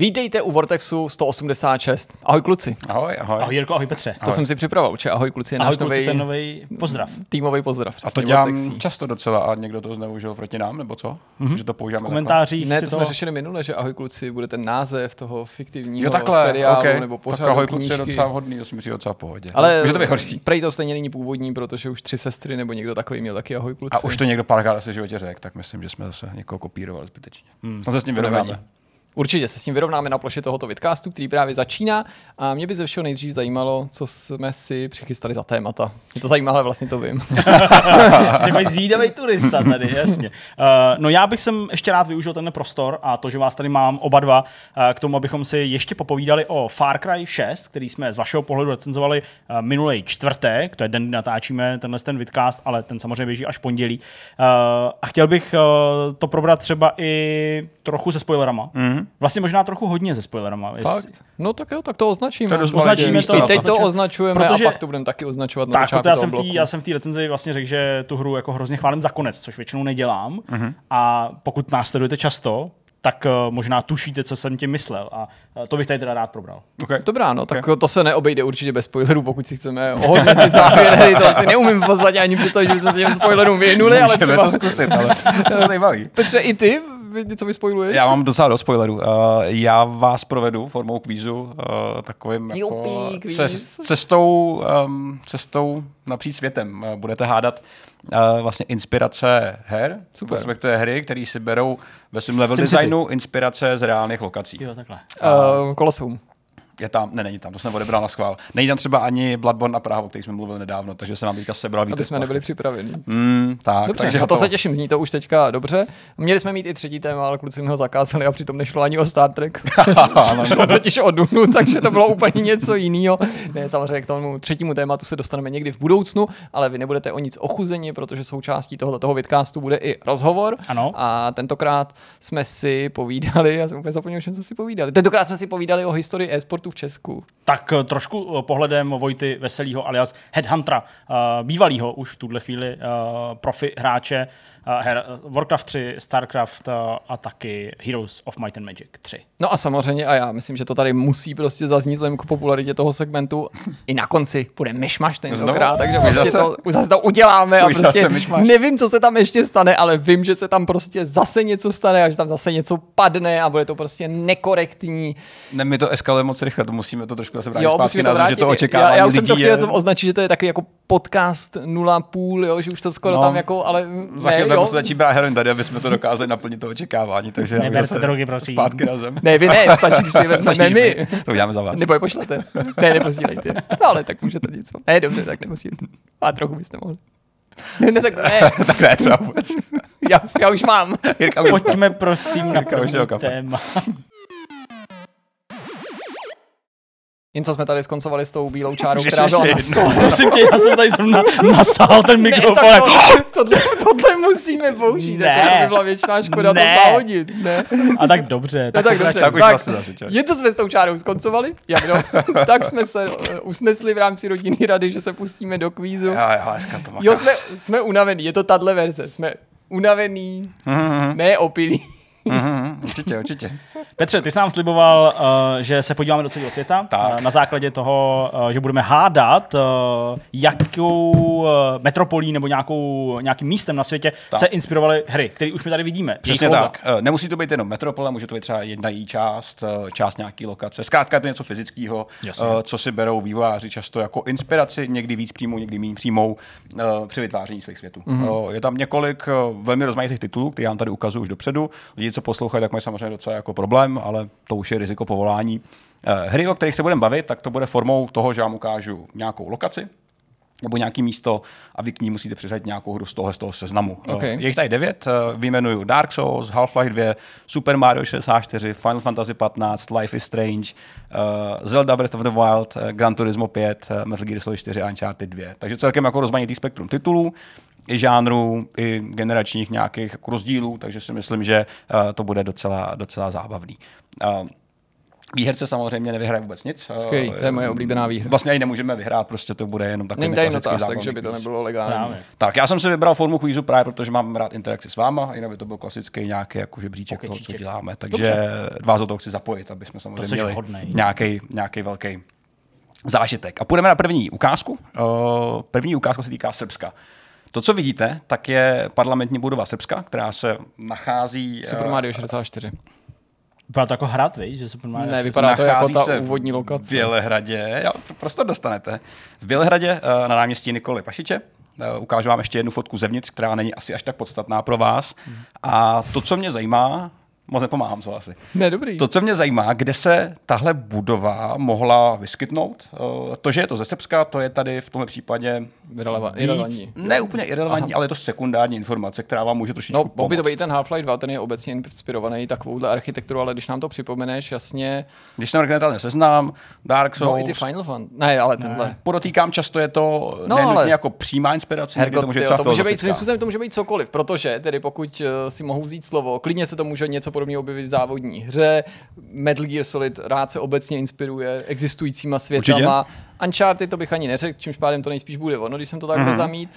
Vítejte u Vortexu 186. Ahoj kluci. Ahoj, ahoj. Ahoj Jirko, ahoj Petře. Ahoj. To jsem si připravoval, če ahoj kluci je ahoj, kluci, novej, ten nový pozdrav. Týmový pozdrav. A to dělám Vortexí. často docela a někdo to zneužil proti nám, nebo co? Mm-hmm. Že to používáme V komentářích Ne, to, to řešili minule, že ahoj kluci bude ten název toho fiktivního jo, takhle, seriálu okay. nebo pořadu Tak ahoj knížky. kluci je docela vhodný, to si myslím docela v pohodě. Ale Může to vyhoří. Prej to stejně není původní, protože už tři sestry nebo někdo takový měl taky ahoj kluci. A už to někdo párkrát asi životě řekl, tak myslím, že jsme zase někoho kopírovali zbytečně. Hmm. Snad se s tím vyrovnáme. Určitě se s tím vyrovnáme na ploše tohoto vidcastu, který právě začíná. A mě by ze všeho nejdřív zajímalo, co jsme si přichystali za témata. Mě to zajímá, ale vlastně to vím. Jsi zvídavý turista tady, jasně. Uh, no já bych sem ještě rád využil ten prostor a to, že vás tady mám oba dva, uh, k tomu, abychom si ještě popovídali o Far Cry 6, který jsme z vašeho pohledu recenzovali uh, eh, minulý čtvrtek, to je den, kdy natáčíme tenhle ten vidcast, ale ten samozřejmě běží až pondělí. Uh, a chtěl bych uh, to probrat třeba i trochu se spoilerama. Mm-hmm. Vlastně možná trochu hodně se spoilerama. Fakt? No tak jo, tak to označíme. To označíme to, no, teď to označujeme protože, a pak to budeme taky označovat tak, na já jsem, v tý, já jsem v té recenzi vlastně řekl, že tu hru jako hrozně chválím za konec, což většinou nedělám. Uh-huh. A pokud nás sledujete často, tak uh, možná tušíte, co jsem tím myslel. A eh, to bych tady teda rád probral. Okay. Dobrá, no, okay. tak to se neobejde určitě bez spoilerů, pokud si chceme ohodnotit závěr To asi neumím v podstatě ani představit, že bychom se těm spoilerům věnuli, ale třeba... to zkusit, ale to je Petře, i ty vy něco vyspojluješ? Já mám docela do spoilerů. Uh, já vás provedu formou kvízu, uh, takovým Jupi, jako kvíz. cestou, um, cestou napříč světem. Uh, budete hádat uh, vlastně inspirace her, Super. respektive hry, které si berou ve svém level designu inspirace z reálných lokací. Jo, takhle. Uh, ehm, Kolosum je tam, ne, není tam, to jsem odebral na schvál. Není tam třeba ani Bloodborne a Praha, o kterých jsme mluvili nedávno, takže se nám teďka sebral víc. Aby jsme nebyli připraveni. Mm, tak, dobře, takže to se těším, zní to už teďka dobře. Měli jsme mít i třetí téma, ale kluci mi ho zakázali a přitom nešlo ani o Star Trek. Bylo no, totiž no. o Dunu, takže to bylo úplně něco jiného. Ne, samozřejmě k tomu třetímu tématu se dostaneme někdy v budoucnu, ale vy nebudete o nic ochuzeni, protože součástí tohoto toho vidcastu bude i rozhovor. Ano. A tentokrát jsme si povídali, já jsem úplně zapomněl, o čem jsme si povídali. Tentokrát jsme si povídali o historii e-sportu v Česku. Tak eh, trošku eh, pohledem Vojty Veselýho alias Headhuntera, eh, bývalého už v tuhle chvíli profi hráče Eh, her Warcraft 3, Starcraft eh, a taky Heroes of Might and Magic 3. No a samozřejmě a já myslím, že to tady musí prostě zaznít k popularitě toho segmentu. I na konci bude myšmaš tentokrát, takže už prostě zase, to, zase to uděláme a prostě nevím, co se tam ještě stane, ale vím, že se tam prostě zase něco stane a že tam zase něco padne a bude to prostě nekorektní. Ne, my to eskaluje moc rychle, to musíme to trošku zase vrátit jo, zpátky to vrátit. že to očekává. Já, já už jsem to chtěl je... označit, že to je taky jako podcast 0,5, jo, že už to skoro no, tam jako, ale ne, jo. se začít brát heroin tady, aby jsme to dokázali naplnit to očekávání. Takže Neber se drogy, prosím. Zpátky na zem. Ne, vy ne, stačí, když si vezmete, ne my. To uděláme za vás. Nebo je pošlete. Ne, neposílejte. No, ale tak můžete něco. Ne, dobře, tak nemusíte. A trochu byste mohli. Ne, ne, tak ne. tak ne, třeba vůbec. já, já už mám. Jirka už Pojďme prosím na Jirka téma. Jen co jsme tady skoncovali s tou bílou čárou, která byla na stole. Prosím tě, já jsem tady zrovna nasál ten mikrofon. Ne, tak to, tohle, tohle, musíme použít, jako ne. to by byla věčná škoda ne. to zahodit. Ne. A tak dobře. Tak, no, tak, dobře. tak, už tak, vlastně zase něco jsme s tou čárou skoncovali, jak no, tak jsme se eh, usnesli v rámci rodiny rady, že se pustíme do kvízu. Jo, jo, to jo jsme, jsme unavený, je to tahle verze, jsme unavený, mm-hmm. ne opilý mm-hmm, určitě, určitě. Petře, ty jsi nám sliboval, uh, že se podíváme do celého světa tak. Uh, na základě toho, uh, že budeme hádat, uh, jakou uh, metropolí nebo nějakou, nějakým místem na světě tak. se inspirovaly hry, které už my tady vidíme. Přesně tak. Uh, nemusí to být jenom metropole, může to být třeba jedna její část, uh, část nějaký lokace. Zkrátka je to něco fyzického, uh, co si berou vývojáři často jako inspiraci, někdy víc přímou, někdy méně přímou uh, při vytváření svých světů. Mm-hmm. Uh, je tam několik uh, velmi rozmanitých titulů, které já vám tady ukazuju už dopředu. Lidi, co poslouchají, tak mají samozřejmě docela jako problém, ale to už je riziko povolání. Eh, hry, o kterých se budeme bavit, tak to bude formou toho, že vám ukážu nějakou lokaci, nebo nějaký místo a vy k ní musíte přiřadit nějakou hru z toho, z toho seznamu. Eh, okay. Je jich tady devět, eh, vyjmenuju Dark Souls, Half-Life 2, Super Mario 64, Final Fantasy 15, Life is Strange, Zelda Breath of the Wild, Gran Turismo 5, Metal Gear Solid 4 a Uncharted 2. Takže celkem jako rozmanitý spektrum titulů i žánrů, i generačních nějakých jako rozdílů, takže si myslím, že uh, to bude docela, docela zábavný. Uh, Výherce samozřejmě nevyhraje vůbec nic. Eh, Skvělý, to je moje oblíbená výhra. Vlastně ani nemůžeme vyhrát, prostě to bude jenom takový Není tady takže by to nebylo legální. Právě. Tak, já jsem si vybral formu quizu právě, protože mám rád interakci s váma, jinak by to byl klasický nějaký jako žebříček toho, co děláme. Takže Dobře. vás toho chci zapojit, aby jsme samozřejmě měli nějaký, nějaký velký zážitek. A půjdeme na první ukázku. První ukázka se týká Srbska. To, co vidíte, tak je parlamentní budova Srbska, která se nachází... Eh, Super Mario 64. Vypadá to jako hrad, víš, že Super Mario Ne, vypadá to jako ta úvodní lokace. V Bělehradě, jo, prostor dostanete. V Bělehradě eh, na náměstí Nikoli Pašiče, eh, ukážu vám ještě jednu fotku zevnitř, která není asi až tak podstatná pro vás. Mhm. A to, co mě zajímá, moc nepomáhám, co asi. Ne, dobrý. To, co mě zajímá, kde se tahle budova mohla vyskytnout, eh, to, že je to ze Srbska, to je tady v tomhle případě Releva- víc, irrelevantní. Ne úplně irrelevantní, Aha. ale je to sekundární informace, která vám může trošičku no, pomoct. No, by ten Half-Life 2, ten je obecně inspirovaný takovouhle architekturu, ale když nám to připomeneš, jasně. Když jsem originálně seznám, Dark Souls. No, i ty Final Fantasy. Ne, ale tenhle. Ne. Podotýkám, často je to no, ale... jako přímá inspirace, Hergot, to může, tyjo, to může být, to může být cokoliv, protože tedy pokud eh, si mohu vzít slovo, klidně se to může něco podobně objevit v závodní hře. Metal Gear Solid rád se obecně inspiruje existujícíma světama. Určitě? Uncharted to bych ani neřekl, čímž pádem to nejspíš bude ono, když jsem to takhle mm-hmm. zamít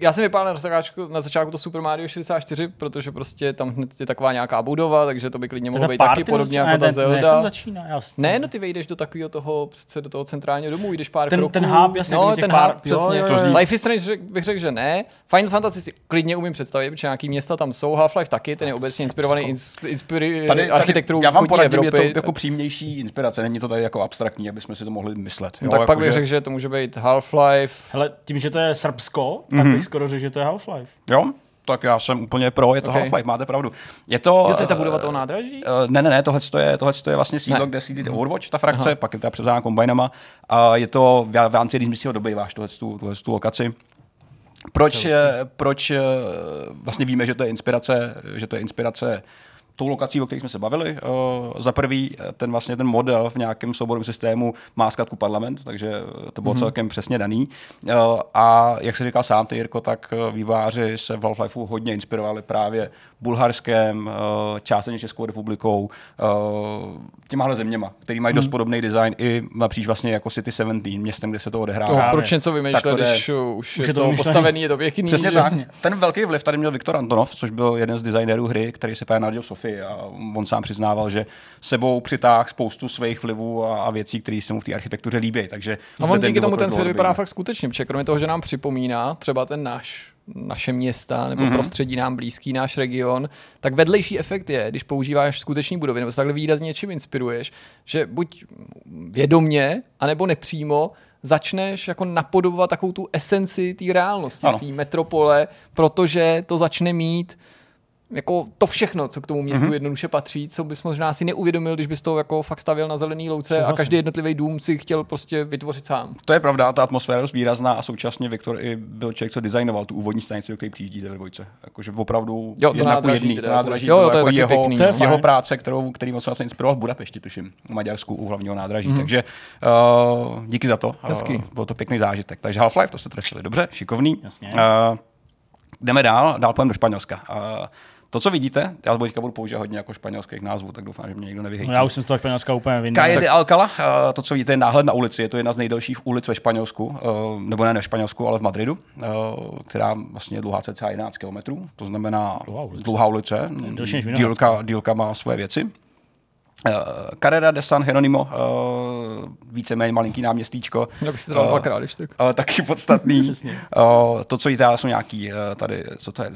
já jsem vypadal na začátku, na začátku to Super Mario 64, protože prostě tam hned je taková nějaká budova, takže to by klidně mohlo být taky podobně jako ta Zelda. Začíná, jasný. Ne, no ty vejdeš do takového toho, přece do toho centrálního domu, jdeš pár ten, kroků. Ten hub, jasně, no, ten pár, hub, přesně. Jo, jo, jo. Life is Strange bych řekl, že ne. Final Fantasy si klidně umím představit, protože nějaký města tam jsou, Half-Life taky, ten je obecně inspirovaný jako- architekturou Já vám poradím, je to jako přímější inspirace, není to tady jako abstraktní, aby jsme si to mohli myslet. No tak pak bych řekl, že to může být Half-Life. Hele, tím, že to je Srbsko, tak mhm skoro řekl, že to je Half-Life. Jo? tak já jsem úplně pro, je to okay. Half-Life, máte pravdu. Je to, jo, to je ta budova eh, toho nádraží? Uh, ne, ne, ne, tohle je, tohle je vlastně sídlo, kde sídlí hmm. Overwatch, ta frakce, Aha. pak je to převzána kombajnama a je to v, v rámci Rizmisího dobyváš tuhle, tu, tuhle tu lokaci. Proč, eh, proč vlastně víme, že to je inspirace, že to je inspirace tou lokací, o kterých jsme se bavili. Uh, za prvý, eh, ten vlastně ten model v nějakém souborovém systému má zkrátku parlament, takže eh, to bylo mm-hmm. celkem přesně daný. Uh, a jak se říkal sám ty, Jirko, tak výváři se v Half-Lifeu hodně inspirovali právě Bulharskem, uh, částečně Českou republikou, uh, těmahle zeměma, který mají mm-hmm. dost podobný design i napříč vlastně jako City 17, městem, kde se to odehrává. No, proč něco vymýšlet, když uh, už, je, je to, to postavený, je to pěkný. Přesně že... tak. Ten velký vliv tady měl Viktor Antonov, což byl jeden z designérů hry, který se právě narodil v Sofii projekty a on sám přiznával, že sebou přitáhl spoustu svých vlivů a, a věcí, které se mu v té architektuře líbí. Takže a on díky tomu ten svět vypadá ne? fakt skutečně, protože kromě toho, že nám připomíná třeba ten náš naše města nebo mm-hmm. prostředí nám blízký, náš region, tak vedlejší efekt je, když používáš skutečný budovy nebo se takhle výrazně čím inspiruješ, že buď vědomně, anebo nepřímo začneš jako napodobovat takovou tu esenci té reálnosti, té metropole, protože to začne mít jako to všechno, co k tomu městu mm-hmm. jednoduše patří, co bys možná si neuvědomil, když bys to jako fakt stavěl na zelený louce Souhlasím. a každý jednotlivý dům si chtěl prostě vytvořit sám. To je pravda, ta atmosféra je výrazná a současně Viktor i byl člověk, co designoval tu úvodní stanici, do které přijíždí ve dvojce. Jakože opravdu jo, to nádraží, jedný, teda, to jako- nádraží jo, jo, to je jako jeho, pěkný, jeho, jeho práce, kterou, který on se vlastně inspiroval v Budapešti, tuším, v Maďarsku u hlavního nádraží. Mm-hmm. Takže uh, díky za to, eh, Hezky. uh, byl to pěkný zážitek. Takže Half-Life, to se trefili dobře, šikovný. Jasně. Uh, jdeme dál, dál půjdeme do Španělska. Uh, to, co vidíte, já teďka budu používat hodně jako španělských názvů, tak doufám, že mě někdo nevyhejtí. No já už jsem z toho Španělska úplně vinný. Calle tak... de Alcala, eh, to, co vidíte, je náhled na ulici. Je to jedna z nejdelších ulic ve Španělsku, eh, nebo ne, ne v Španělsku, ale v Madridu, eh, která vlastně je dlouhá cca 11 km. To znamená dlouhá ulice. Dlouhá ulice. Dílka, dílka má své věci. Eh, Carrera de San Jeronimo, eh, víceméně malinký náměstíčko. Já bych si to dal eh, dvakrát, když tak. Ale taky podstatný. to, co jíte, jsou nějaký tady, co to je,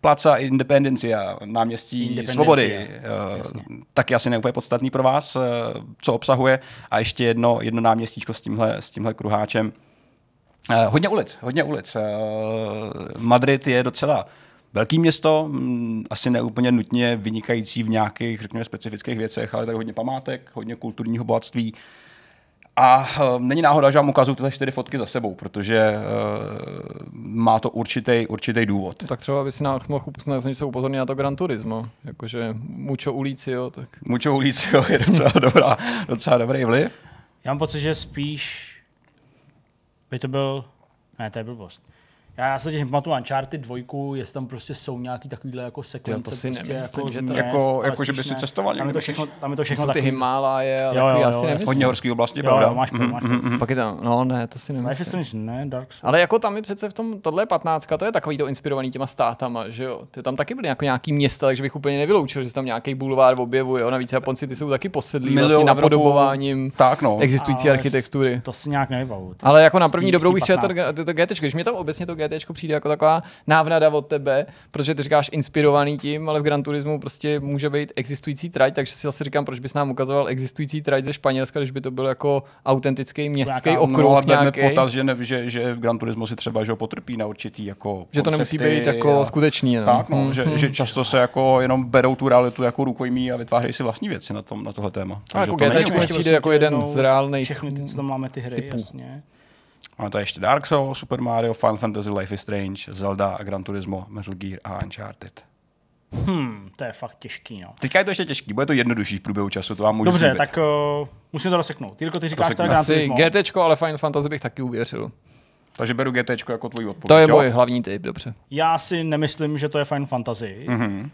Placa Independencia, náměstí Svobody. Uh, taky asi neúplně podstatný pro vás, co obsahuje. A ještě jedno, jedno náměstíčko s tímhle, s tímhle kruháčem. hodně ulic, hodně ulic. Madrid je docela Velký město, mm, asi neúplně nutně vynikající v nějakých, řekněme, specifických věcech, ale tady hodně památek, hodně kulturního bohatství. A uh, není náhoda, že vám ukazuju tyhle čtyři fotky za sebou, protože uh, má to určitý, určitý důvod. Tak třeba by si nám mohl snažit se upozornit na to Gran Turismo, jakože Mucho jo. Tak... Mucho jo, je docela, dobrá, docela dobrý vliv. Já mám pocit, že spíš by to byl... Ne, to je blbost. Já, já se těším, pamatuju Uncharted 2, jestli tam prostě jsou nějaký takovýhle jako sekvence. Jo, to si prostě nemyslím, jako, že to měst, jako, jako že by si cestoval někde. Tam je to všechno, tam je to všechno takový. ty Himálaje, ale jo, jo, jo, asi nemyslím. Hodně horský oblasti, pravda. Jo, jo, máš, mm, máš, mm, Pak je tam, no ne, to si nemyslím. Ne, ne, Dark Souls. Ale jako tam je přece v tom, tohle je 15, to je takový to inspirovaný těma státama, že jo. Ty tam taky byly jako nějaký města, takže bych úplně nevyloučil, že tam nějaký bulvár objevuje. jo. Navíc Japonci ty jsou taky posedlí vlastně napodobováním tak, no. existující architektury. To si nějak nevybavu. Ale jako na prostě první dobrou bych třeba to GT, když mě tam obecně to GT GT přijde jako taková návnada od tebe, protože ty říkáš inspirovaný tím, ale v Gran Turismu prostě může být existující trať, takže si zase říkám, proč bys nám ukazoval existující trať ze Španělska, když by to byl jako autentický městský Nějaká, okruh. No, ale nějaký. potaz, že, ne, že, že, v Gran Turismu si třeba že ho potrpí na určitý jako Že to nemusí být jako a... skutečný. No. Tak, no, hmm. že, že, často se jako jenom berou tu realitu jako rukojmí a vytvářejí si vlastní věci na, tom, na tohle téma. Takže a jako to GT přijde jako jeden z reálných Všechny ty, co tam máme ty hry, typů. jasně. Máme tady ještě Dark Souls, Super Mario, Final Fantasy, Life is Strange, Zelda, Gran Turismo, Metal Gear a Uncharted. Hmm, to je fakt těžký, no. Teďka je to ještě těžký, bude to jednodušší v průběhu času, to vám můžu Dobře, zlíbit. tak uh, musím to rozseknout. Jirko, ty říkáš Gran Turismo. GTčko, ale Final Fantasy bych taky uvěřil. Takže beru GT jako tvůj odpověď. To je můj hlavní typ, dobře. Já si nemyslím, že to je Final Fantasy. Mm-hmm.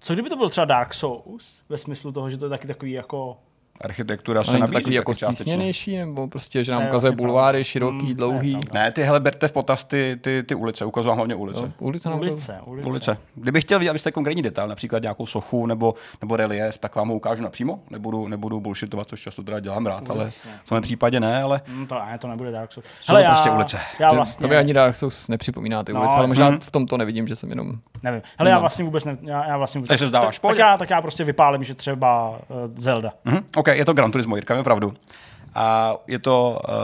Co kdyby to byl třeba Dark Souls, ve smyslu toho, že to je taky takový jako architektura se nabízí. Takový jako stísněnější, nebo prostě, že nám ne, ukazuje vlastně bulváry, široký, mm, dlouhý. Ne, ne, tyhle berte v potaz ty, ty, ty ulice, ukazuju hlavně ulice. Jo, ulice, ulice, ulice. ulice. Kdybych chtěl vidět, abyste konkrétní detail, například nějakou sochu nebo, nebo relief, tak vám ho ukážu napřímo, nebudu, nebudu bullshitovat, což často teda dělám rád, ulice. ale v tom případě ne, ale... Mm, to, ne, to nebude Dark Souls. Hele, prostě já, ulice. Já vlastně... To by vlastně- ani Dark Souls nepřipomíná ty no, ulice, ale možná mhm. v tom to nevidím, že jsem jenom... Nevím. Hele, já vlastně vůbec ne, já, já vlastně vůbec... Takže tak, já, tak já prostě vypálím, že třeba eh, Zelda. Mm-hmm, OK, je to Gran Turismo, Jirka, je pravdu. A je to uh,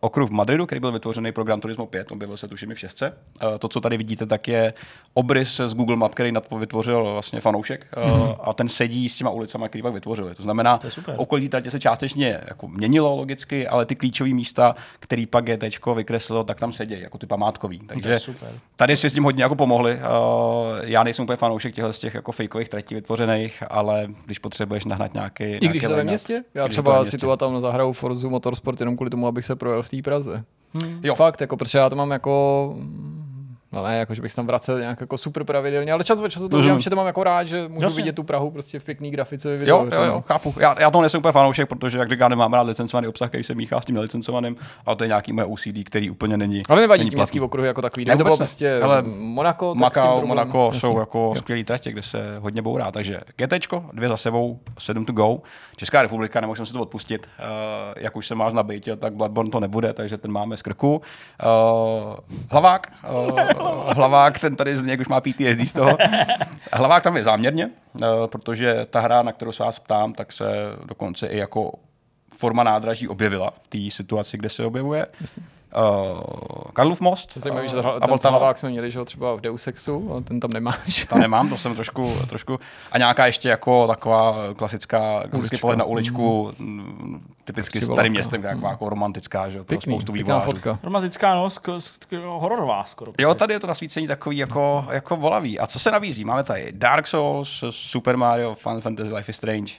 okruh v Madridu, který byl vytvořený pro Gran Turismo 5, objevil se tuším i v šestce. Uh, to, co tady vidíte, tak je obrys z Google Map, který na to vytvořil vlastně fanoušek uh, mm-hmm. a ten sedí s těma ulicama, který pak vytvořili. To znamená, to okolí tratě se částečně jako měnilo logicky, ale ty klíčové místa, který pak GT vykreslilo, tak tam sedí jako ty památkový. Takže tady si s tím hodně jako pomohli. Uh, já nejsem úplně fanoušek těchto z těch jako fejkových tratí vytvořených, ale když potřebuješ nahnat nějaký. I když to ve městě? Já třeba si tu tam zahraju v Forzu Motorsport jenom kvůli tomu, abych se projel v té Praze. Hmm. Jo. Fakt, jako, protože já to mám jako mm, No ne, jako, že bych se tam vracel nějak jako super pravidelně, ale čas od času to dělám, že to mám jako rád, že můžu Jasně. vidět tu Prahu prostě v pěkný grafice. Video, jo, jo, jo, no. chápu. Já, já to nejsem úplně fanoušek, protože jak říkám, nemám rád licencovaný obsah, který se míchá s tím nelicencovaným, ale to je nějaký moje OCD, který úplně není. Ale nevadí není městský okruh jako takový. Ne, to bylo prostě ale Monako, Macau, Monako Jasně. jsou jako skvělé tratě, kde se hodně bourá. Takže GT, dvě za sebou, sedm to go. Česká republika, nemohl jsem si to odpustit, uh, jak už se má znabejtil, tak Bloodborne to nebude, takže ten máme z krku. Uh, hlavák, uh, hlavák, ten tady jak už má PTSD z toho. Hlavák tam je záměrně, uh, protože ta hra, na kterou se vás ptám, tak se dokonce i jako forma nádraží objevila v té situaci, kde se objevuje. Jasně. Uh, Karlův most. Zajímavé, uh, že eh, zahra, a ten Vltavák jsme měli, že ho třeba v Deus Exu, ten tam nemáš. Tam nemám, to jsem trošku, trošku. A nějaká ještě jako taková klasická, klasický pohled na uličku, mm. mm typicky Kčivolka. starým městem, taková mm. jako romantická, že to Pěkný, spoustu vývojářů. Romantická, no, sk- sk- jako hororová skoro. Jo, tady je to nasvícení takový jako, jako volavý. A co se navízí? Máme tady Dark Souls, Super Mario, Fantasy, Life is Strange.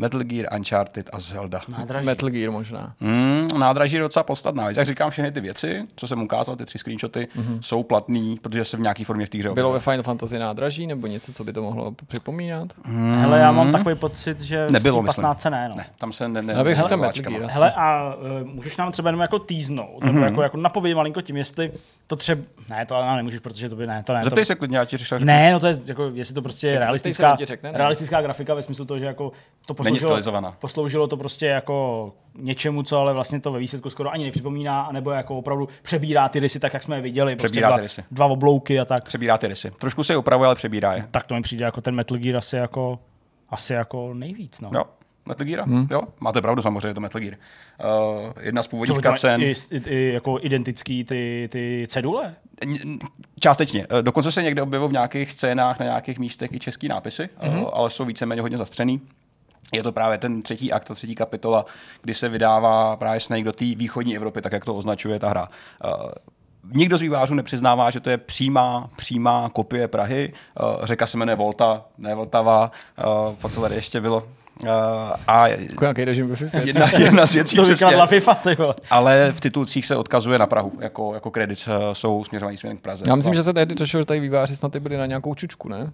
Metal Gear, Uncharted a Zelda. Nádraží. Metal Gear možná. Mm, nádraží je docela podstatná Jak říkám, všechny ty věci, co jsem ukázal, ty tři screenshoty, mm-hmm. jsou platný, protože se v nějaké formě v té hře Bylo ve Final Fantasy nádraží nebo něco, co by to mohlo připomínat? Mm. Hele, já mám takový pocit, že Nebylo, myslím. ne, no. ne, tam se ne, ne, ne Hele, tam Metal Gear, Hele, a uh, můžeš nám třeba jenom jako týznout, mm-hmm. jako, jako napovědět malinko tím, jestli to třeba, ne, to ale nemůžeš, protože to by ne, to ne. Zeptej to... se klidně, já ti řeknu. Ne, no to je jako, jestli to prostě je realistická, řekne, realistická grafika ve smyslu toho, že jako to posloužilo, Není stylizovaná. posloužilo to prostě jako něčemu, co ale vlastně to ve výsledku skoro ani nepřipomíná, anebo jako opravdu přebírá ty rysy tak, jak jsme je viděli. Prostě přebírá prostě ty rysy. Dva oblouky a tak. Přebírá ty rysy. Trošku se je upravuje, ale přebírá je. Tak to mi přijde jako ten Metal Gear asi jako, asi jako nejvíc. No. Jo, Metal Gear. Hmm. Jo, máte pravdu, samozřejmě je to Metal Gear. Uh, jedna z původních kacen. I, i, i, jako identický ty, ty cedule? Částečně. Eh, dokonce se někde objevil v nějakých scénách, na nějakých místech i český nápisy, hmm. ale jsou víceméně hodně zastřený je to právě ten třetí akt, ta třetí kapitola, kdy se vydává právě Snake do té východní Evropy, tak jak to označuje ta hra. Eh, nikdo z vývářů nepřiznává, že to je přímá, přímá kopie Prahy. Eh, řeka se jmenuje Volta, ne Voltava, eh, po co tady ještě bylo. Uh, a jako režim Jedna, jedna z věcí, přesně. FIFA, Ale v titulcích se odkazuje na Prahu, jako, jako kredit jsou směřovaný směrem k Praze. Já myslím, že se tehdy řešilo, že tady výváři snad byli na nějakou čučku, ne?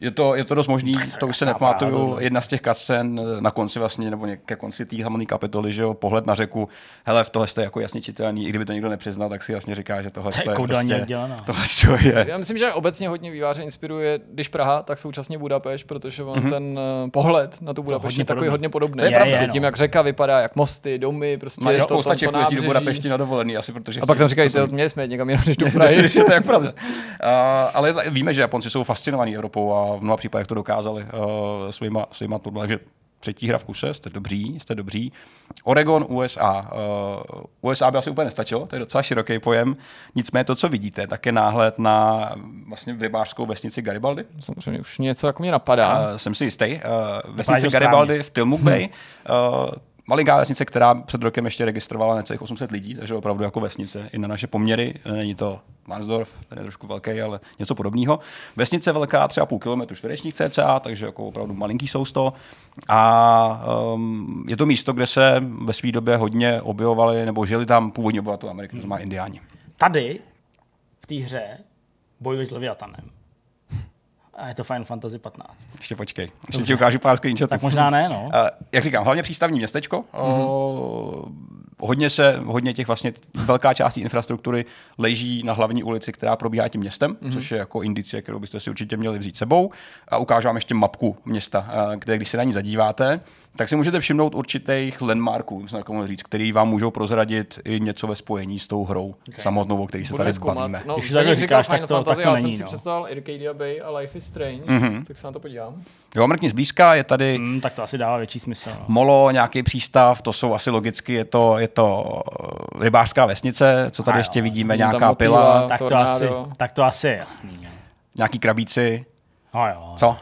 Je to, je to dost možný, to už se nepamatuju. No. Jedna z těch kasen eh, na konci vlastně, nebo ke konci té harmoní kapitoly, že jo, pohled na řeku, hele, v tohle je jako jasně čitelný, i kdyby to někdo nepřiznal, tak si jasně říká, že tohle je prostě, no. tohle je. Já myslím, že obecně hodně výváře inspiruje, když Praha, tak současně Budapešť, protože on mm-hmm. ten eh, pohled na tu Budapešť je takový hodně podobný. To je prostě no. tím, jak řeka vypadá, jak mosty, domy, prostě je to, tom, to do Budapešti na dovolený, asi protože... A pak tam říkají, že jsme někam jinam než do Prahy. ale víme, že Japonci jsou fascinovaní Evropou a v mnoha případech to dokázali uh, svýma, svýma turma. Takže třetí hra v kuse, jste dobří, jste dobří. Oregon, USA. Uh, eh, USA by asi úplně nestačilo, to je docela široký pojem. Nicméně to, co vidíte, tak je náhled na vlastně rybářskou vesnici Garibaldi. Samozřejmě už něco jako mě napadá. Uh, jsem si jistý. Uh, vesnice Garibaldi v Tilmuk Bay. Hmm. Uh, malinká vesnice, která před rokem ještě registrovala necelých 800 lidí, takže opravdu jako vesnice i na naše poměry. Eh, není to Mansdorf, ten je trošku velký, ale něco podobného. Vesnice velká, třeba půl kilometru čtverečních cca, takže jako opravdu malinký sousto. A um, je to místo, kde se ve své době hodně objevovali, nebo žili tam původní obyvatelé Ameriky, to znamená hmm. indiáni. Tady v té hře bojuješ s Leviatanem. A je to Final Fantasy 15. Ještě počkej, ještě ti ukážu pár screenshotů. Tak možná ne, no. Eh, jak říkám, hlavně přístavní městečko. Mm-hmm. Hodně se, hodně těch vlastně, velká část infrastruktury leží na hlavní ulici, která probíhá tím městem, mm-hmm. což je jako indicie, kterou byste si určitě měli vzít sebou. A ukážu vám ještě mapku města, eh, kde když se na ní zadíváte, tak si můžete všimnout určitých landmarků, říct, který vám můžou prozradit i něco ve spojení s tou hrou okay. samotnou, o který se tady zkoumat. bavíme. No, Když jako tak říkáš, tak to, Fantasy, tak to já není, jsem si no. představil Bay a Life is Strange, mm-hmm. tak se na to podívám. Jo, mrkni zblízka, je tady... Mm, tak to asi dává větší smysl. No. Molo, nějaký přístav, to jsou asi logicky, je to, je to eh, rybářská vesnice, co tady a ještě jo. vidíme, nějaká pila. tak, to asi, tak to asi je jasný. No. Nějaký krabíci. A no jo. Co?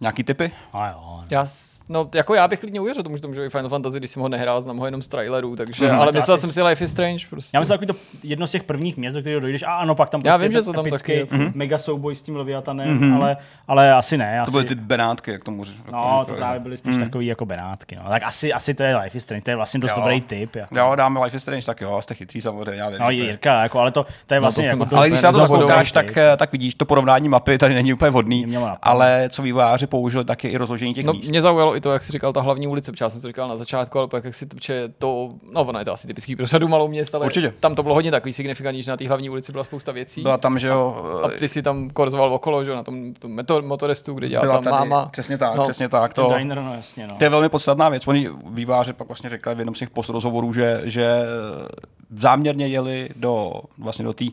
Nějaký typy? A jo, no. já, no, jako já bych klidně uvěřil tomu, že to může být Final Fantasy, když jsem ho nehrál, znám ho jenom z trailerů, takže, mm, ale myslel jsem si Life is Strange prostě. Já myslím, že to jedno z těch prvních měst, do kterého dojdeš, a ano, pak tam prostě já vím, že to tam epický taky, jako... mega souboj s tím Leviatanem, mm-hmm. ale, ale asi ne. Asi... To byly ty Benátky, jak tomu můžeš. No, to právě byly spíš mm. takový jako Benátky, no. tak asi, asi to je Life is Strange, to je vlastně dost jo. dobrý typ. Jako. Jo, dáme Life is Strange, tak jo, jste chytří samozřejmě, já vím. No, Jirka, jako, ale to, to je vlastně... No, to vlastně jako, ale když se na to eh, tak vidíš, to porovnání mapy tady není úplně vhodný, ale co vývojáři použili, tak je i rozložení těch no, míst. Mě zaujalo i to, jak jsi říkal, ta hlavní ulice, protože já jsem to říkal na začátku, ale pak jak si tče to, no ona je to asi typický pro řadu malou města, ale Určitě. tam to bylo hodně takový signifikantní, že na té hlavní ulici byla spousta věcí. Byla tam, že jo. A, a ty eh, si tam korzoval okolo, že jo, na tom, tom meto, motorestu, kde dělala tam tady, máma. Přesně tak, no. přesně tak. To, diner, no, jasně, no. to je velmi podstatná věc. Oni výváři pak vlastně řekli v jednom z těch postrozhovorů, že, že eh, záměrně jeli do, vlastně do té,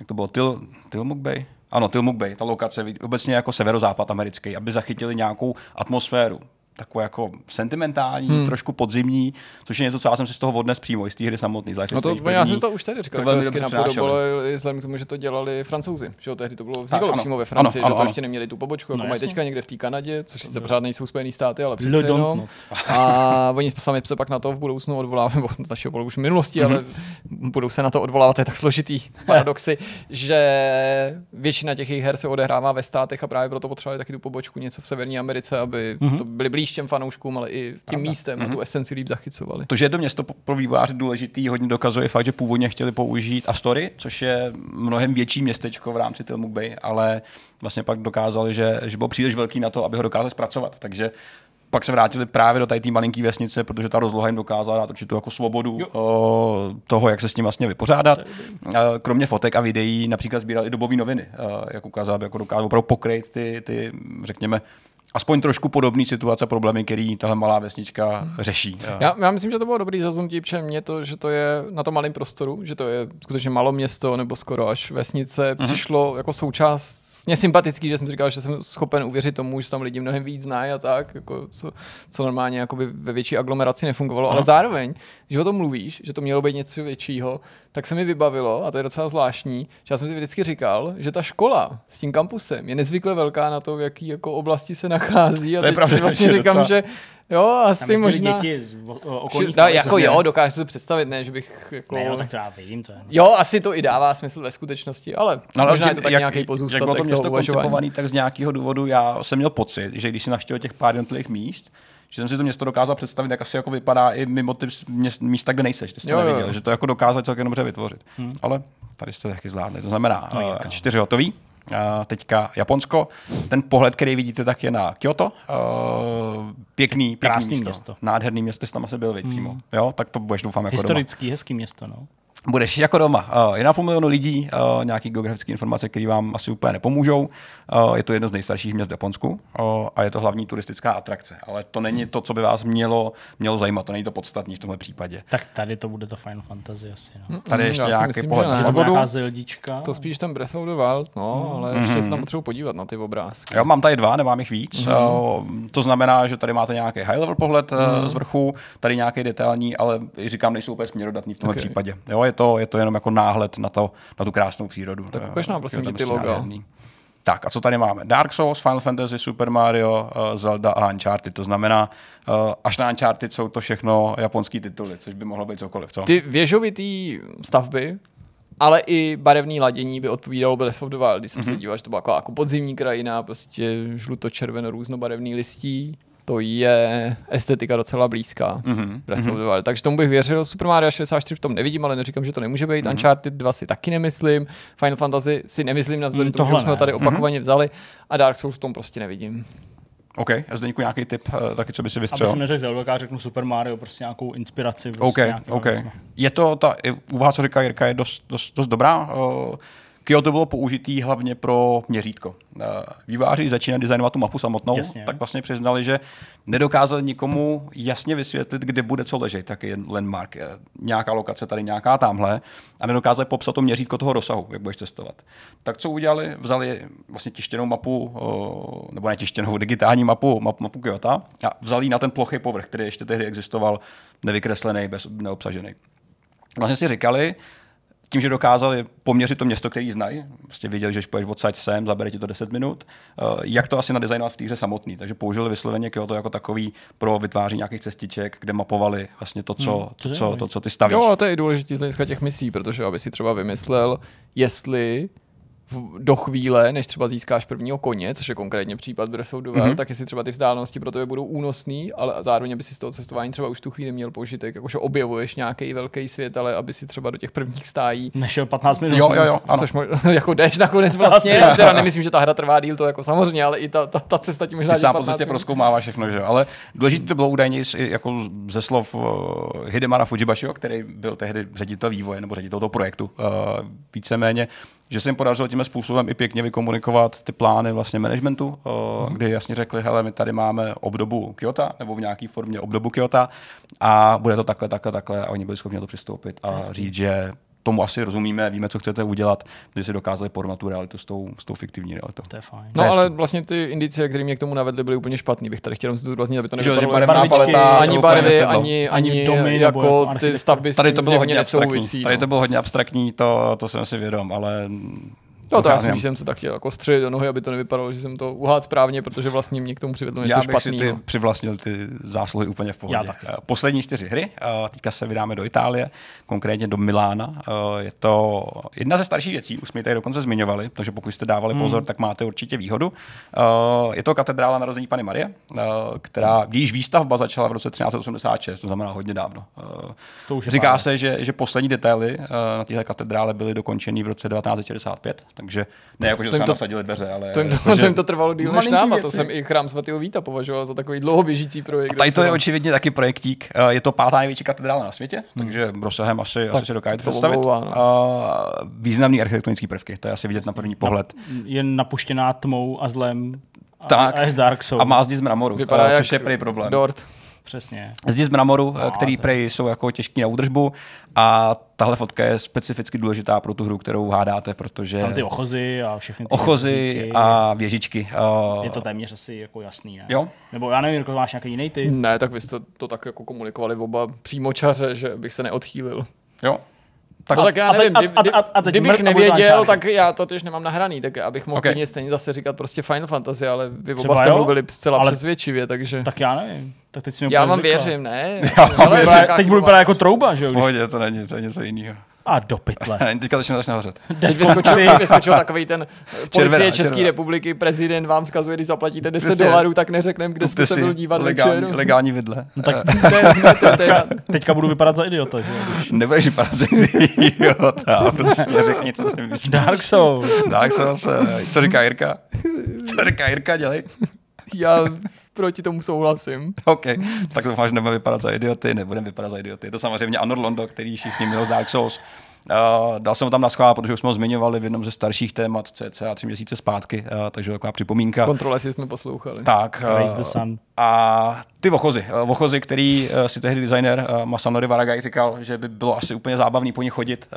jak to bylo, Til, Tilmuk Bay, ano, Tilmuk Bay, ta lokace, obecně jako severozápad americký, aby zachytili nějakou atmosféru takové jako sentimentální, hmm. trošku podzimní, což je něco, co já jsem si z toho odnes přímo, i z té hry samotný. Z No to, první, já jsem to už tady říkal, to hezky napodobilo, vzhledem k tomu, že to dělali francouzi, že jo, tehdy to bylo vzniklo tak, ano, přímo ve Francii, ano, ano, že to ano. ještě neměli tu pobočku, jako no, jako mají teďka někde v té Kanadě, což sice no. pořád nejsou Spojený státy, ale přece no, jenom. No. A oni sami se pak na to v budoucnu odvolávají, nebo z našeho pohledu už v minulosti, mm-hmm. ale mhm. budou se na to odvolávat, je tak složitý paradoxy, že většina těch her se odehrává ve státech a právě proto potřebovali taky tu pobočku něco v Severní Americe, aby mhm. to byly blíž těm fanouškům, ale i tím Pravda. místem mm-hmm. tu mhm. esenci líp zachycovali. To, že je to město pro výváře důležitý, hodně dokazuje fakt, že původně chtěli použít Astory, což je mnohem větší městečko v rámci Tilmuk Bay, ale vlastně pak dokázali, že, že byl příliš velký na to, aby ho dokázali zpracovat. Takže pak se vrátili právě do té malinké vesnice, protože ta rozloha jim dokázala dát určitou jako svobodu o, toho, jak se s ním vlastně vypořádat. Kromě fotek a videí například sbírali i dobové noviny, jak ukázal, jako dokázal opravdu pokryt ty, ty, řekněme, aspoň trošku podobný situace, problémy, který tahle malá vesnička hmm. řeší. Já, já myslím, že to bylo dobrý zaznutí, protože mě to, že to je na tom malém prostoru, že to je skutečně malo město nebo skoro až vesnice, mm-hmm. přišlo jako součást mě sympatický, že jsem říkal, že jsem schopen uvěřit tomu, že tam lidi mnohem víc znají a tak, jako co, co normálně ve větší aglomeraci nefungovalo, Aha. ale zároveň, že o tom mluvíš, že to mělo být něco většího, tak se mi vybavilo, a to je docela zvláštní, že já jsem si vždycky říkal, že ta škola s tím kampusem je nezvykle velká na to, v jaký jako oblasti se nachází. A to je pravda, si vlastně že říkám, docela... že Jo, asi možná. děti z okolí. no, jako vlastně. jo, dokážu si představit, ne, že bych... Jako... Ne, no, tak to já vím, to je. Jo, asi to i dává smysl ve skutečnosti, ale, no, ale možná je to tak jak, nějaký pozůstatek Jak bylo to město koncipovaný, tak z nějakého důvodu já jsem měl pocit, že když jsem navštěvil těch pár jednotlivých míst, že jsem si to město dokázal představit, jak asi jako vypadá i mimo ty místa, kde nejseš, kde jsi jo, to neviděl, jo. že to jako dokázal celkem dobře vytvořit. Hmm. Ale tady jste taky zvládli, to znamená no, uh, čtyři hotový, Uh, teďka Japonsko. Ten pohled, který vidíte, tak je na Kyoto. Uh, pěkný, pěkný Krásný město. město. Nádherný město, jsi tam asi byl, hmm. Jo, tak to budeš doufám jako Historický, doma. hezký město, no budeš jako doma. Eh, je na půl milionu lidí, eh, nějaký geografické informace, které vám asi úplně nepomůžou. Eh, je to jedno z nejstarších měst v Japonsku a je to hlavní turistická atrakce. Ale to není to, co by vás mělo, mělo zajímat, to není to podstatní v tomhle případě. Tak tady to bude to Final Fantasy asi. No. Mm, tady mm, ještě Já nějaký pohled. pohled na nějaká To spíš ten Breath of the Wild, no, mm. ale ještě mm-hmm. se tam potřebuji podívat na ty obrázky. Jo, mám tady dva, nemám jich víc. Mm-hmm. To znamená, že tady máte nějaký high level pohled mm-hmm. z vrchu, tady nějaký detailní, ale říkám, nejsou úplně směrodatní v tomhle okay. případě. Jo, je to, je to jenom jako náhled na, to, na tu krásnou přírodu. Tak ukaž nám prosím ty logo. Nádherný. Tak a co tady máme? Dark Souls, Final Fantasy, Super Mario, eh, Zelda a Uncharted. To znamená, eh, až na Uncharted jsou to všechno japonský tituly, což by mohlo být cokoliv, co? Ty věžovitý stavby, ale i barevné ladění by odpovídalo Breath of the Wild, když jsem mm-hmm. se mhm. díval, že to byla jako, jako podzimní krajina, prostě žluto-červeno různobarevný listí to je estetika docela blízká mm-hmm. Mm-hmm. Takže tomu bych věřil. Super Mario 64 v tom nevidím, ale neříkám, že to nemůže být. Mm-hmm. Uncharted 2 si taky nemyslím. Final Fantasy si nemyslím navzdory mm, tomu, že jsme ho tady mhm. opakovaně mm-hmm. vzali. A Dark Souls v tom prostě nevidím. OK, a zde nějaký tip, eh, taky co by si vystřelil? Já jsem neřekl Zelda, řeknu Super Mario, prostě nějakou inspiraci. Prostě OK, nějaký, OK. Je to ta úvaha, co říká Jirka, je dost, dost, dost dobrá. Uh, Kyoto bylo použitý hlavně pro měřítko. Eh, výváři začínají designovat tu mapu samotnou, jasně. tak vlastně přiznali, že nedokázali nikomu jasně vysvětlit, kde bude co ležet, tak je landmark, eh, nějaká lokace tady, nějaká tamhle, a nedokázali popsat to měřítko toho rozsahu, jak budeš cestovat. Tak co udělali? Vzali vlastně tištěnou mapu, eh, nebo ne tištěnou, digitální mapu, mapu, mapu Kyoto a vzali na ten plochý povrch, který ještě tehdy existoval, nevykreslený, bez, neobsažený. Vlastně si říkali, tím, že dokázali poměřit to město, který znají, prostě věděli, že když půjdeš odsaď sem, zabere ti to 10 minut, eh, jak to asi nadizajnovat v týře samotný. Takže použili vysloveně Kyoto jako takový pro vytváření nějakých cestiček, kde mapovali vlastně to, co, hmm, to, co, to, co ty stavíš. Jo, ale to je i důležité z hlediska těch misí, protože aby si třeba vymyslel, jestli do chvíle, než třeba získáš prvního koně, což je konkrétně případ Breath of the Wild, mm-hmm. tak jestli třeba ty vzdálenosti pro tebe budou únosný, ale zároveň by si z toho cestování třeba už tu chvíli měl požitek, jakože objevuješ nějaký velký svět, ale aby si třeba do těch prvních stájí. Nešel 15 minut. Jo, jo, jo, ano. Což mož, jako jdeš nakonec vlastně. Asi, teda nemyslím, že ta hra trvá díl, to jako samozřejmě, ale i ta, ta, ta cesta ti možná. Ty sám prostě proskoumáváš všechno, že Ale důležité to bylo údajně jako ze slov eh, Hidemara Fujibashiho, který byl tehdy ředitel vývoje nebo ředitel toho projektu. Uh, víceméně že se jim podařilo tím způsobem i pěkně vykomunikovat ty plány vlastně managementu, eh, mhm. kdy jasně řekli, hele, my tady máme obdobu Kyoto, nebo v nějaké formě obdobu Kyoto a bude to takhle, takhle, takhle a oni byli schopni to přistoupit a říct, že tomu asi rozumíme, víme, co chcete udělat, že si dokázali porovnat tu realitu s tou, s tou fiktivní realitou. To je fajn. No, je ale vlastně ty indicie, které mě k tomu navedly, byly úplně špatný. Bych tady chtěl vlastně, aby to nebylo paleta, ani barvy, ani, ani, domy, jako, jako ty stavby. Tady to bylo hodně abstraktní. Tady to no. bylo hodně abstraktní, to, to jsem si vědom, ale No to já spíš jsem se tak chtěl jako střelit do nohy, aby to nevypadalo, že jsem to uhád správně, protože vlastně mě k tomu přivedlo něco já bych špatného. Si ty přivlastnil ty zásluhy úplně v pohodě. Já tak. Eh, poslední čtyři hry, eh, teďka se vydáme do Itálie, konkrétně do Milána. Eh, je to jedna ze starších věcí, už jsme ji tady dokonce zmiňovali, protože pokud jste dávali hmm. pozor, hmm. tak máte určitě výhodu. Je to katedrála narození Pany Marie, která, jejíž výstavba začala v roce 1386, to znamená hodně dávno. To už Říká pár. se, že, že poslední detaily na této katedrále byly dokončeny v roce 1965, takže ne jako, že to, to nasadili dveře, ale... To jim to, jako, to, jim to trvalo díl než náma, to jsem i chrám svatého Víta považoval za takový dlouhoběžící projekt. A tady to je očividně taky projektík. Eh, je to pátá největší katedrála na světě, hmm. takže rozsahem asi, tak asi se dokážete představit. Oblouvá, no. Eh, významný architektonický prvky, to je asi vidět na první pohled. No, je napuštěná tmou a zlem. Tak. A, Dark a má zdi z mramoru, Vypadá eh, což je prý problém. Dort. Přesně. Zdi z mramoru, no, který prej jsou jako těžký na údržbu a tahle fotka je specificky důležitá pro tu hru, kterou hádáte, protože... Tam ty ochozy a všechny ty Ochozy věžičky. a věžičky. Eh, je to téměř asi jako jasný, ne? Jo. Nebo já nevím, máš nějaký jiný typ? Ne, tak vy jste to tak jako komunikovali oba přímočaře, že bych se neodchýlil. Jo, tak, no, tak já nevím, a teď, a, a, a, teď kdybych nevěděl, tak já to tež nemám nahraný, tak abych mohl okay. stejně zase říkat prostě Final Fantasy, ale vy Třeba oba jste jo? mluvili zcela ale... přesvědčivě, takže... Tak já nevím. Tak teď si já vám věřím, ne? Já, já věřím, teď budu vypadat jako trouba, že jo? V Pohodě, to není, to je něco jiného. A do pytle. A Teďka začne začne hořet. Teď vyskočil, vyskočil takový ten policie červená, České červená. republiky, prezident vám zkazuje, když zaplatíte 10 Přesně. dolarů, tak neřeknem, kde jste se byl dívat legální, večer. Legální vidle. No tak eh. teďka, teďka budu vypadat za idiota. Že? Nebudeš vypadat za idiota, prostě řekni, co si myslíš. Dark Souls. Dark Souls, eh, co říká Jirka? Co říká Jirka, dělej. Já proti tomu souhlasím. OK, tak doufám, že nebudeme vypadat za idioty, nebudeme vypadat za idioty. Je to samozřejmě Anor Londo, který všichni měl z Dark Souls. Uh, dal jsem ho tam na schvál, protože už jsme ho zmiňovali v jednom ze starších témat, cca tři měsíce zpátky, uh, takže taková připomínka. Kontrole si jsme poslouchali. Tak. Uh, a ty vochozy, uh, vochozy, který uh, si tehdy designer uh, Masanori Varagai říkal, že by bylo asi úplně zábavný po ně chodit,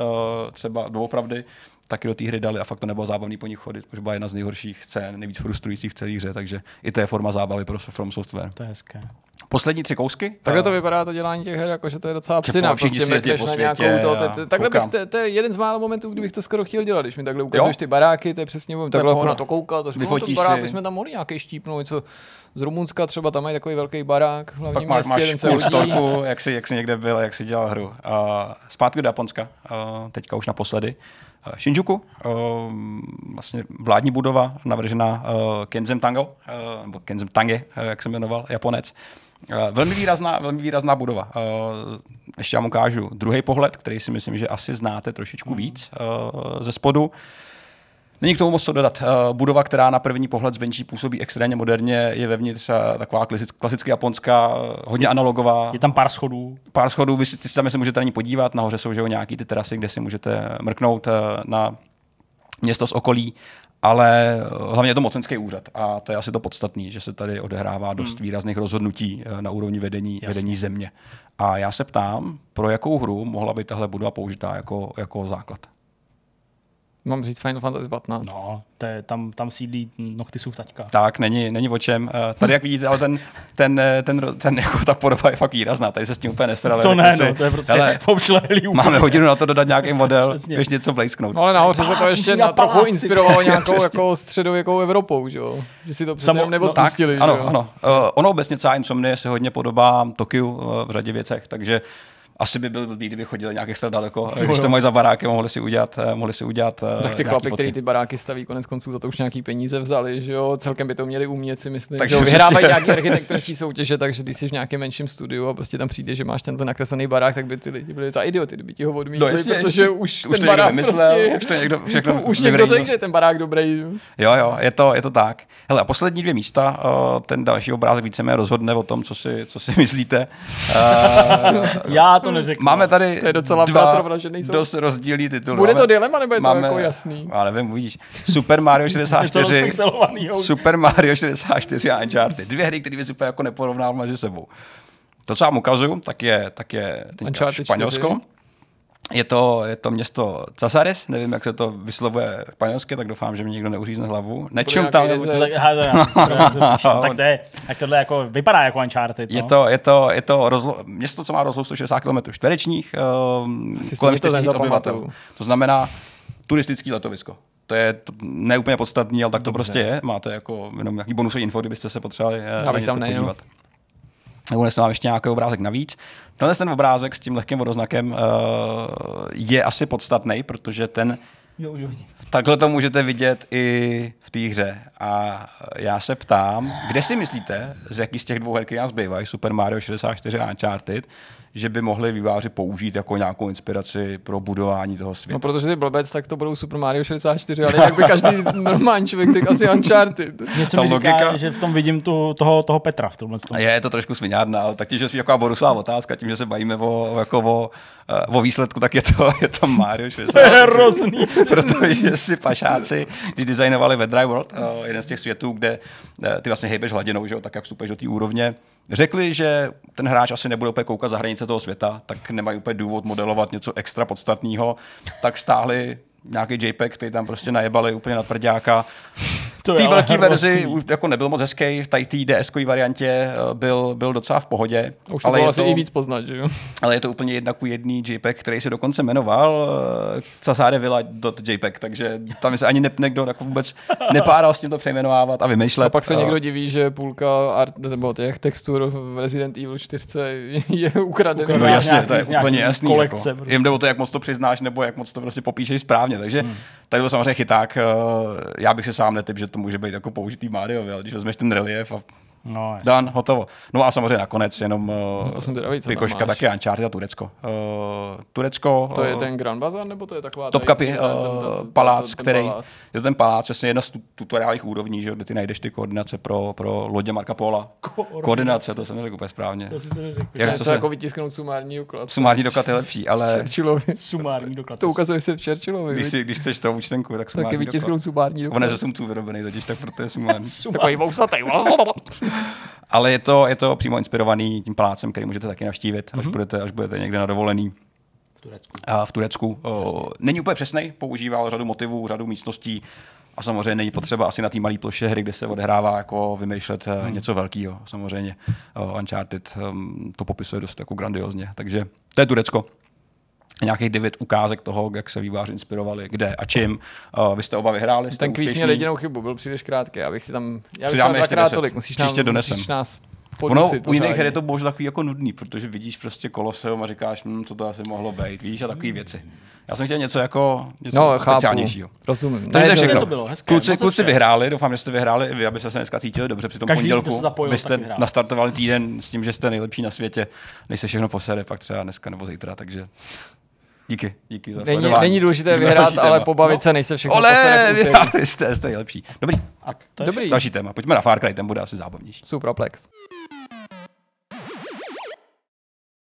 uh, třeba doopravdy, taky do té hry dali a fakt to nebylo zábavný po nich chodit, už byla jedna z nejhorších scén, nejvíc frustrujících v celé hře, takže i to je forma zábavy pro From Software. To je hezké. Poslední tři kousky? Takhle to vypadá to dělání těch her, jakože to je docela psina. Všichni prostě si po světě. To, to, to, takhle bych, to, to, je jeden z málo momentů, kdybych to skoro chtěl dělat, když mi takhle ukazuješ jo? ty baráky, to je přesně, tak takhle na to koukal. to říkám, no, to barák, bychom tam mohli nějaký štípnout, co z Rumunska třeba, tam je takový velký barák v hlavním Pak máš, městě, máš storku, jak jsi, jak jsi někde byl, jak jsi dělal hru. Uh, zpátky do Japonska, uh, teďka už naposledy. Eh, Shinjuku, eh, vlastně vládní budova navržená eh, Kenzem Tango, nebo Kenzem Tange, jak se jmenoval, Japonec. Velmi výrazná, velmi výrazná budova. Ještě vám ukážu druhý pohled, který si myslím, že asi znáte trošičku víc ze spodu. Není k tomu moc co dodat. Eh, budova, která na první pohled zvenčí působí extrémně moderně, je vevnitř eh, taková klasicky japonská, eh, hodně analogová. Je tam pár schodů. Pár schodů, vy si, sami se můžete na ní podívat, nahoře jsou že jo, ty terasy, kde si můžete mrknout na město z okolí, ale hlavně je to mocenský úřad a to je asi to podstatné, že se tady odehrává dost hmm. výrazných rozhodnutí na úrovni vedení, vedení země. A já se ptám, pro jakou hru mohla být tahle budova použitá jako, jako základ? Mám říct Final Fantasy 15. No, to je, tam, tam sídlí nohty jsou taťka. Tak, není, není o čem. Eh, tady, jak vidíte, ale ten, ten, eh, ten, ten, ten jako ta podoba je fakt výrazná. Tady se s tím úplně nestrali. To ne, no, to je prostě ale, úplně. Máme hodinu na to dodat nějaký model, když něco blejsknout. No, ale nahoře se to ještě na trochu inspirovalo nějakou jako středověkou jako Evropou, že jo? Že si to přece Samo, jenom no, neodpustili. No, tak, ano, ano. Uh, ono obecně celá Insomnie se hodně podobá Tokiu uh, v řadě věcech, takže asi by byl blbý, kdyby chodili nějak extra daleko. Jo, Když to mají za baráky, mohli si udělat, eh, mohli si udělat eh, Tak ty chlapy, který ty baráky staví, konec konců za to už nějaký peníze vzali, že jo, celkem by to měli umět si myslím. Takže jo? vyhrávají je. nějaký architektonický soutěže, takže když jsi v nějakém menším studiu a prostě tam přijde, že máš tenhle nakreslený barák, tak by ty lidi byli za idioty, kdyby ti ho odmítli, no, jasně, protože ještě, už, už ten barák vymyslel, prostě, už to někdo, všechno už někdo řekl, že je ten barák dobrý. Jo, jo, je to, je to tak. Hele, a poslední dvě místa, eh, ten další obrázek víceméně rozhodne o tom, co si, co si myslíte. Já to hmm. neřekl. Máme no. tady to je docela dva jsou. dost rozdílný tituly. Bude to dilema, nebo je to máme, jako jasný? Já nevím, uvidíš. Super Mario 64, Super Mario 64 a Uncharted. Dvě hry, které bys úplně jako neporovnal mezi sebou. To, co vám ukazuju, tak je, tak je Uncharted Španělsko. 4. Je to, je to město Casares, nevím, jak se to vyslovuje v španělsky, tak doufám, že mi někdo neuřízne hlavu. Nečum tam. Nebo... Tak, to je, tohle jako vypadá jako Uncharted. No? Je to, je to, je to rozlo, město, co má rozlohu 160 km čtverečních, um, kolem 4 obyvatel. To znamená turistický letovisko. To je neúplně podstatný, ale tak to Dobře. prostě je. Máte jako jenom nějaký bonusový info, kdybyste se potřebovali Já eh, bych tam nejel jestli mám ještě nějaký obrázek navíc. Tenhle ten obrázek s tím lehkým vodoznakem uh, je asi podstatný, protože ten jo, jo. takhle to můžete vidět i v té hře. A já se ptám, kde si myslíte, z jaký z těch dvou her, které nás bývají, Super Mario 64 a Uncharted, že by mohli výváři použít jako nějakou inspiraci pro budování toho světa. No protože ty blbec, tak to budou Super Mario 64, ale jak by každý normální člověk řekl asi Uncharted. Něco Ta mi logika... říká, že v tom vidím tu, toho, toho Petra v tomhle. Tom. Je to trošku sviňárna, ale tím, že je taková Borusová otázka, tím, že se bavíme o, jako o Eh, o výsledku, tak je to, je to Mario Švesal. To je hrozný. Protože si pašáci, když designovali ve Dry World, eh, no. jeden z těch světů, kde eh, ty vlastně hejbeš hladinou, že jo, tak jak vstupuješ do té úrovně, řekli, že ten hráč asi nebude úplně koukat za hranice toho světa, tak nemají úplně důvod modelovat něco extra podstatného, tak stáhli nějaký JPEG, který tam prostě najebali úplně na tvrdáka to té velké verzi vlastně. už jako nebyl moc hezký, v té ds variantě eh, byl, byl docela v pohodě. A už to ale bylo asi to, i víc poznat, že jo? Ale je to úplně jednak jedný JPEG, který se dokonce jmenoval eh, JPEG, takže tam se ani ne, někdo jako vůbec nepáral s tím to přejmenovávat a vymýšlet. A pak se eh, někdo diví, že půlka art, nebo těch textur v Resident Evil 4 je ukradená. No jasně, to je úplně jasný. Kolekce, jako. prostě. Jim jde o to, jak moc to přiznáš, nebo jak moc to prostě popíšeš správně, takže hmm. tady byl samozřejmě chyták. Já bych se sám netyp, že to to může být jako použitý Mario, ale když vezmeš ten relief a No, Dan, hotovo. No a samozřejmě nakonec jenom no, to eh, jsem Pikoška taky Uncharted a Turecko. Uh, Turecko... To je uh, ten Grand Bazar, nebo to je taková... Top Cupy, uh, palác, ten, který... Ten palác. Je to ten palác, přesně jedna z tutoriálních úrovní, že, kde ty najdeš ty koordinace pro, pro lodě Marka Pola. Koordinace, koordinace to jsem neřekl úplně správně. To si se neřekl. Jak se... jako vytisknout sumární doklad. Sumární doklad je lepší, ale... Sumární doklad. To ukazuje se v Churchillovi. Když, si, když chceš to účtenku, tak sumární tak doklad. vytisknout sumární doklad. On je ze sumců vyrobený, totiž tak proto je sumární. Takový Ale je to, je to přímo inspirovaný tím palácem, který můžete taky navštívit, mm-hmm. až, mhm. budete, až budete někde na dovolený. V Turecku. A v Turecku. O, Není úplně přesný, používal řadu motivů, řadu místností. A samozřejmě není potřeba asi na té malé ploše hry, kde se odehrává, jako vymýšlet hmm. něco velkého. Samozřejmě Uncharted ehm, to popisuje dost jako grandiozně. Takže to je Turecko nějakých devět ukázek toho, jak se výváři inspirovali, kde a čím. Uh, vy jste oba vyhráli. Jste Ten kvíz měl jedinou chybu, byl příliš krátký. bych si tam, já bych dvakrát tolik, musíš, Příště nám, donesem. musíš nás Podusit, ono, u jiných her je to bohužel takový jako nudný, protože vidíš prostě Koloseum a říkáš, hm, co to asi mohlo být, víš, a takové věci. Já jsem chtěl něco jako něco no, speciálnějšího. Rozumím. Takže to je všechno. To bylo, hezké, kluci, kluci vyhráli, doufám, že jste vyhráli, vy, aby se dneska cítili dobře při tom Každý, pondělku. Zapojil, vy jste nastartovali týden s tím, že jste nejlepší na světě, než se všechno posede, pak třeba dneska nebo zítra, takže Díky, díky za není, Není důležité Jdeme vyhrát, téma. ale pobavit no. se nejsem všechno. Ole, jste, jste lepší. Dobrý. Tak, Dobrý. Další téma. Pojďme na Far Cry, ten bude asi zábavnější. Suproplex.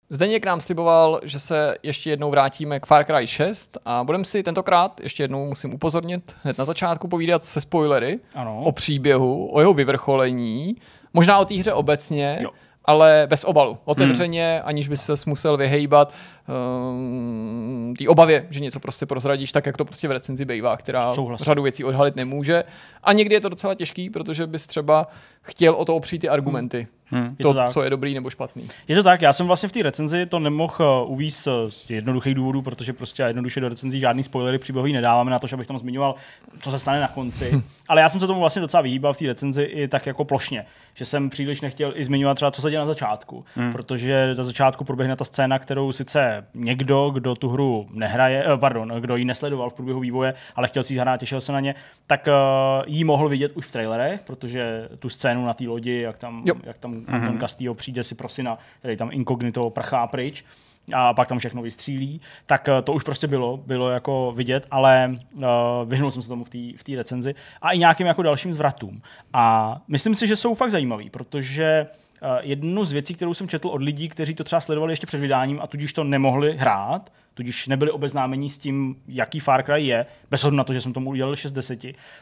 Zdeněk nám sliboval, že se ještě jednou vrátíme k Far Cry 6 a budeme si tentokrát, ještě jednou musím upozornit, hned na začátku povídat se spoilery ano. o příběhu, o jeho vyvrcholení, možná o té hře obecně, jo ale bez obalu. Hmm. Otevřeně, hmm. aniž by se musel vyhejbat um, ehm, té obavě, že něco prostě prozradíš, tak jak to prostě v recenzi bývá, která Souhlasím. řadu věcí odhalit nemůže. A někdy je to docela těžký, protože bys třeba chtěl o to opřít ty argumenty. Hmm. Hmm. To, je to tak. co je dobrý nebo špatný. Je to tak, já jsem vlastně v té recenzi to nemohl eh, uvíz eh, z jednoduchých důvodů, protože prostě jednoduše do recenzí žádný spoilery příběhový nedáváme na to, že abych tam zmiňoval, co se stane na konci. Hmm. Ale já jsem se tomu vlastně docela vyhýbal v té recenzi i tak jako plošně, že jsem příliš nechtěl i zmiňovat třeba, co se děje na začátku, hmm. protože na začátku proběhne ta scéna, kterou sice někdo, kdo tu hru nehraje, eh, pardon, kdo ji nesledoval v průběhu vývoje, ale chtěl si ji hrát, těšil se na ně, tak eh, ji mohl vidět už v trailerech, protože tu scénu na té lodi, jak tam, jo. jak tam mm-hmm. ten Castillo přijde si na, který tam inkognito prchá pryč, a pak tam všechno vystřílí, tak eh, to už prostě bylo, bylo jako vidět, ale uh, vyhnul jsem se tomu v té v recenzi a i nějakým jako dalším zvratům. A myslím si, že jsou fakt zajímavý, protože uh, Eh, jednu z věcí, kterou jsem četl od lidí, kteří to třeba sledovali ještě před vydáním a tudíž to nemohli hrát, tudíž nebyli obeznámeni s tím, jaký Far Cry je, bez ohledu na to, že jsem tomu udělal 6 10,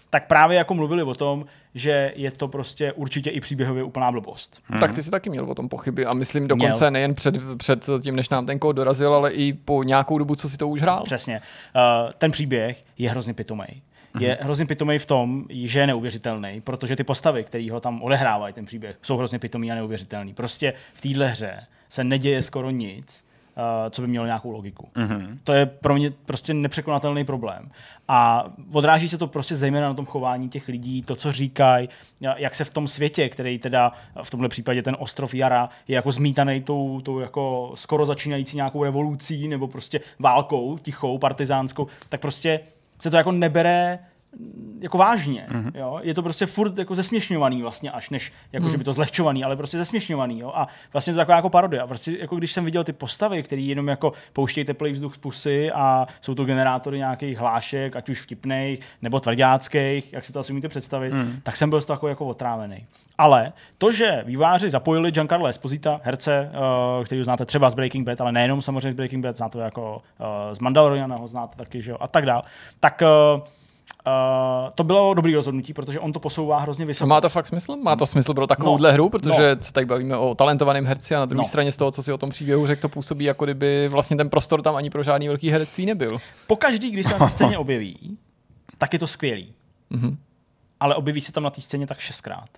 tak právě jako mluvili o tom, že je to prostě určitě i příběhově úplná blbost. Hmm. Tak ty jsi taky měl o tom pochyby a myslím dokonce měl. nejen před, před tím, než nám ten kód dorazil, ale i po nějakou dobu, co si to už hrál. Přesně. Uh, ten příběh je hrozně pitomý je hrozně pitomý v tom, že je neuvěřitelný, protože ty postavy, které ho tam odehrávají, ten příběh, jsou hrozně pitomý a neuvěřitelný. Prostě v téhle hře se neděje skoro nic, eh, co by mělo nějakou logiku. Mm-hmm. To je pro mě prostě nepřekonatelný problém. A odráží se to prostě zejména na tom chování těch lidí, to, co říkají, jak se v tom světě, který teda v tomhle případě ten ostrov Jara je jako zmítaný tou, tou jako skoro začínající nějakou revolucí nebo prostě válkou tichou, partizánskou, tak prostě se to jako nebere jako vážně. Mm-hmm. Jo? Je to prostě furt jako zesměšňovaný vlastně, až než jako, mm. že mhm. by to zlehčovaný, ale prostě zesměšňovaný. Jo? A vlastně to taková jako parodie. A prostě, jako když jsem viděl ty postavy, které jenom jako pouštějí teplý vzduch z pusy a jsou to generátory nějakých hlášek, ať už vtipných nebo tvrdáckých, jak si to asi umíte představit, mm. tak jsem byl z toho jako, jako otrávený. Ale to, že výváři zapojili Giancarlo Esposita, herce, eh, který ho znáte třeba z Breaking Bad, ale nejenom samozřejmě z Breaking Bad, znáte jako eh, z Mandaloriana, ho znáte taky, že jo, a tak dál, tak eh, Uh, to bylo dobrý rozhodnutí, protože on to posouvá hrozně vysoko. A má to fakt smysl? Má to smysl pro takovouhle no, hru, protože no. se tady bavíme o talentovaném herci a na druhé no. straně z toho, co si o tom příběhu řekl, to působí, jako kdyby vlastně ten prostor tam ani pro žádný velký herectví nebyl. Po každý, když se na scéně objeví, tak je to skvělý. Mm-hmm. Ale objeví se tam na té scéně tak šestkrát.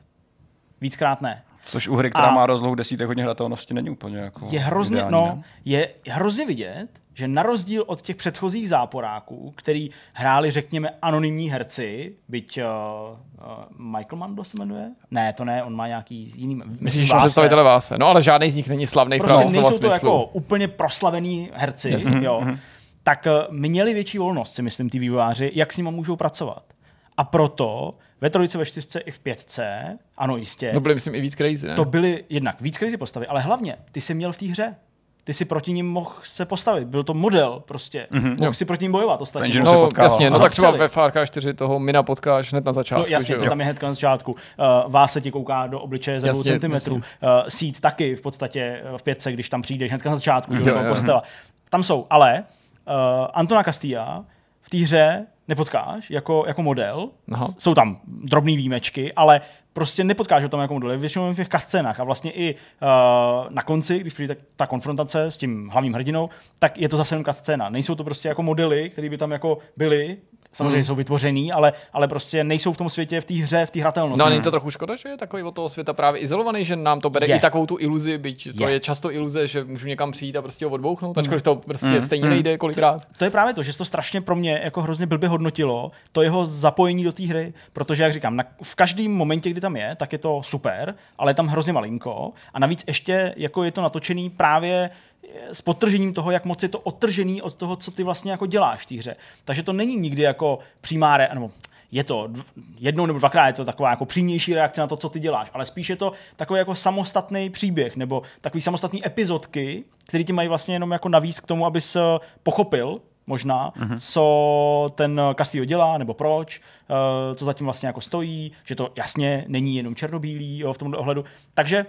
Víckrát ne. Což u hry, která a má rozlohu desítek hodně hratelnosti, není úplně jako Je hrozně, ideální, no, ne? je hrozně vidět, že na rozdíl od těch předchozích záporáků, který hráli, řekněme, anonymní herci, byť uh, uh, Michael Mando se jmenuje? Ne, to ne, on má nějaký jiný... Myslíš, že představitele Váse? No ale žádný z nich není slavný prostě v nejsou to smyslu. jako úplně proslavený herci, yes. Mhm, jo. Mm-hmm. Tak uh, měli větší volnost, si myslím, ty vývojáři, jak s nimi můžou pracovat. A proto ve trojice, ve čtyřce i v pětce, ano jistě. To byly, myslím, i víc crazy, ne? To byly jednak víc crazy postavy, ale hlavně ty jsi měl v té hře ty si proti ním mohl se postavit. Byl to model prostě. Mm-hmm. Mohl si proti ním bojovat Ostatní. No, jasně, no tak třeba ve Cry 4 toho mina potkáš hned na začátku. No jasně, to tam je hned na začátku. Uh, vás se ti kouká do obličeje za 2 cm. sít taky v podstatě eh, v pětce, když tam přijdeš hned na začátku jo, do toho jo, Tam jsou, ale uh, Antona Castilla v té hře nepotkáš jako, jako model. Aha. Jsou tam drobné výjimečky, ale prostě nepotkáš tam jako dole, většinou v těch kascenách a vlastně i uh, na konci, když přijde ta, ta konfrontace s tím hlavním hrdinou, tak je to zase jenom scéna. Nejsou to prostě jako modely, které by tam jako byly, samozřejmě mm. jsou vytvořený, ale, ale prostě nejsou v tom světě, v té hře, v té hratelnosti. No není to trochu škoda, že je takový od toho světa právě izolovaný, že nám to bere je. i takovou tu iluzi, byť je. to je často iluze, že můžu někam přijít a prostě ho odbouchnout, hmm. ačkoliv to prostě mm. stejně hmm. nejde kolikrát. To, to, je právě to, že to strašně pro mě jako hrozně blbě hodnotilo, to jeho zapojení do té hry, protože jak říkám, na, v každém momentě, kdy tam je, tak je to super, ale je tam hrozně malinko a navíc ještě jako je to natočený právě s potržením toho, jak moc je to odtržený od toho, co ty vlastně jako děláš v té hře. Takže to není nikdy jako přímá, re, nebo je to jednou nebo dvakrát je to taková jako přímější reakce na to, co ty děláš, ale spíš je to takový jako samostatný příběh nebo takový samostatný epizodky, které ti mají vlastně jenom jako navíc k tomu, abys eh, pochopil možná, uh-huh. co ten Castillo dělá, nebo proč, eh, co zatím vlastně jako stojí, že to jasně není jenom černobílý jo, v tomto ohledu. Takže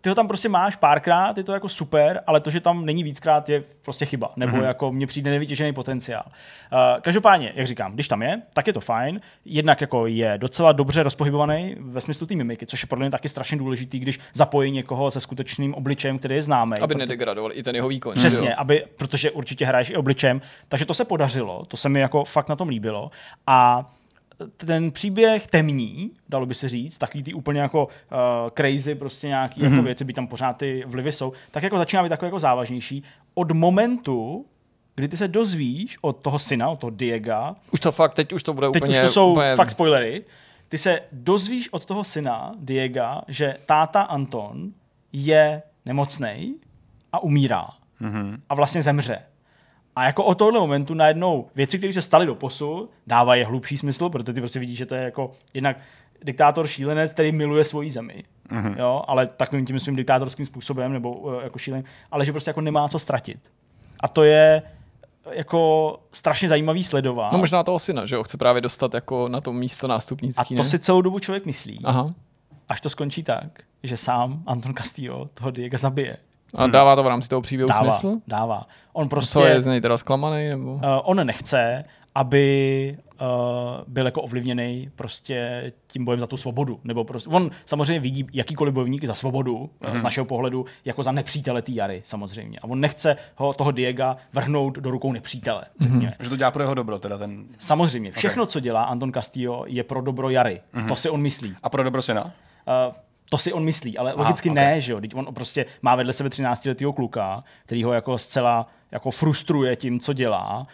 ty ho tam prostě máš párkrát, je to jako super, ale to, že tam není víckrát, je prostě chyba, nebo mm-hmm. jako mně přijde nevytěžený potenciál. Uh, každopádně, jak říkám, když tam je, tak je to fajn, jednak jako je docela dobře rozpohybovaný ve smyslu té mimiky, což je pro mě taky strašně důležitý, když zapojí někoho se skutečným obličem, který je známý. Aby proto... nedegradoval i ten jeho výkon. Přesně, jo. aby, protože určitě hraješ i obličem, takže to se podařilo, to se mi jako fakt na tom líbilo. A ten příběh temní, dalo by se říct, takový ty úplně jako uh, crazy prostě nějaký mm-hmm. jako mhm. věci, by tam pořád ty vlivy jsou, tak jako začíná být takový jako závažnější. Od momentu, kdy ty se dozvíš od toho syna, od toho Diega. Už to fakt, teď už to bude teď úplně... Teď už to jsou úplně... fakt spoilery. Ty se dozvíš od toho syna, Diega, že táta Anton je nemocný a umírá. Mm-hmm. A vlastně zemře. A jako od tohohle momentu najednou věci, které se staly do posu, dávají hlubší smysl, protože ty prostě vidíš, že to je jako jednak diktátor šílenec, který miluje svoji zemi. Uh-huh. Jo, ale takovým tím svým diktátorským způsobem, nebo uh, jako šílen, ale že prostě jako nemá co ztratit. A to je eh, jako strašně zajímavý sledovat. No možná toho syna, že ho chce právě dostat jako na to místo nástupnický. A to ne? si celou dobu člověk myslí. Aha. Až to skončí tak, že sám Anton Castillo toho Diego zabije. A hmm. dává to v rámci toho příběhu dává, smysl? Dává. On prostě... Co je z něj teda zklamaný? Nebo? Uh, on nechce, aby uh, byl jako ovlivněný prostě tím bojem za tu svobodu. Nebo prostě, on samozřejmě vidí jakýkoliv bojovník za svobodu, mm-hmm. z hmm. našeho pohledu, jako za nepřítele té jary samozřejmě. A on nechce ho, toho Diega vrhnout do rukou nepřítele. Mm-hmm. Že to dělá pro jeho dobro teda ten... Samozřejmě. Všechno, okay. co dělá Anton Castillo, je pro dobro jary. Mm-hmm. To si on myslí. A pro dobro syna? Uh, to si on myslí, ale logicky Aha, okay. ne, že jo. Teď on prostě má vedle sebe 13-letého kluka, který ho jako zcela jako frustruje tím, co dělá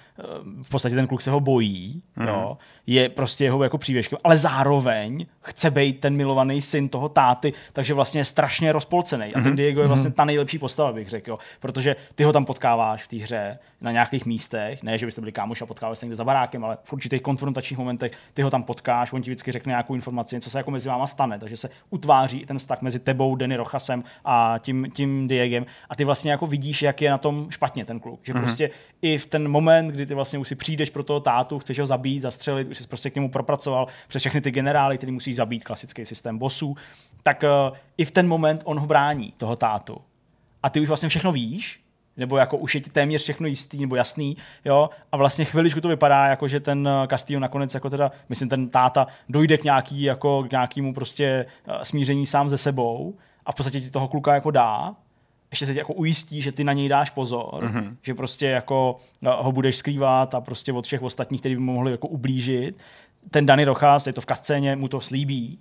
v podstatě ten kluk se ho bojí, mm. jo, mhm. je prostě jeho jako přívěškem, ale zároveň chce být ten milovaný syn toho táty, takže vlastně je strašně rozpolcený. A ten mhm. Diego je vlastně mhm. ta nejlepší postava, bych řekl, jo, protože ty ho tam potkáváš v té hře na nějakých místech, ne, že byste byli kámoš a potkávali se někde za barákem, ale v určitých konfrontačních momentech ty ho tam potkáš, on ti vždycky řekne nějakou informaci, co se jako mezi váma stane, takže se utváří ten vztah mezi tebou, Denny Rochasem a tím, tím Diegem a ty vlastně jako vidíš, jak je na tom špatně ten kluk, že mm. prostě i v ten moment, kdy ty vlastně už si přijdeš pro toho tátu, chceš ho zabít, zastřelit, už jsi prostě k němu propracoval přes všechny ty generály, který musí zabít, klasický systém bosů, tak uh, i v ten moment on ho brání, toho tátu. A ty už vlastně všechno víš, nebo jako už je ti téměř všechno jistý nebo jasný, jo, a vlastně chviličku to vypadá, jako že ten eh, Castillo nakonec, jako teda, myslím, ten táta dojde k, nějaký, jako, k nějakému prostě eh, smíření sám se sebou a v podstatě ti toho kluka jako dá, ještě se tě jako ujistí, že ty na něj dáš pozor, mm-hmm. že prostě jako eh, ho budeš skrývat a prostě od všech ostatních, kteří by mu mohli jako ublížit. Ten Dany Rochas, je to v kascéně, mu to slíbí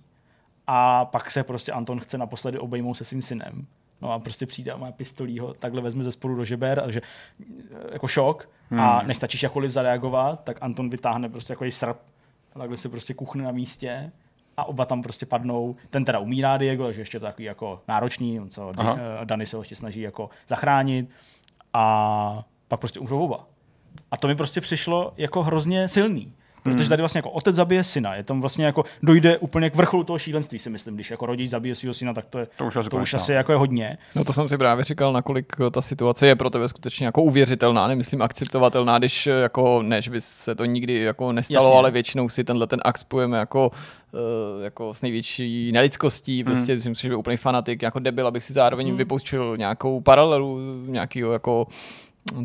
a pak se prostě Anton chce naposledy obejmout se svým synem. No a prostě přijde a má pistolí ho, takhle vezme ze spodu do žeber, že, eh, jako šok hmm. a nestačíš jakkoliv zareagovat, tak Anton vytáhne prostě jako srp a takhle se prostě kuchne na místě a oba tam prostě padnou. Ten teda umírá Diego, takže ještě to takový jako náročný, on se, Aha. Eh, Dany se ho ještě snaží jako zachránit a pak prostě umřou oba. A to mi prostě přišlo jako hrozně silný. Protože hmm. tady vlastně jako otec zabije syna, je tam vlastně jako dojde úplně k vrcholu toho šílenství, si myslím, když jako rodič zabije svého syna, tak to je to už asi, to už asi jako je hodně. No to jsem si právě říkal, nakolik eh, ta situace je pro tebe skutečně jako uvěřitelná, nemyslím akceptovatelná, když eh, jako ne, že by se to nikdy jako nestalo, Jasně. ale většinou si tenhle ten akt spojeme jako eh, jako s největší nelidskostí, hmm. prostě myslím si, že byl úplný fanatik, jako debil, abych si zároveň hmm. vypouštěl nějakou paralelu nějakého jako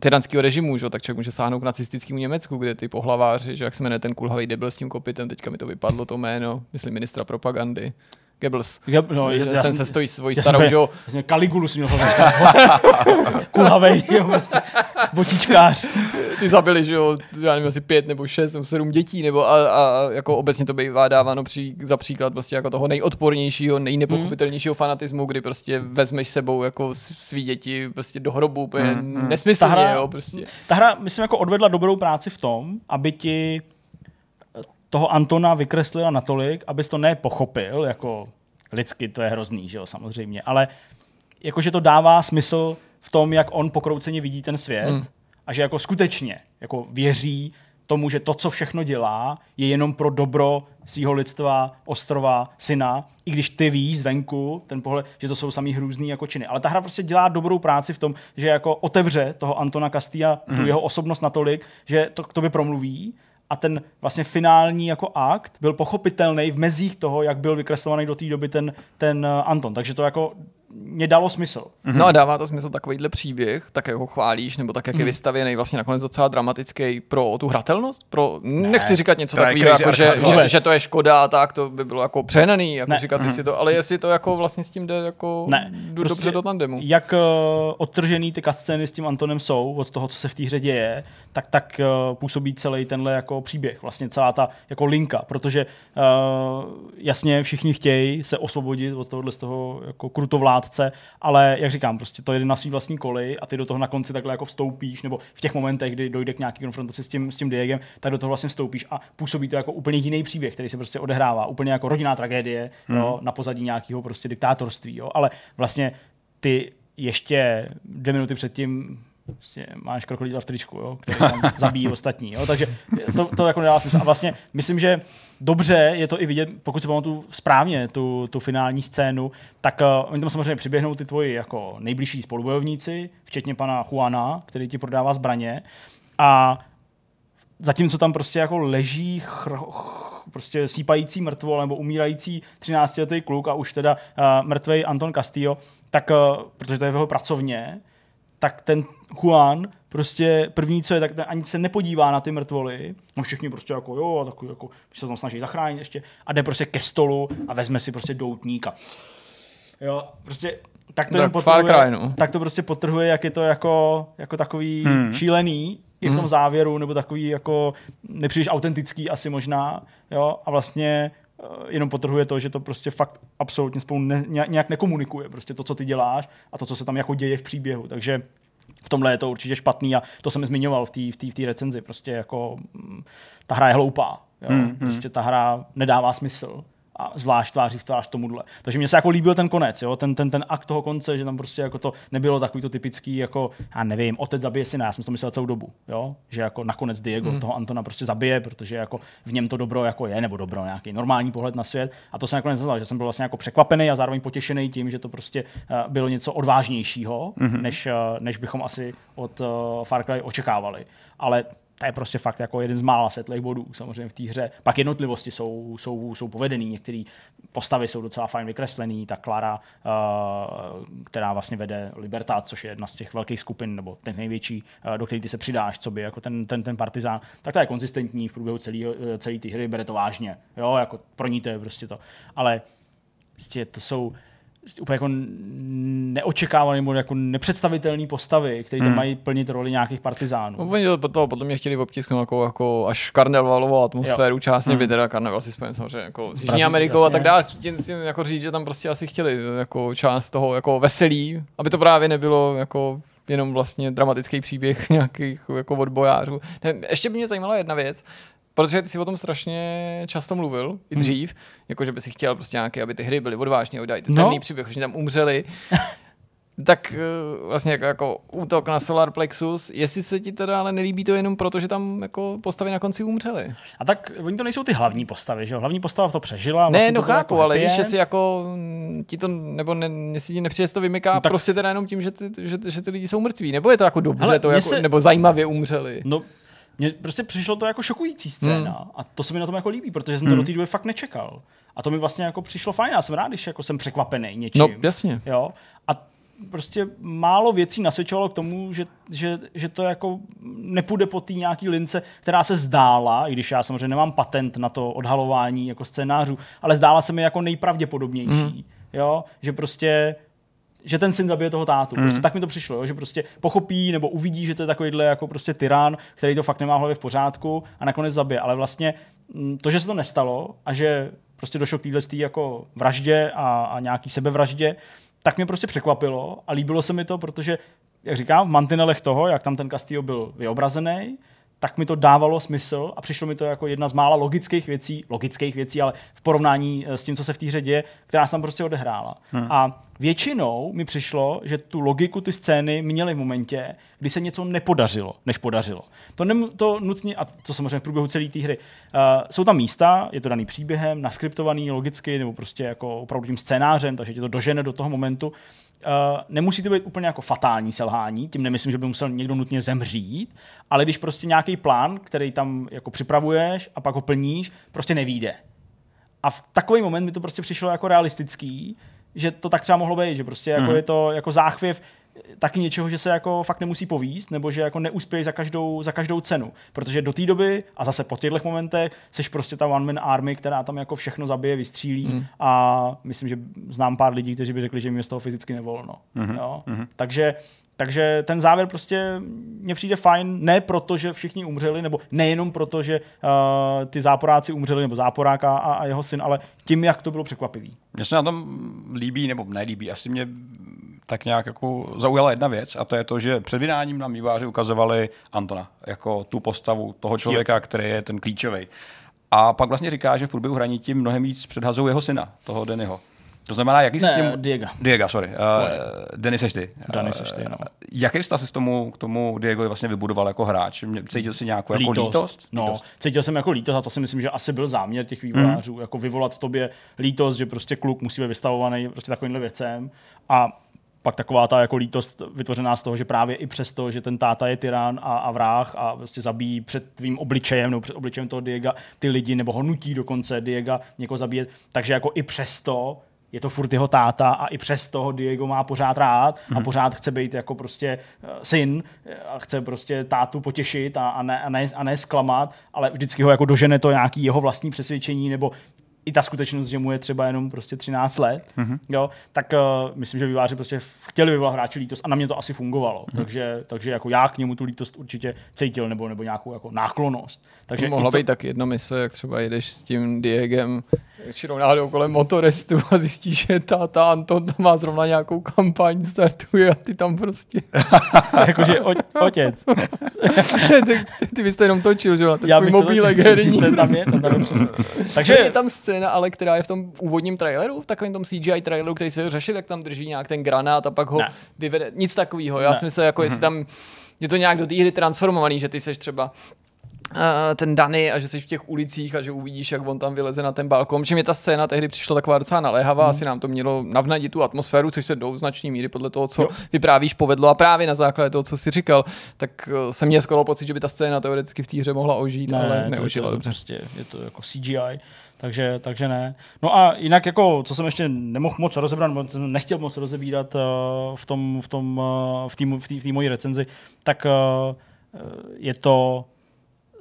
tyranského režimu, že? tak člověk může sáhnout k nacistickému Německu, kde ty pohlaváři, že jak se jmenuje ten kulhavý debil s tím kopitem, teďka mi to vypadlo to jméno, myslím ministra propagandy. Goebbels. Ge- no, že já ten jsem, se stojí svojí starou, že jo. Kaligulu si měl Kulhavej, jo, prostě. Botičkář. Ty zabili, že jo, já nevím, asi pět nebo šest nebo sedm dětí, nebo a, a jako obecně to bývá dáváno při, za příklad prostě jako toho nejodpornějšího, nejnepochopitelnějšího mm. fanatismu, kdy prostě vezmeš sebou jako svý děti prostě do hrobu, úplně mm, mm. nesmyslně, ta hra, jo, prostě. Ta hra, myslím, jako odvedla dobrou práci v tom, aby ti toho Antona vykreslila natolik, abys to nepochopil, jako lidsky to je hrozný, že jo, samozřejmě, ale jakože to dává smysl v tom, jak on pokrouceně vidí ten svět hmm. a že jako skutečně jako věří tomu, že to, co všechno dělá, je jenom pro dobro svého lidstva, ostrova, syna, i když ty víš zvenku ten pohled, že to jsou samý hrůzný jako činy. Ale ta hra prostě dělá dobrou práci v tom, že jako otevře toho Antona Castilla, mm. tu hmm. jeho osobnost natolik, že to k tobě promluví a ten vlastně finální jako akt byl pochopitelný v mezích toho, jak byl vykreslovaný do té doby ten, ten eh, Anton. Takže to jako mě dalo smysl. Mm-hmm. No a dává to smysl takovýhle příběh, tak jak ho chválíš, nebo tak jak je mhm. vystavěný, vlastně nakonec docela dramatický pro tu hratelnost? Pro, ne, nechci říkat něco takového, jako, že, že, že, to je škoda a tak, to by bylo jako přehnaný, jako ne. říkat, mm-hmm. si to, ale jestli to jako vlastně s tím jde jako ne. Do, prostě, dobře do tandemu. Jak uh, odtržený ty scény s tím Antonem jsou od toho, co se v té hře děje, tak tak eh, působí celý tenhle jako příběh, vlastně celá ta jako linka, protože eh, jasně všichni chtějí se osvobodit od tohohle z toho jako krutovládce, ale jak říkám, prostě to jede na svý vlastní koli a ty do toho na konci takhle jako vstoupíš, nebo v těch momentech, kdy dojde k nějaký konfrontaci s tím, s tím Diegem, tak do toho vlastně vstoupíš a působí to jako úplně jiný příběh, který se prostě odehrává, úplně jako rodinná tragédie hmm. jo, na pozadí nějakého prostě diktátorství, jo, ale vlastně ty ještě dvě minuty předtím prostě máš krokodýla v tričku, jo, který tam zabíjí ostatní. Jo, takže to, to jako nedává smysl. A vlastně myslím, že dobře je to i vidět, pokud si pamatuju správně tu, tu finální scénu, tak uh, oni tam samozřejmě přiběhnou ty tvoji jako nejbližší spolubojovníci, včetně pana Juana, který ti prodává zbraně. A zatímco tam prostě jako leží chr- prostě sípající mrtvo nebo umírající 13-letý kluk a už teda uh, mrtvej Anton Castillo, tak uh, protože to je v jeho pracovně, tak ten Juan prostě první, co je, tak ten ani se nepodívá na ty mrtvoly. No všichni prostě jako jo, a takový jako, se tam snaží zachránit ještě. A jde prostě ke stolu a vezme si prostě doutníka. Jo, prostě tak to, tak, potrhuje, Cry, no. tak to prostě potrhuje, jak je to jako, jako takový hmm. šílený i v tom hmm. závěru, nebo takový jako nepříliš autentický asi možná, jo, a vlastně eh, jenom potrhuje to, že to prostě fakt absolutně spolu ne, nějak nekomunikuje, prostě to, co ty děláš a to, co se tam jako děje v příběhu, takže v tomhle je to určitě špatný a to jsem zmiňoval v té v v recenzi. Prostě jako mm, ta hra je hloupá. Jo? Mm, mm. Prostě ta hra nedává smysl a zvlášť tváří v tvář tomuhle. Takže mně se jako líbil ten konec, jo? Ten, ten, ten akt toho konce, že tam prostě jako to nebylo takový to typický, jako, já nevím, otec zabije syna, já jsem to myslel celou dobu, jo? že jako nakonec Diego mm. toho Antona prostě zabije, protože jako v něm to dobro jako je, nebo dobro, nějaký normální pohled na svět. A to jsem nakonec znal, že jsem byl vlastně jako překvapený a zároveň potěšený tím, že to prostě uh, bylo něco odvážnějšího, mm-hmm. než, uh, než bychom asi od uh, Far Cry očekávali. Ale to je prostě fakt jako jeden z mála světlých bodů samozřejmě v té hře. Pak jednotlivosti jsou, jsou, jsou povedený, některé postavy jsou docela fajn vykreslený, ta Klara, uh, která vlastně vede Libertát, což je jedna z těch velkých skupin, nebo ten největší, uh, do který ty se přidáš, co by jako ten, ten, ten partizán, tak ta je konzistentní v průběhu celé celý eh, ty hry, bere to vážně, jo, jako pro ní to je prostě to. Ale prostě to jsou, úplně jako neočekávaný nebo jako nepředstavitelný postavy, které tam hmm. mají plnit roli nějakých partizánů. No, oni to potom mě chtěli obtisknout jako, jako až karnevalovou atmosféru, jo. částně mm. by hmm. teda karneval si spojen samozřejmě jako s Jižní Amerikou a tak dále. Tím, tím, jako říct, že tam prostě asi chtěli jako část toho jako veselí, aby to právě nebylo jako jenom vlastně dramatický příběh nějakých jako odbojářů. ještě by mě zajímala jedna věc. Protože ty jsi o tom strašně často mluvil, i hmm. dřív, hmm. jako že by si chtěl prostě nějaké, aby ty hry byly odvážně, udělali ten no. příběh, že tam umřeli. tak eh, vlastně jako, jako útok na Solar Plexus, jestli se ti teda ale nelíbí to jenom proto, že tam jako postavy na konci umřely. A tak oni to nejsou ty hlavní postavy, že jo? Hlavní postava to přežila. Vlastně ne, no chápu, jako ale víš, že si jako mm, ti to, nebo ne, si ti nepřijde, to vymyká no, tak... prostě teda jenom tím, že ty, že, že ty lidi jsou mrtví, nebo je to jako dobře, to jako, se... nebo zajímavě umřeli. No mně prostě přišlo to jako šokující scéna hmm. a to se mi na tom jako líbí, protože jsem to do hmm. té doby fakt nečekal. A to mi vlastně jako přišlo fajn, já jsem rád, když jako jsem překvapený něčím. No, jasně. Jo? A prostě málo věcí nasvědčovalo k tomu, že, že, že to jako nepůjde po té nějaký lince, která se zdála, i když já samozřejmě nemám patent na to odhalování jako scénářů, ale zdála se mi jako nejpravděpodobnější. Mm. Jo? Že prostě že ten syn zabije toho tátu. Mm. Prostě mhm. tak mi to přišlo, jo? že prostě pochopí nebo uvidí, že to je takovýhle jako prostě tyran, který to fakt nemá hlavě v pořádku a nakonec zabije. Ale vlastně mm, to, že se to nestalo a že prostě došlo k téhle jako vraždě a, a nějaký sebevraždě, tak mě prostě překvapilo a líbilo se mi to, protože, jak říkám, v mantinelech toho, jak tam ten Castillo byl vyobrazený, tak mi to dávalo smysl a přišlo mi to jako jedna z mála logických věcí, logických věcí, ale v porovnání eh, s tím, co se v té hře děje, která se tam prostě odehrála. Hmm. A většinou mi přišlo, že tu logiku ty scény měly v momentě, kdy se něco nepodařilo, než podařilo. To, nem, to nutně, a to samozřejmě v průběhu celé té hry, uh, jsou tam místa, je to daný příběhem, naskriptovaný logicky, nebo prostě jako opravdu tím scénářem, takže tě to dožene do toho momentu, Eh, nemusí to být úplně jako fatální selhání, tím nemyslím, že by musel někdo nutně zemřít, ale když prostě nějaký plán, který tam jako připravuješ a pak ho plníš, prostě nevíde. A v takový moment mi to prostě přišlo jako realistický, že to tak třeba mohlo být, že prostě jako mm. je to jako záchvěv, taky něčeho, že se jako fakt nemusí povíst, nebo že jako neuspějí za každou, za každou cenu. Protože do té doby a zase po těchto momentech seš prostě ta one man army, která tam jako všechno zabije, vystřílí mm. a myslím, že znám pár lidí, kteří by řekli, že je z toho fyzicky nevolno. Mm-hmm. Jo? Mm-hmm. Takže takže ten závěr prostě mně přijde fajn, ne proto, že všichni umřeli, nebo nejenom proto, že uh, ty záporáci umřeli, nebo záporák a, a jeho syn, ale tím, jak to bylo překvapivý. Mně se na tom líbí, nebo nelíbí, asi mě tak nějak jako zaujala jedna věc a to je to, že před vydáním nám výváři ukazovali Antona jako tu postavu toho člověka, který je ten klíčový. A pak vlastně říká, že v průběhu hraní tím mnohem víc předhazují jeho syna, toho Dennyho. To znamená, jaký jsi ne, s ním... Diego. Diego, sorry. Uh, Denny seš ty. Danny eh, seš ty, no. Jaký vztah jsi tomu, k tomu Diego vlastně vybudoval jako hráč? Cítil jsi nějakou jako lítost? lítost? No, lítost. cítil jsem jako lítost a to si myslím, že asi byl záměr těch mhm. vývojářů, mm. jako vyvolat v tobě lítost, že prostě kluk musí být vystavovaný prostě takovýmhle věcem. A pak taková ta jako lítost vytvořená z toho, že právě i přesto, že ten táta je tyran a, a vrah a vlastně zabíjí před tvým obličejem nebo před obličejem toho Diega ty lidi nebo ho nutí dokonce Diega někoho zabíjet, takže jako i přesto je to furt jeho táta a i přes toho Diego má pořád rád a hmm. pořád chce být jako prostě eh, syn a chce prostě tátu potěšit a, a, ne, a, ne, a ne zklamat, ale vždycky ho jako dožene to nějaký jeho vlastní přesvědčení nebo i ta skutečnost, že mu je třeba jenom prostě 13 let, mm-hmm. jo, tak uh, myslím, že výváři prostě chtěli vyvolat hráči lítost a na mě to asi fungovalo. Mm-hmm. Takže, takže jako já k němu tu lítost určitě cítil nebo, nebo nějakou jako náklonost. Takže Mohla to... být tak jedna mise, jak třeba jedeš s tím Diegem čirou náhodou kolem motoristů a zjistíš, že ta Anton tam má zrovna nějakou kampaň, startuje a ty tam prostě. Jakože o- otec. ty, ty, ty byste jenom točil, že jo? Já bych mobílek to herní. Ten tam je, tam tam Takže je tam scéna, ale která je v tom úvodním traileru, v takovém tom CGI traileru, který se řešil, jak tam drží nějak ten granát a pak ho ne. vyvede. Nic takového. Já ne. si myslím, jako jestli mhm. tam je to nějak do té hry transformovaný, že ty seš třeba Eh, ten Dany a že jsi v těch ulicích a že uvidíš, jak on tam vyleze na ten balkon. Že je ta scéna tehdy přišla taková docela naléhavá, hmm. asi nám to mělo navnadit tu atmosféru, což se do značné míry podle toho, co jo. vyprávíš, povedlo a právě na základě toho, co jsi říkal, tak eh, se mě skoro pocit, že by ta scéna teoreticky v té hře mohla ožít, ne, ale neožila. To, to dobře. Prostě je to jako CGI. Takže, takže ne. No a jinak, jako, co jsem ještě nemohl moc rozebrat, jsem nechtěl moc rozebírat uh, eh, v té v tom, uh, v v v mojí recenzi, tak uh, je to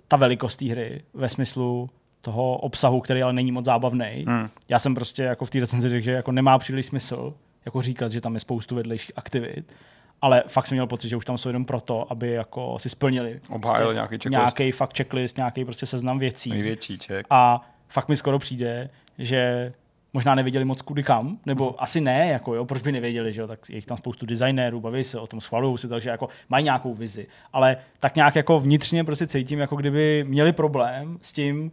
ta velikost té hry ve smyslu toho obsahu, který ale není moc zábavný. Hmm. Já jsem prostě jako v té recenzi řekl, že jako nemá příliš smysl jako říkat, že tam je spoustu vedlejších aktivit, ale fakt jsem měl pocit, že už tam jsou jenom proto, aby jako si splnili. prostě nějaký checklist. Nějaký fakt checklist, nějaký prostě seznam věcí. Největší check. A fakt mi skoro přijde, že možná nevěděli moc kudy kam, nebo hmm. asi ne, jako jo, proč by nevěděli, že jo, tak je jich tam spoustu designérů, baví se o tom, schvalují se, takže jako mají nějakou vizi, ale tak nějak jako vnitřně prostě cítím, jako kdyby měli problém s tím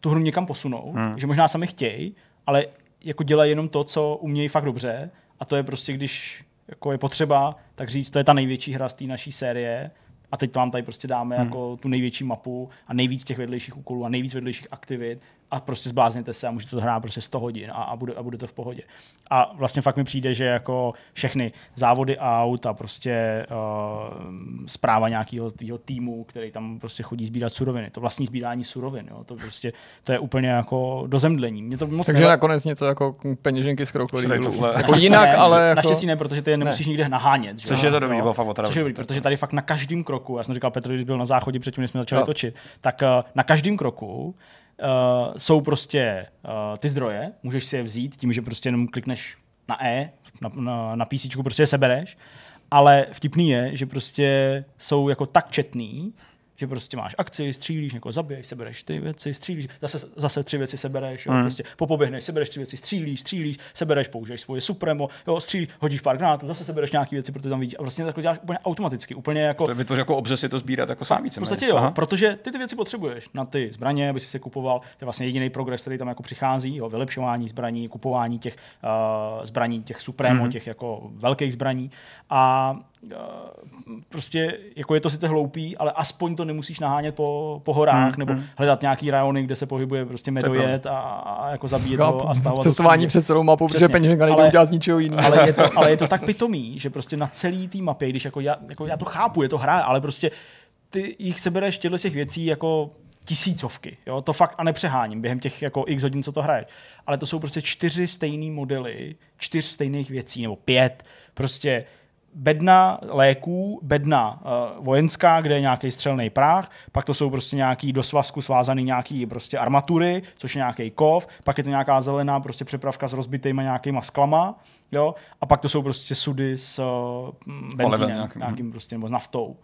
tu hru někam posunout, hmm. že možná sami chtějí, ale jako dělají jenom to, co umějí fakt dobře a to je prostě, když jako je potřeba, tak říct, to je ta největší hra z té naší série, a teď vám tady prostě dáme hmm. jako tu největší mapu a nejvíc těch vedlejších úkolů a nejvíc vedlejších aktivit a prostě zblázněte se a můžete to hrát prostě 100 hodin a, a, bude, a bude to v pohodě. A vlastně fakt mi přijde, že jako všechny závody aut a prostě uh, zpráva nějakého tvýho týmu, který tam prostě chodí sbírat suroviny, to vlastní sbírání surovin, jo, to prostě to je úplně jako dozemdlení. Mě to moc Takže neba... nakonec něco jako peněženky z krokolí. Jako jinak, ne, ale jako... Naštěstí ne, protože ty je nemusíš ne. nikde nahánět. Že? Což je to dobrý, no, fakt Což je dobrý, protože tady fakt na každém kroku, já jsem říkal Petr, když byl na záchodě předtím, než jsme začali no. točit, tak uh, na každém kroku Eh, jsou prostě uh, ty zdroje, můžeš si je vzít tím, že prostě jenom klikneš na E, na, na, na PC, prostě je sebereš, ale vtipný je, že prostě jsou jako tak četný, že prostě máš akci, střílíš, někoho zabiješ, sebereš ty věci, střílíš, zase, zase tři věci sebereš, jo, mm. prostě popoběhneš, sebereš tři věci, střílíš, střílíš, sebereš, použiješ svoje supremo, jo, střílíš, hodíš pár granátů, zase sebereš nějaké věci, protože tam vidíš. A vlastně to děláš úplně automaticky, úplně jako. To vytvoří jako obřez si to sbírat jako sám více. V podstatě jo, Aha. protože ty ty věci potřebuješ na ty zbraně, aby si se kupoval. To je vlastně jediný progres, který tam jako přichází, jo, vylepšování zbraní, kupování těch uh, zbraní, těch supremo, mm. těch jako velkých zbraní. A prostě, jako je to sice hloupý, ale aspoň to nemusíš nahánět po, po horách, hmm, nebo hmm. hledat nějaký rajony, kde se pohybuje prostě medojet a, a jako zabíjet ho a stavovat. Cestování prostě přes celou mapu, protože peněženka nejde udělat z ničeho jiného. Ale, je to, ale je to tak pitomý, že prostě na celý té mapě, když jako já, jako já to chápu, je to hra, ale prostě ty jich sebereš těchto těch věcí jako tisícovky. Jo? To fakt a nepřeháním během těch jako x hodin, co to hraje. Ale to jsou prostě čtyři stejné modely, čtyř stejných věcí, nebo pět. Prostě bedna léků, bedna uh, vojenská, kde je nějaký střelný práh, pak to jsou prostě nějaký do svazku svázaný nějaký prostě armatury, což je nějaký kov, pak je to nějaká zelená prostě přepravka s rozbitýma nějakýma sklama, jo, a pak to jsou prostě sudy s uh, benzínem, mhm. nějakým prostě, nebo s naftou.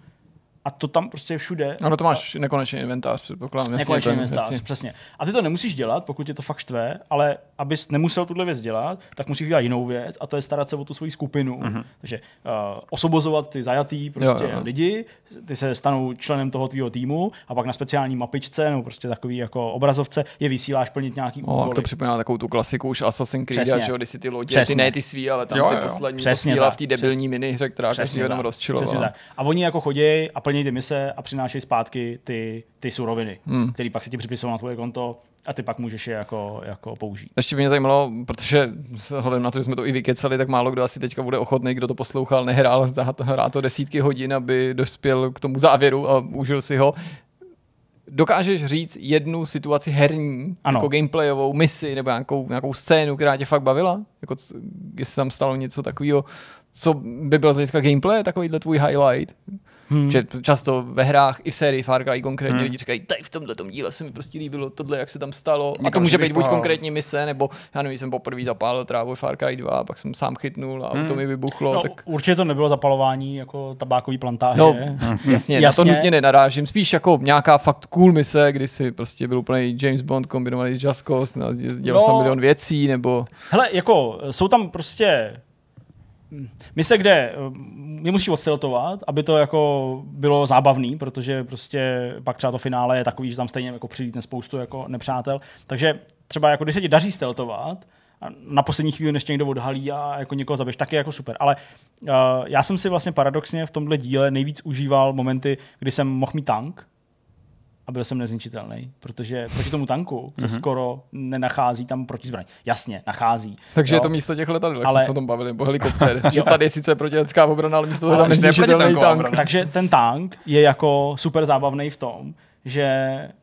A to tam prostě je všude. Ano, no to máš nekonečný inventář, předpokládám. Nekonečný inventář, jasně. přesně. A ty to nemusíš dělat, pokud tě to fakt štve, ale abys nemusel tuhle věc dělat, tak musíš dělat jinou věc a to je starat se o tu svoji skupinu. Mm-hmm. Takže uh, eh, osobozovat ty zajatý prostě jo, jo. lidi, ty se stanou členem toho tvýho týmu a pak na speciální mapičce nebo prostě takový jako obrazovce je vysíláš plnit nějaký úkol. Oh, to připomíná takovou tu klasiku už Assassin's Creed, že jo, když si ty lodě, přesně. ty ne ty svý, ale tam jo, ty jo. poslední Přesně v té debilní minihře, která přesně jenom rozčiluje. A oni jako chodí a plní ty mise a přinášejí zpátky ty, ty suroviny, hmm. které pak se ti připisují na tvoje konto a ty pak můžeš je jako, jako použít. Ještě by mě zajímalo, protože hledem na to, že jsme to i vykecali, tak málo kdo asi teďka bude ochotný, kdo to poslouchal, nehrál, hrá to desítky hodin, aby dospěl k tomu závěru a užil si ho. Dokážeš říct jednu situaci herní, ano. jako gameplayovou misi nebo nějakou, nějakou scénu, která tě fakt bavila? Jako, jestli tam stalo něco takového, co by byl z hlediska gameplay, takovýhle tvůj highlight? Hmm. Že často ve hrách i v sérii Far Cry konkrétně hmm. lidi říkají, tady v tomhle díle se mi prostě líbilo tohle, jak se tam stalo. a to může být buď konkrétní mise, nebo já nevím, jsem poprvé zapálil trávu Far Cry 2, a pak jsem sám chytnul a hmm. to mi vybuchlo. No, tak... Určitě to nebylo zapalování jako tabákový plantáže. No, jasně, jasně, na to nutně nenarážím. Spíš jako nějaká fakt cool mise, kdy si prostě byl úplně James Bond kombinovaný s Just Cause, no, dělal no, tam milion věcí, nebo... Hele, jako jsou tam prostě se kde my eh, musíš odstiltovat, aby to jako bylo zábavný, protože prostě pak třeba to finále je takový, že tam stejně jako přijde spoustu jako nepřátel. Takže třeba jako když se ti daří steltovat, na poslední chvíli, než někdo odhalí a jako někoho zabiješ, tak je jako super. Ale uh, já jsem si vlastně paradoxně v tomhle díle nejvíc užíval momenty, kdy jsem mohl mít tank, a byl jsem nezničitelný, protože proti tomu tanku se mm-hmm. skoro nenachází tam zbraň. Jasně, nachází. Takže jo? je to místo těch letadel, ale... jak se o tom bavili, bo helikopter. že tady je sice protilecká obrana, ale místo toho tam nezničitelný tank. Takže ten tank je jako super zábavný v tom, že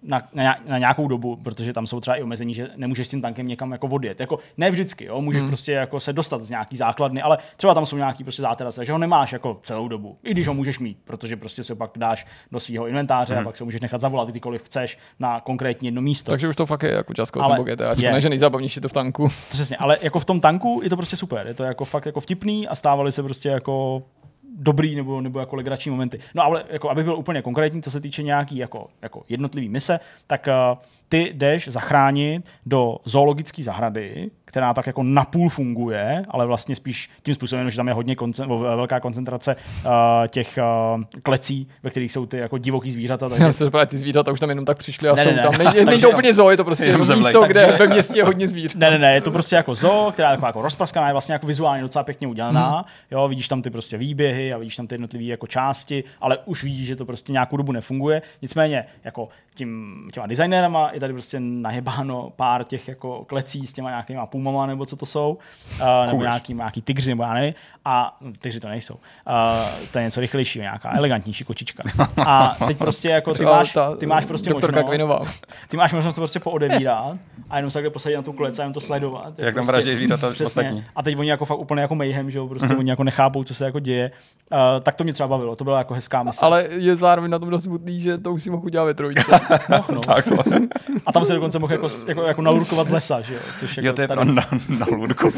na, na, na nějakou dobu, protože tam jsou třeba i omezení, že nemůžeš s tím tankem někam jako odjet. Jako ne vždycky, jo, můžeš hmm. prostě jako se dostat z nějaký základny, ale třeba tam jsou nějaký prostě záterace, že ho nemáš jako celou dobu, i když ho můžeš mít, protože prostě si pak dáš do svého inventáře hmm. a pak se můžeš nechat zavolat kdykoliv chceš na konkrétní jedno místo. Takže už to fakt je jako časko Cause nebo GTA, je. ne, že nejzábavnější to v tanku. Přesně, ale jako v tom tanku je to prostě super, je to jako fakt jako vtipný a stávaly se prostě jako dobrý nebo, nebo jako legrační momenty. No ale jako, aby byl úplně konkrétní, co se týče nějaký jako, jako jednotlivý mise, tak uh, ty jdeš zachránit do zoologické zahrady která tak jako napůl funguje, ale vlastně spíš tím způsobem, že tam je hodně koncentr- velká koncentrace uh, těch uh, klecí, ve kterých jsou ty jako divoký zvířata. Takže... Já myslím, že ty zvířata už tam jenom tak přišli a ne, jsou ne, tam. Ne, ne, ne to úplně zoo, je to prostě jenom místo, kde ve městě je hodně zvířat. Ne, ne, ne, je to prostě jako zoo, která je taková jako rozpraskaná, je vlastně jako vizuálně docela pěkně udělaná. Hmm. Jo, vidíš tam ty prostě výběhy a vidíš tam ty jednotlivé jako části, ale už vidíš, že to prostě nějakou dobu nefunguje. Nicméně jako tím, těma designérama je tady prostě nahebáno pár těch jako klecí s těma nějakýma pumama, nebo co to jsou, uh, nebo nějaký, nějaký tygři, nebo já nevím, a tygři to nejsou. Uh, to je něco rychlejší, nějaká elegantnější kočička. A teď prostě jako ty máš, ty máš prostě možnost, ty máš možnost to prostě poodevírat a jenom se takhle posadit na tu klec a jenom to sledovat. Jak tam prostě vraždí zvířata ostatní. A teď oni jako fakt úplně jako mayhem, že jo, prostě mhm. oni jako nechápou, co se jako děje. Uh, tak to mě třeba bavilo, to byla jako hezká mise. Ale je zároveň na tom dost smutný, že to už si mohl udělat ve trojice. no, no. a tam se dokonce mohl jako, jako, jako nalurkovat z lesa, že jo? Což jako jo, to je na, na lůdku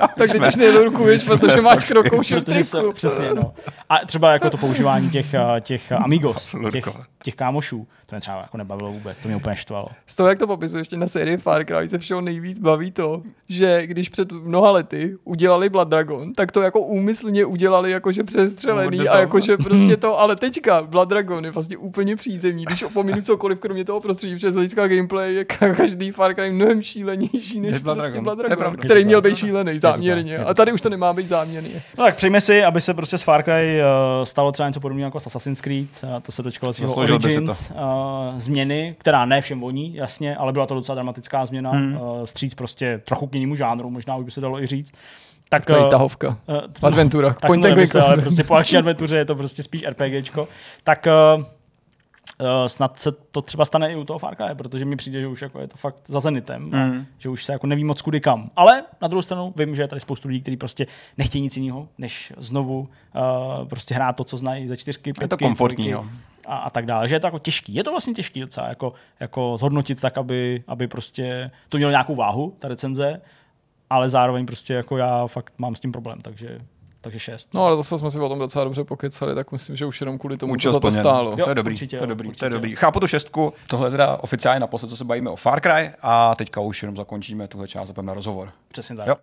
Tak teď už nelurkuješ, protože máš prostě- krokou šutriku. Přesně, no. A třeba jako to používání těch, eh, těch eh, amigos, těch, těch kámošů, to mě třeba jako nebavilo vůbec, to mě úplně štvalo. Z toho, jak to popisuješ na sérii Far Cry, se všeho nejvíc baví to, že když před mnoha lety udělali Blood Dragon, tak to jako úmyslně udělali jakože přestřelený no, a jakože prostě to, ale teďka Blood Dragon je vlastně úplně přízemní, když opomínu cokoliv kromě toho prostředí, protože z hlediska gameplay je každý Far Cry mnohem šílenější než Blood s tím Blood který měl být šílený záměrně. A tady už to nemá být záměrně. No tak přejme si, aby se prostě s Far Cry eh, stalo třeba něco podobného jako s Assassin's Creed, a eh, to se dočkalo svého Origins, uh, změny, která ne všem voní, jasně, ale byla to docela dramatická změna, hmm. uh, stříc prostě trochu k jinému žánru, možná už by se dalo i říct. Tak, tak to je tahovka. Uh, v adventurách. Tak Point jsem to nemyslel, ale prostě po akční adventuře je to prostě spíš RPGčko. Tak uh, Eh, snad se to třeba stane i u toho Far Cry, protože mi přijde, že už jako je to fakt za zenitem, mm. že už se jako neví moc kudy kam. Ale na druhou stranu vím, že je tady spoustu lidí, kteří prostě nechtějí nic jiného, než znovu uh, prostě hrát to, co znají ze čtyřky, pětky, Je to komfortní, jo. A, a, tak dále, že je to jako těžký. Je to vlastně těžký docela, jako, jako zhodnotit tak, aby, aby prostě to mělo nějakou váhu, ta recenze, ale zároveň prostě jako já fakt mám s tím problém, takže takže 6. No ale zase jsme si o tom docela dobře pokecali, tak myslím, že už jenom kvůli tomu to, to stálo. Jo, to je dobrý, určitě, to je dobrý, určitě. to je dobrý. Chápu tu šestku, tohle teda oficiálně naposled, co se bavíme o Far Cry a teďka už jenom zakončíme tuhle část, na rozhovor. Přesně tak. Jo.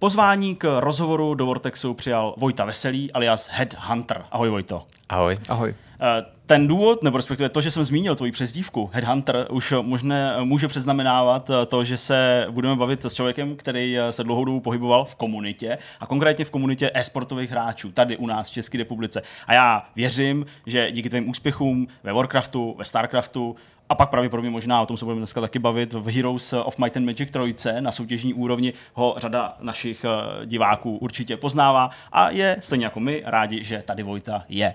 Pozvání k rozhovoru do Vortexu přijal Vojta Veselý alias Headhunter. Ahoj Vojto. Ahoj. Ahoj. Eh, ten důvod, nebo respektive to, že jsem zmínil tvoji přezdívku Headhunter, už možné, eh, může přeznamenávat, eh, to, že se budeme bavit s člověkem, který se dlouhou dobu pohyboval v komunitě a konkrétně v komunitě e-sportových hráčů tady u nás v České republice. A já věřím, že díky tvým úspěchům ve Warcraftu, ve Starcraftu, a pak pravděpodobně možná, o tom se budeme dneska taky bavit, v Heroes of Might and Magic 3 na soutěžní úrovni ho řada našich eh, diváků určitě poznává a je stejně jako my rádi, že tady Vojta je.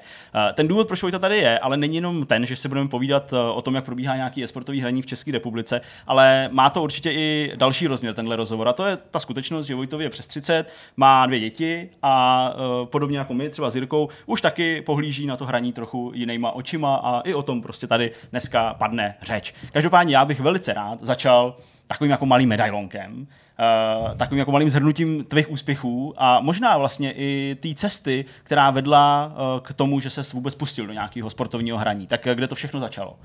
Eh, ten důvod, proč Vojta tady je, ale není jenom ten, že si budeme povídat eh, o tom, jak probíhá nějaký esportový hraní v České republice, ale má to určitě i další rozměr tenhle rozhovor a to je ta skutečnost, že Vojtovi je přes 30, má dvě děti a podobně jako my, třeba s Jirkou, už taky pohlíží na to hraní trochu jinýma očima a i o tom prostě tady dneska padne řekne řeč. Každopádně já bych velice rád začal takovým jako malým medailonkem, Uh, takovým jako malým zhrnutím tvých úspěchů a možná vlastně i té cesty, která vedla uh, k tomu, že se vůbec pustil do nějakého sportovního hraní. Tak eh, kde to všechno začalo?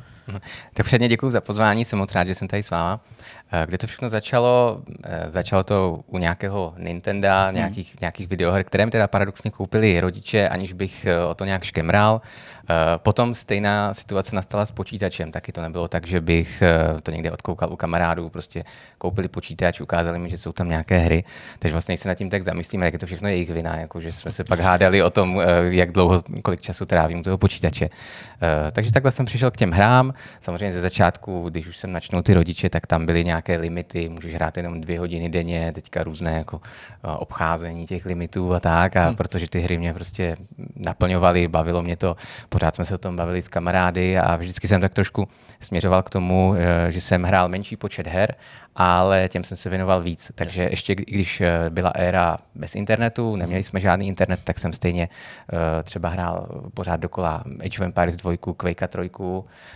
Tak předně děkuji za pozvání, jsem moc rád, že jsem tady s váma. Eh, kde to všechno začalo? Eh, začalo to u nějakého Nintendo, hmm. nějakých, nějakých videoher, které mi teda paradoxně koupili rodiče, aniž bych eh, o to nějak škemral. Potom stejná situace nastala s počítačem. Taky to nebylo tak, že bych to někde odkoukal u kamarádů, prostě koupili počítač, ukázali mi, že jsou tam nějaké hry. Takže vlastně se nad tím tak zamyslíme, jak je to všechno jejich vina, jako že jsme se pak hádali o tom, jak dlouho, kolik času trávím u toho počítače. Takže takhle jsem přišel k těm hrám. Samozřejmě ze začátku, když už jsem načnul ty rodiče, tak tam byly nějaké nějaké limity, můžeš hrát jenom dvě hodiny denně, teďka různé jako eh, obcházení těch limitů a tak, a hmm. protože ty hry mě prostě naplňovaly, bavilo mě to, pořád jsme se o tom bavili s kamarády a vždycky jsem tak trošku směřoval k tomu, eh, že jsem hrál menší počet her ale těm jsem se věnoval víc. Takže Jasně. ještě když eh, byla éra bez internetu, mhm. neměli jsme žádný internet, tak jsem stejně uh, třeba hrál pořád dokola Age of Empires 2, Quake 3,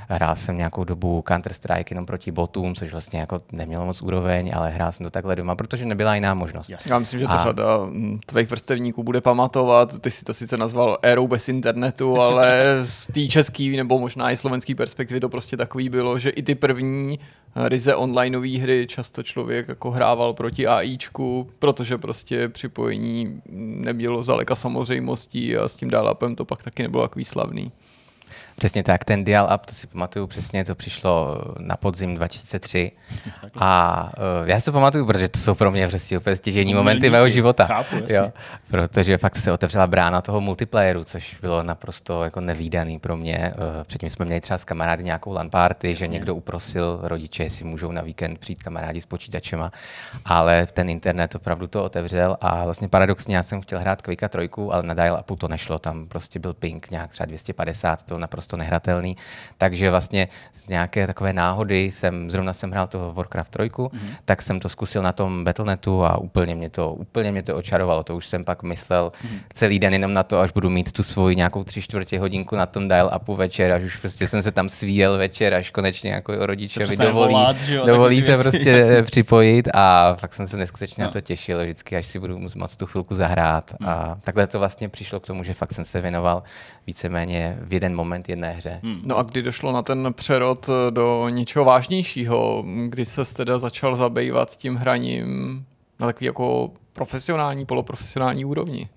hrál jsem nějakou dobu Counter-Strike jenom proti botům, což vlastně jako nemělo moc úroveň, ale hrál jsem to takhle doma, protože nebyla jiná možnost. Jasně. Já myslím, že to a... řada mm, tvých vrstevníků bude pamatovat, ty si to sice nazval érou bez internetu, ale z té český nebo možná i slovenský perspektivy to prostě takový bylo, že i ty první eh, ryze onlineové hry často člověk jako hrával proti AIčku, protože prostě připojení nebylo zdaleka samozřejmostí a s tím dálapem to pak taky nebylo takový slavný. Přesně tak, ten Dial Up, to si pamatuju přesně, to přišlo na podzim 2003. A uh, já si to pamatuju, protože to jsou pro mě prostě úplně stěžení momenty mého života. Chápu, jo, protože fakt se otevřela brána toho multiplayeru, což bylo naprosto jako nevýdaný pro mě. Uh, předtím jsme měli třeba s kamarády nějakou LAN party, jasně. že někdo uprosil rodiče, jestli můžou na víkend přijít kamarádi s počítačema, ale ten internet opravdu to otevřel a vlastně paradoxně já jsem chtěl hrát Quake 3, ale na Dial Upu to nešlo, tam prostě byl ping nějak třeba 250, to naprosto naprosto nehratelný. Takže vlastně z nějaké takové náhody jsem, zrovna jsem hrál toho Warcraft 3, mm-hmm. tak jsem to zkusil na tom Battle.netu a úplně mě to, úplně mě to očarovalo. To už jsem pak myslel mm-hmm. celý den jenom na to, až budu mít tu svoji nějakou tři čtvrtě hodinku na tom dial-upu večer, až už prostě jsem se tam svíjel večer, až konečně jako rodiče mi dovolí, že jo, dovolí se věci, prostě jasný. připojit a fakt jsem se neskutečně no. na to těšil, vždycky až si budu moc tu chvilku zahrát. Mm. A mhm. takhle to vlastně přišlo k tomu, že fakt jsem se věnoval víceméně v jeden moment jedné hře. Hmm. No a kdy došlo na ten přerod eh, do něčeho vážnějšího, kdy se teda začal zabývat tím hraním na takový jako profesionální, poloprofesionální úrovni?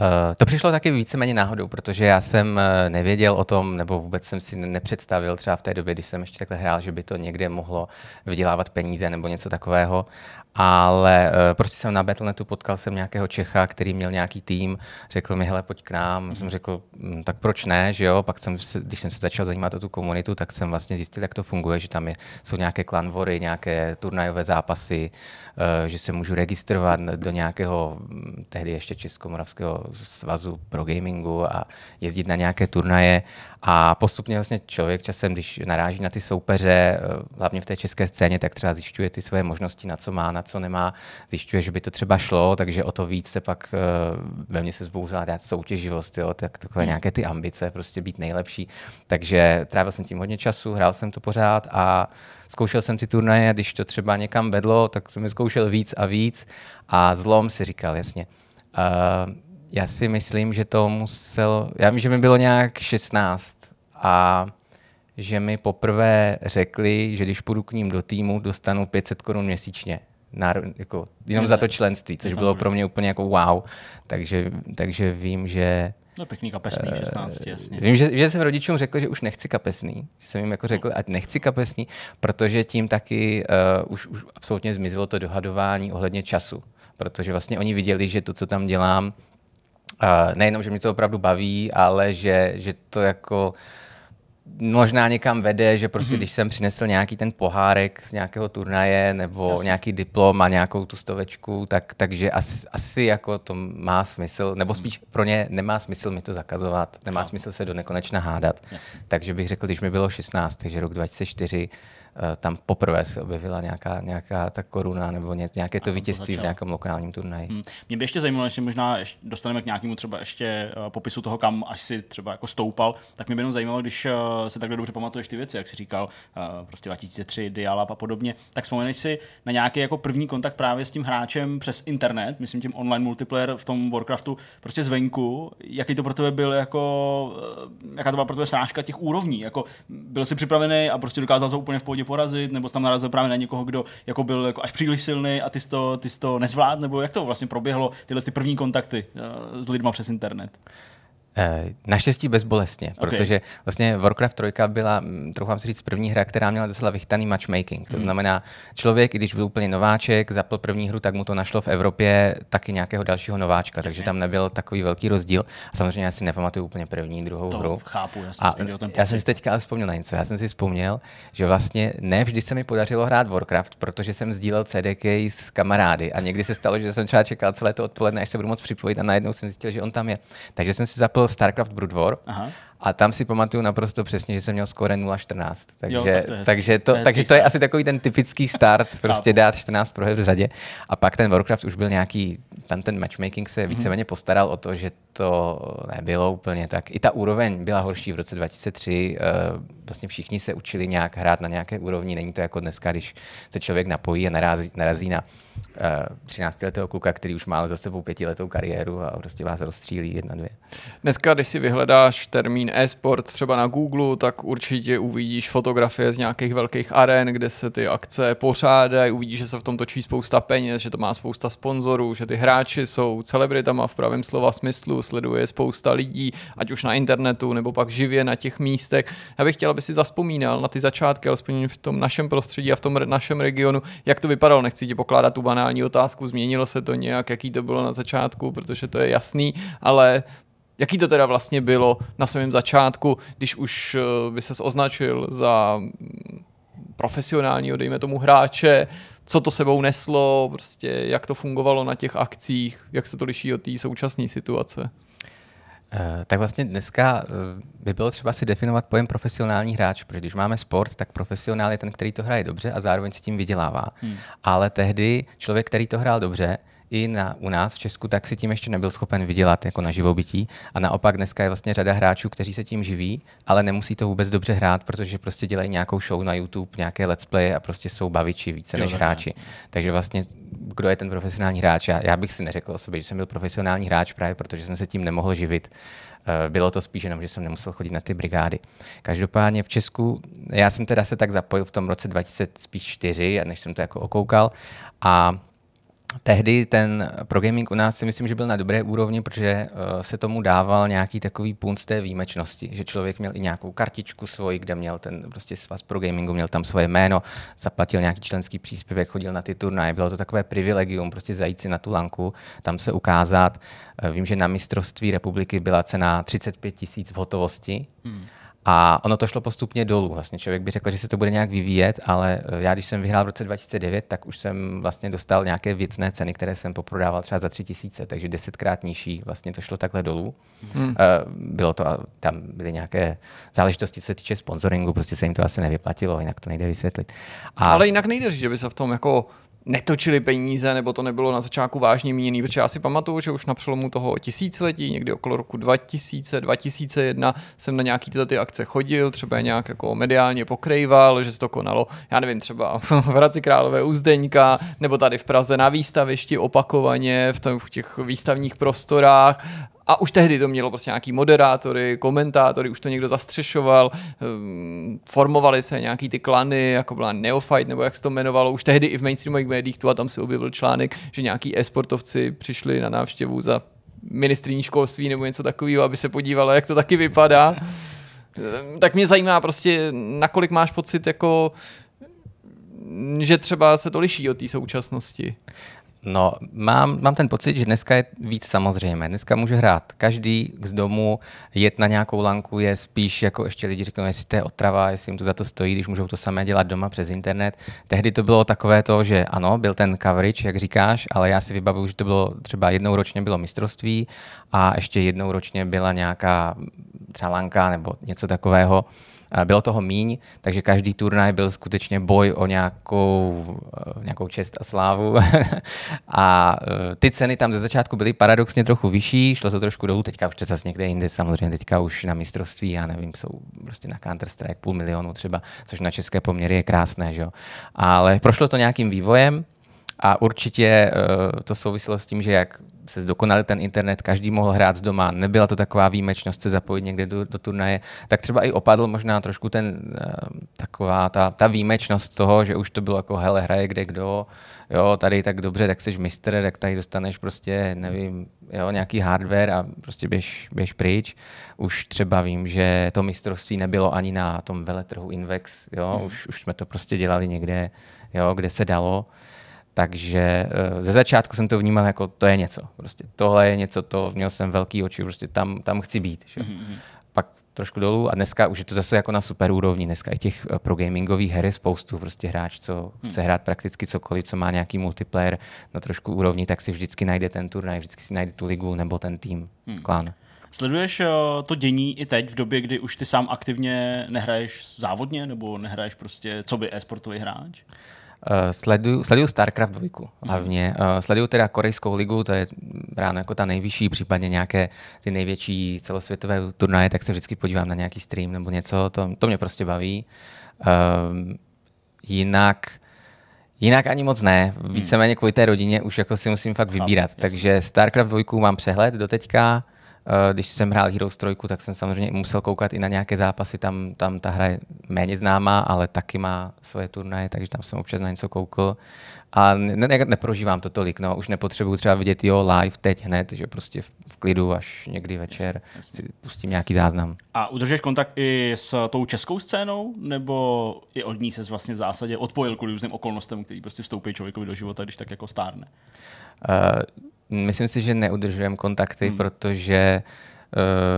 Eh, to přišlo taky víceméně náhodou, protože já jsem eh, nevěděl o tom, nebo vůbec jsem si nepředstavil třeba v té době, když jsem ještě takhle hrál, že by to někde mohlo vydělávat peníze nebo něco takového ale eh, prostě jsem na Battle.netu potkal jsem nějakého Čecha, který měl nějaký tým, řekl mi, hele, pojď k nám. Mm. Jsem řekl, mm, tak proč ne, že jo? Pak jsem, když jsem se začal zajímat o tu komunitu, tak jsem vlastně zjistil, jak to funguje, že tam je, jsou nějaké klanvory, nějaké turnajové zápasy, Eh, že se můžu registrovat do nějakého mm, tehdy ještě Českomoravského svazu pro gamingu a jezdit na nějaké turnaje. A postupně vlastně člověk časem, když naráží na ty soupeře, eh, hlavně v té české scéně, tak třeba zjišťuje ty své možnosti, na co má, na co nemá, zjišťuje, že by to třeba šlo, takže o to víc se pak eh, ve mně se zbouzala dát soutěživost, jo, tak takové nějaké ty ambice, prostě být nejlepší. Takže trávil jsem tím hodně času, hrál jsem to pořád a zkoušel jsem ty turnaje když to třeba někam vedlo, tak jsem je zkoušel víc a víc a zlom si říkal, jasně. Uh, já si myslím, že to muselo, já vím, že mi bylo nějak 16 a že mi poprvé řekli, že když půjdu k ním do týmu, dostanu 500 korun měsíčně. Na, jako, jenom za to členství, což bylo pro mě úplně jako wow. Takže, takže vím, že No pěkný kapesný, 16, eh, jasně. Vím, že, že jsem rodičům řekl, že už nechci kapesný, že jsem jim jako řekl, ať nechci kapesný, protože tím taky uh, už, už absolutně zmizelo to dohadování ohledně času, protože vlastně oni viděli, že to, co tam dělám, uh, nejenom, že mě to opravdu baví, ale že, že to jako uh, možná někam vede, že prostě mm-hmm. když jsem přinesl nějaký ten pohárek z nějakého turnaje nebo Jasně. nějaký diplom a nějakou tu stovečku, tak, takže asi, asi jako to má smysl, nebo mhm. spíš pro ně nemá smysl mi to zakazovat, nemá no. smysl se do nekonečna hádat. Jasně. Takže bych řekl, když mi bylo 16, takže rok 2004, Eh, tam poprvé se objevila nějaká, nějaká ta koruna nebo nějaké to vítězství to v nějakém lokálním turnaji. Hmm. Mě by ještě zajímalo, jestli možná dostaneme k nějakému třeba ještě eh, popisu toho, kam až si třeba jako stoupal, tak mě by jenom zajímalo, když eh, se takhle dobře pamatuješ ty věci, jak jsi říkal, prostě 2003, Dialab a podobně, tak vzpomeneš si na nějaký jako první kontakt právě s tím hráčem přes internet, myslím tím online multiplayer v tom Warcraftu, prostě zvenku, jaký to pro tebe byl jako, jaká to byla pro tebe srážka těch úrovní, jako byl jsi připravený a prostě dokázal to úplně v pohodě pohodě porazit, nebo jsi tam narazil právě na někoho, kdo jako byl jako až příliš silný a ty jsi to, ty jsi to nezvládl, nebo jak to vlastně proběhlo, tyhle ty první kontakty eh, s lidma přes internet? Eh, naštěstí bezbolestně, okay. protože vlastně Warcraft 3 byla, mm, trochu si říct, první hra, která měla docela vychtaný matchmaking. To hmm. znamená, člověk, i když byl úplně nováček, zapl první hru, tak mu to našlo v Evropě taky nějakého dalšího nováčka, jasně. takže tam nebyl takový velký rozdíl. A samozřejmě já si nepamatuju úplně první, druhou to hru. Chápu, já jsem, a ten já jsem si teďka ale vzpomněl na něco. Já jsem si vzpomněl, že vlastně ne vždy se mi podařilo hrát Warcraft, protože jsem sdílel CDK s kamarády a někdy se stalo, že jsem třeba čekal celé to odpoledne, až se budu moc připojit a najednou jsem zjistil, že on tam je. Takže jsem si zapl vznikl StarCraft Brood War. Aha. A tam si pamatuju naprosto přesně, že jsem měl skóre 0,14. Takže, jo, tak to takže, to, to je takže to je asi takový ten typický start, prostě dát 14 proher v řadě. A pak ten Warcraft už byl nějaký, tam ten matchmaking se mhm. víceméně postaral o to, že to nebylo úplně tak. I ta úroveň byla horší v roce 2003. Eh, vlastně všichni se učili nějak hrát na nějaké úrovni. Není to jako dneska, když se člověk napojí a narazí, narazí na 13-letého eh, kluka, který už má za sebou pětiletou kariéru a prostě vás rozstřílí jedna, dvě. Dneska, když si vyhledáš termín e-sport třeba na Google, tak určitě uvidíš fotografie z nějakých velkých aren, kde se ty akce pořádají, uvidíš, že se v tom točí spousta peněz, že to má spousta sponzorů, že ty hráči jsou celebritama v pravém slova smyslu, sleduje spousta lidí, ať už na internetu nebo pak živě na těch místech. Já bych chtěl, aby si zaspomínal na ty začátky, alespoň v tom našem prostředí a v tom našem regionu, jak to vypadalo. Nechci ti pokládat banální otázku, změnilo se to nějak, jaký to bylo na začátku, protože to je jasný, ale jaký to teda vlastně bylo na samém začátku, když už eh, by ses označil za mm, profesionálního, dejme tomu, hráče, co to sebou neslo, prostě jak to fungovalo na těch akcích, jak se to liší od té současné situace? Eh, tak vlastně dneska eh, by bylo třeba si definovat pojem profesionální hráč, protože když máme sport, tak profesionál je ten, který to hraje dobře a zároveň si tím vydělává. Hmm. Ale tehdy člověk, který to hrál dobře, i na, u nás v Česku, tak si tím ještě nebyl schopen vydělat jako na živobytí. A naopak dneska je vlastně řada hráčů, kteří se tím živí, ale nemusí to vůbec dobře hrát, protože prostě dělají nějakou show na YouTube, nějaké let's play a prostě jsou baviči více jo, než hráči. Jasný. Takže vlastně kdo je ten profesionální hráč? Já, já bych si neřekl o sobě, že jsem byl profesionální hráč právě protože jsem se tím nemohl živit. Eh, bylo to spíš jenom, že jsem nemusel chodit na ty brigády. Každopádně v Česku, já jsem teda se tak zapojil v tom roce 2004, než jsem to jako okoukal a tehdy ten pro gaming u nás si myslím, že byl na dobré úrovni, protože eh, se tomu dával nějaký takový punt z té výjimečnosti, že člověk měl i nějakou kartičku svoji, kde měl ten prostě svaz pro gamingu, měl tam svoje jméno, zaplatil nějaký členský příspěvek, chodil na ty turnaje, bylo to takové privilegium, prostě zajít si na tu lanku, tam se ukázat. Eh, vím, že na mistrovství republiky byla cena 35 tisíc v hotovosti. Hmm a ono to šlo postupně dolů. Vlastně člověk by řekl, že se to bude nějak vyvíjet, ale eh, já, když jsem vyhrál v roce 2009, tak už jsem vlastně dostal nějaké věcné ceny, které jsem poprodával třeba za 3000, takže desetkrát nižší. Vlastně to šlo takhle dolů. Hmm. Eh, bylo to, tam byly nějaké záležitosti, co se týče sponsoringu, prostě se jim to asi nevyplatilo, jinak to nejde vysvětlit. A ale jinak nejde říct, že by se v tom jako netočili peníze, nebo to nebylo na začátku vážně míněný, protože já si pamatuju, že už na přelomu toho tisíciletí, někdy okolo roku 2000, 2001 jsem na nějaký tyhle ty akce chodil, třeba nějak jako mediálně pokrýval, že se to konalo, já nevím, třeba v Hradci Králové u Zdeňka, nebo tady v Praze na výstavišti opakovaně, v, tom, v těch výstavních prostorách a už tehdy to mělo prostě nějaký moderátory, komentátory, už to někdo zastřešoval, ehm, formovaly se nějaký ty klany, jako byla Neofight, nebo jak se to jmenovalo, už tehdy i v mainstreamových médiích tu a tam se objevil článek, že nějaký e-sportovci přišli na návštěvu za ministriní školství nebo něco takového, aby se podívala, jak to taky vypadá. Ehm, tak mě zajímá prostě, nakolik máš pocit jako že třeba se to liší od té současnosti. No, mám, mám ten pocit, že dneska je víc samozřejmé. Dneska může hrát každý z domu, jet na nějakou lanku je spíš, jako ještě lidi říkají, jestli to je otrava, jestli jim to za to stojí, když můžou to samé dělat doma přes internet. Tehdy to bylo takové to, že ano, byl ten coverage, jak říkáš, ale já si vybavuju, že to bylo třeba jednou ročně bylo mistrovství a ještě jednou ročně byla nějaká třeba lanka nebo něco takového. Bylo toho míň, takže každý turnaj byl skutečně boj o nějakou, eh, nějakou čest a slávu. a eh, ty ceny tam ze začátku byly paradoxně trochu vyšší, šlo to trošku dolů, teďka už to zase někde jinde, samozřejmě teďka už na mistrovství, já nevím, jsou prostě na Counter-Strike půl milionu třeba, což na české poměry je krásné, že jo. Ale prošlo to nějakým vývojem, a určitě eh, to souviselo s tím, že jak se zdokonalil ten internet, každý mohl hrát z doma, nebyla to taková výjimečnost se zapojit někde do, do turnaje, tak třeba i opadl možná trošku ten, eh, taková ta, ta výjimečnost toho, že už to bylo jako hele, hraje kde kdo, jo, tady tak dobře, tak jsi mistr, tak tady dostaneš prostě, nevím, jo, nějaký hardware a prostě běž, běž pryč. Už třeba vím, že to mistrovství nebylo ani na tom veletrhu Invex, jo, hmm. už, už jsme to prostě dělali někde, jo, kde se dalo. Takže eh, ze začátku jsem to vnímal jako to je něco. Prostě tohle je něco, to měl jsem velký oči, prostě tam, tam chci být. Že? Mm-hmm. Pak trošku dolů a dneska už je to zase jako na super úrovni. Dneska i těch eh, pro gamingových her je spoustu. Prostě hráč, co mhm. chce hrát prakticky cokoliv, co má nějaký multiplayer na trošku úrovni, tak si vždycky najde ten turnaj, vždycky si najde tu ligu nebo ten tým, hmm. klán. Sleduješ eh, to dění i teď, v době, kdy už ty sám aktivně nehraješ závodně nebo nehraješ prostě co by e-sportový hráč? Uh, Eh, sleduju, sleduju StarCraft 2 hlavně. Uh, sleduju teda korejskou ligu, to je ráno jako ta nejvyšší, případně nějaké ty největší celosvětové turnaje, tak se vždycky podívám na nějaký stream nebo něco, to, to mě prostě baví. Uh, jinak Jinak ani moc ne, hmm. víceméně kvůli té rodině už jako si musím fakt vybírat. Takže StarCraft 2 mám přehled do teďka, Eh, když jsem hrál Heroes 3, tak jsem samozřejmě musel koukat i na nějaké zápasy, tam, tam ta hra je méně známá, ale taky má svoje turnaje, takže tam jsem občas na něco koukl. A ne, ne, neprožívám to tolik, no, už nepotřebuju třeba vidět jo live teď hned, že prostě v klidu až někdy večer jasně, si pustím nějaký záznam. A udržuješ kontakt i s tou českou scénou, nebo i od ní se vlastně v zásadě odpojil kvůli různým okolnostem, který prostě vstoupí člověkovi do života, když tak jako stárne? Uh, Myslím si, že neudržujeme kontakty, hmm. protože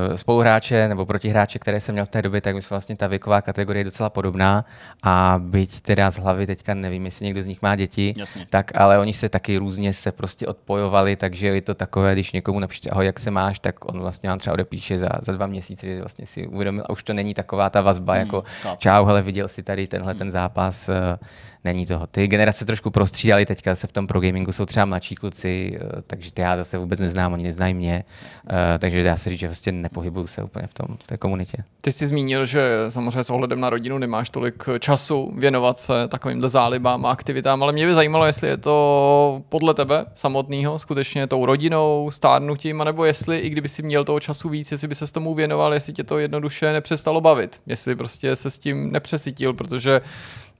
uh, spoluhráče nebo protihráče, které jsem měl v té době, tak my jsme vlastně ta věková kategorie je docela podobná a byť teda z hlavy teďka nevím, jestli někdo z nich má děti, Jasně. tak ale oni se taky různě se prostě odpojovali, takže je to takové, když někomu napíšete, ahoj, jak se máš, tak on vlastně vám třeba odepíše za, za dva měsíce, že vlastně si uvědomil a už to není taková ta vazba, hmm, jako tak. čau, hele, viděl si tady tenhle hmm. ten zápas, uh, není toho. Ty generace trošku prostřídaly, teďka se v tom pro gamingu jsou třeba mladší kluci, eh, takže ty já zase vůbec neznám, oni neznají mě, Jasně. Eh, takže dá se říct, že prostě nepohybuju se úplně v tom v té komunitě. Ty jsi zmínil, že samozřejmě s ohledem na rodinu nemáš tolik eh, času věnovat se takovýmhle zálibám a aktivitám, ale mě by zajímalo, jestli je to podle tebe samotného skutečně tou rodinou, stárnutím, anebo jestli i kdyby si měl toho času víc, jestli by se s tomu věnoval, jestli tě to jednoduše nepřestalo bavit, jestli prostě se s tím nepřesytil, protože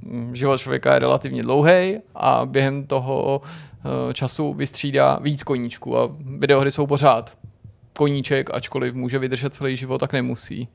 Mm, život člověka je relativně dlouhý a během toho eh, času vystřídá víc koníčků a videohry jsou pořád koníček, ačkoliv může vydržet celý život, tak nemusí.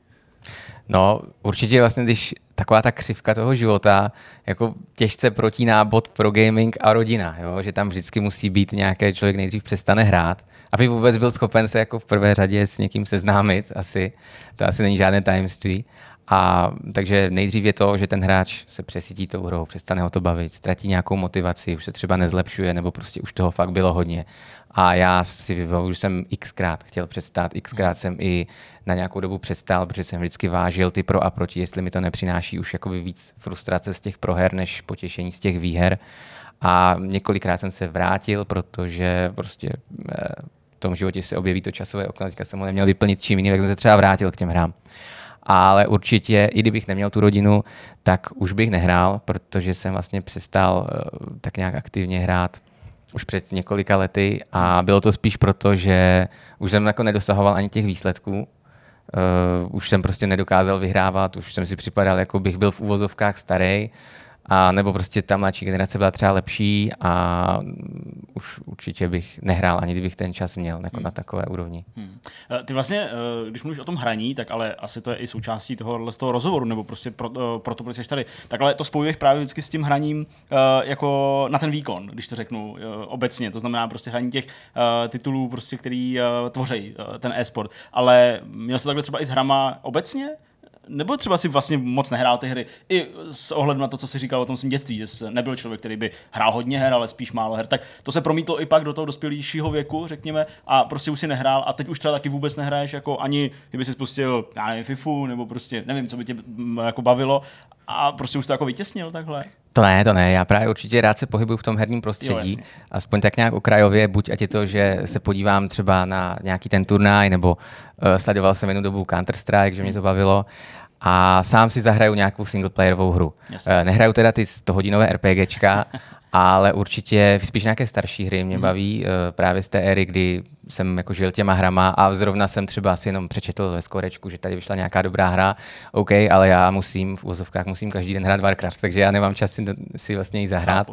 No, určitě vlastně, když taková ta křivka toho života jako těžce protíná bod pro gaming a rodina, jo? že tam vždycky musí být nějaké, člověk nejdřív přestane hrát, aby vůbec byl schopen se jako v prvé řadě s někým seznámit, asi, to asi není žádné tajemství, a takže nejdřív je to, že ten hráč se přesytí tou hrou, přestane ho to bavit, ztratí nějakou motivaci, už se třeba nezlepšuje, nebo prostě už toho fakt bylo hodně. A já si vybavuju, že jsem xkrát chtěl přestát, xkrát jsem i na nějakou dobu přestal, protože jsem vždycky vážil ty pro a proti, jestli mi to nepřináší už jakoby víc frustrace z těch proher, než potěšení z těch výher. A několikrát jsem se vrátil, protože prostě eh, v tom životě se objeví to časové okno, teďka jsem ho neměl vyplnit čím jiným, tak jsem se třeba vrátil k těm hrám ale určitě, i kdybych neměl tu rodinu, tak už bych nehrál, protože jsem vlastně přestal eh, tak nějak aktivně hrát už před několika lety a bylo to spíš proto, že už jsem jako nedosahoval ani těch výsledků, eh, už jsem prostě nedokázal vyhrávat, už jsem si připadal, jako bych byl v úvozovkách starý a nebo prostě ta mladší generace byla třeba lepší a už určitě bych nehrál, ani kdybych ten čas měl jako hmm. na takové úrovni. Hmm. E, ty vlastně, e, když mluvíš o tom hraní, tak ale asi to je i součástí toho, z toho rozhovoru, nebo prostě pro, e, proto, proč jsi tady, tak ale to spojuješ právě vždycky s tím hraním jako na ten výkon, když to řeknu obecně, to znamená prostě hraní těch titulů, prostě, který tvoří ten e-sport. Ale měl jsi takhle třeba i s hrama obecně? nebo třeba si vlastně moc nehrál ty hry, i s ohledem na to, co si říkal o tom svém dětství, že nebyl člověk, který by hrál hodně her, ale spíš málo her, tak to se promítlo i pak do toho dospělějšího věku, řekněme, a prostě už si nehrál a teď už třeba taky vůbec nehraješ, jako ani kdyby si spustil, já nevím, FIFU, nebo prostě nevím, co by tě jako bavilo a prostě už to jako vytěsnil takhle. To ne, to ne. Já právě určitě rád se pohybuju v tom herním prostředí. Jo, aspoň tak nějak okrajově, buď ať je to, že se podívám třeba na nějaký ten turnaj, nebo uh, sledoval jsem jednu dobu Counter-Strike, že mě to bavilo. A sám si zahraju nějakou singleplayerovou hru. Jasně. Uh, nehraju teda ty 100-hodinové RPGčka, ale určitě spíš nějaké starší hry mě mhm. baví, uh, právě z té éry, kdy jsem jako žil těma hrama a zrovna jsem třeba si jenom přečetl ve skorečku, že tady vyšla nějaká dobrá hra, OK, ale já musím v úzovkách musím každý den hrát Warcraft, takže já nemám čas si, si vlastně jí zahrát.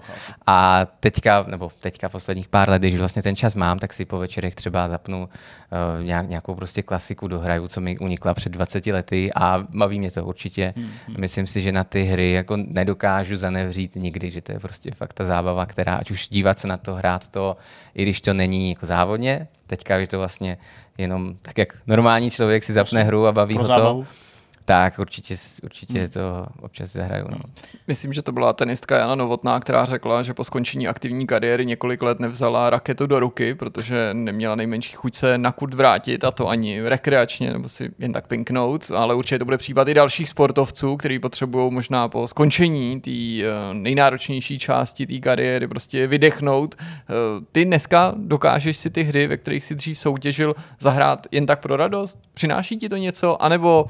A teďka, nebo teďka posledních pár let, když vlastně ten čas mám, tak si po večerech třeba zapnu uh, nějak, nějakou prostě klasiku hraju, co mi unikla před 20 lety a baví mě to určitě. Mm-hmm. Myslím si, že na ty hry jako nedokážu zanevřít nikdy, že to je prostě fakt ta zábava, která ať už dívat se na to, hrát to, i když to není jako závodně, Teďka že to vlastně jenom tak, jak normální člověk si zapne prostě hru a baví ho to. Zábavu tak určitě, určitě hmm. to občas zahraju. No. Myslím, že to byla tenistka Jana Novotná, která řekla, že po skončení aktivní kariéry několik let nevzala raketu do ruky, protože neměla nejmenší chuť se na kurt vrátit a to ani rekreačně nebo si jen tak pinknout, ale určitě to bude případ i dalších sportovců, kteří potřebují možná po skončení té eh, nejnáročnější části té kariéry prostě vydechnout. Eh, ty dneska dokážeš si ty hry, ve kterých si dřív soutěžil, zahrát jen tak pro radost? Přináší ti to něco? anebo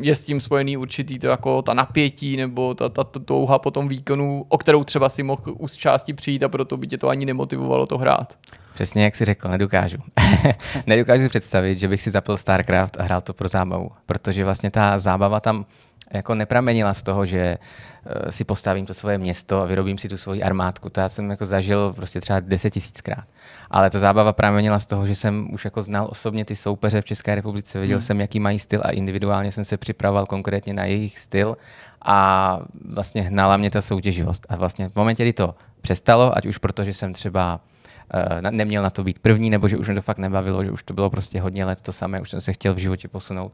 je s tím spojený určitý to jako ta napětí nebo ta, ta, touha po tom výkonu, o kterou třeba si mohl už části přijít a proto by tě to ani nemotivovalo to hrát. Přesně jak si řekl, nedokážu. nedokážu si představit, že bych si zapil StarCraft a hrál to pro zábavu, protože vlastně ta zábava tam jako nepramenila z toho, že eh, si postavím to svoje město a vyrobím si tu svoji armádku. To já jsem jako zažil prostě třeba deset tisíckrát. Ale ta zábava pramenila z toho, že jsem už jako znal osobně ty soupeře v České republice, věděl hmm. jsem, jaký mají styl a individuálně jsem se připravoval konkrétně na jejich styl a vlastně hnala mě ta soutěživost. A vlastně v momentě, kdy to přestalo, ať už proto, že jsem třeba eh, neměl na to být první, nebo že už mě to fakt nebavilo, že už to bylo prostě hodně let to samé, už jsem se chtěl v životě posunout,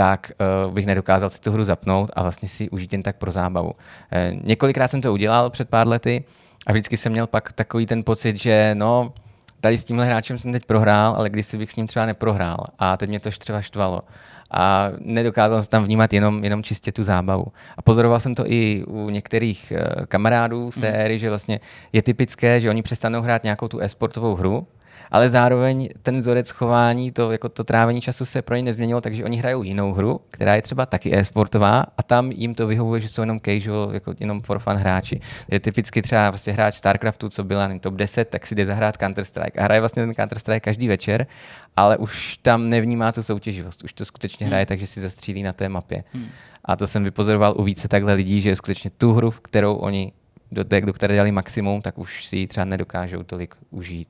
tak uh, bych nedokázal si tu hru zapnout a vlastně si užít jen tak pro zábavu. Uh, několikrát jsem to udělal před pár lety a vždycky jsem měl pak takový ten pocit, že no, tady s tímhle hráčem jsem teď prohrál, ale když si bych s ním třeba neprohrál a teď mě to třeba štvalo a nedokázal jsem tam vnímat jenom, jenom čistě tu zábavu. A pozoroval jsem to i u některých uh, kamarádů z té mhm. éry, že vlastně je typické, že oni přestanou hrát nějakou tu e-sportovou hru, ale zároveň ten vzorec chování, to, jako to trávení času se pro ně nezměnilo, takže oni hrajou jinou hru, která je třeba taky e-sportová a tam jim to vyhovuje, že jsou jenom casual, jako jenom for fun hráči. Je typicky třeba vlastně hráč StarCraftu, co byla na top 10, tak si jde zahrát Counter-Strike a hraje vlastně ten Counter-Strike každý večer, ale už tam nevnímá tu soutěživost, už to skutečně hmm. hraje, takže si zastřílí na té mapě. Hmm. A to jsem vypozoroval u více takhle lidí, že skutečně tu hru, v kterou oni do té, do které dali maximum, tak už si ji třeba nedokážou tolik užít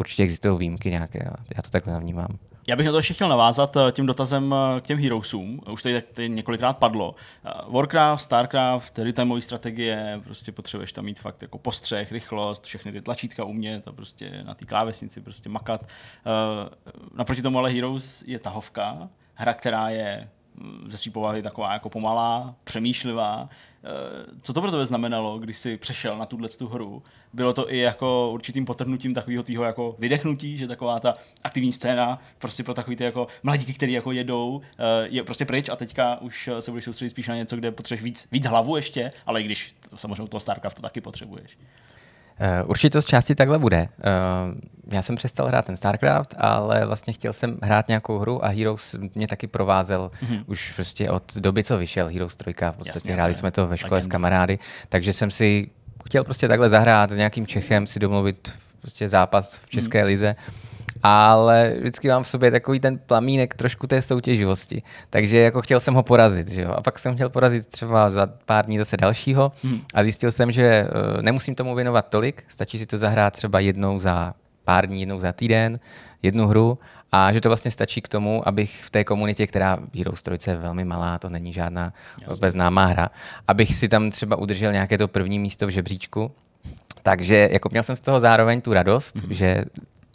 určitě existují výjimky nějaké, já to takhle vnímám. Já bych na to ještě chtěl navázat eh, tím dotazem eh, k těm Heroesům. Už tady, tady několikrát padlo. Eh, Warcraft, Starcraft, tedy timeové strategie, prostě potřebuješ tam mít fakt jako postřeh, rychlost, všechny ty tlačítka umět a prostě na té klávesnici prostě makat. Naproti tomu ale Heroes je tahovka, hra, která je mm, ze svý povahy taková jako pomalá, přemýšlivá, Eh, co to pro tebe znamenalo, když jsi přešel na tuhle tu hru? Bylo to i jako určitým potrhnutím takového týho jako vydechnutí, že taková ta aktivní scéna prostě pro takový ty jako mladíky, který jako jedou, eh, je prostě pryč a teďka už se budeš soustředit spíš na něco, kde potřebuješ víc, víc hlavu ještě, ale i když samozřejmě toho StarCraft to taky potřebuješ. Eh, určitě to z části takhle bude. Eh, já jsem přestal hrát ten StarCraft, ale vlastně chtěl jsem hrát nějakou hru a Heroes mě taky provázel mm-hmm. už prostě od doby, co vyšel Heroes 3. V podstatě Jasně, hráli jsme to ve škole legenda. s kamarády, takže jsem si chtěl prostě takhle zahrát s nějakým Čechem, si domluvit prostě zápas v České mm-hmm. lize ale vždycky mám v sobě takový ten plamínek trošku té soutěživosti. Takže jako chtěl jsem ho porazit, že jo. A pak jsem chtěl porazit třeba za pár dní zase dalšího hmm. a zjistil jsem, že eh, nemusím tomu věnovat tolik, stačí si to zahrát třeba jednou za pár dní, jednou za týden, jednu hru a že to vlastně stačí k tomu, abych v té komunitě, která Hero Strojce je velmi malá, to není žádná beznámá hra, abych si tam třeba udržel nějaké to první místo v žebříčku, takže jako měl jsem z toho zároveň tu radost, mm-hmm. že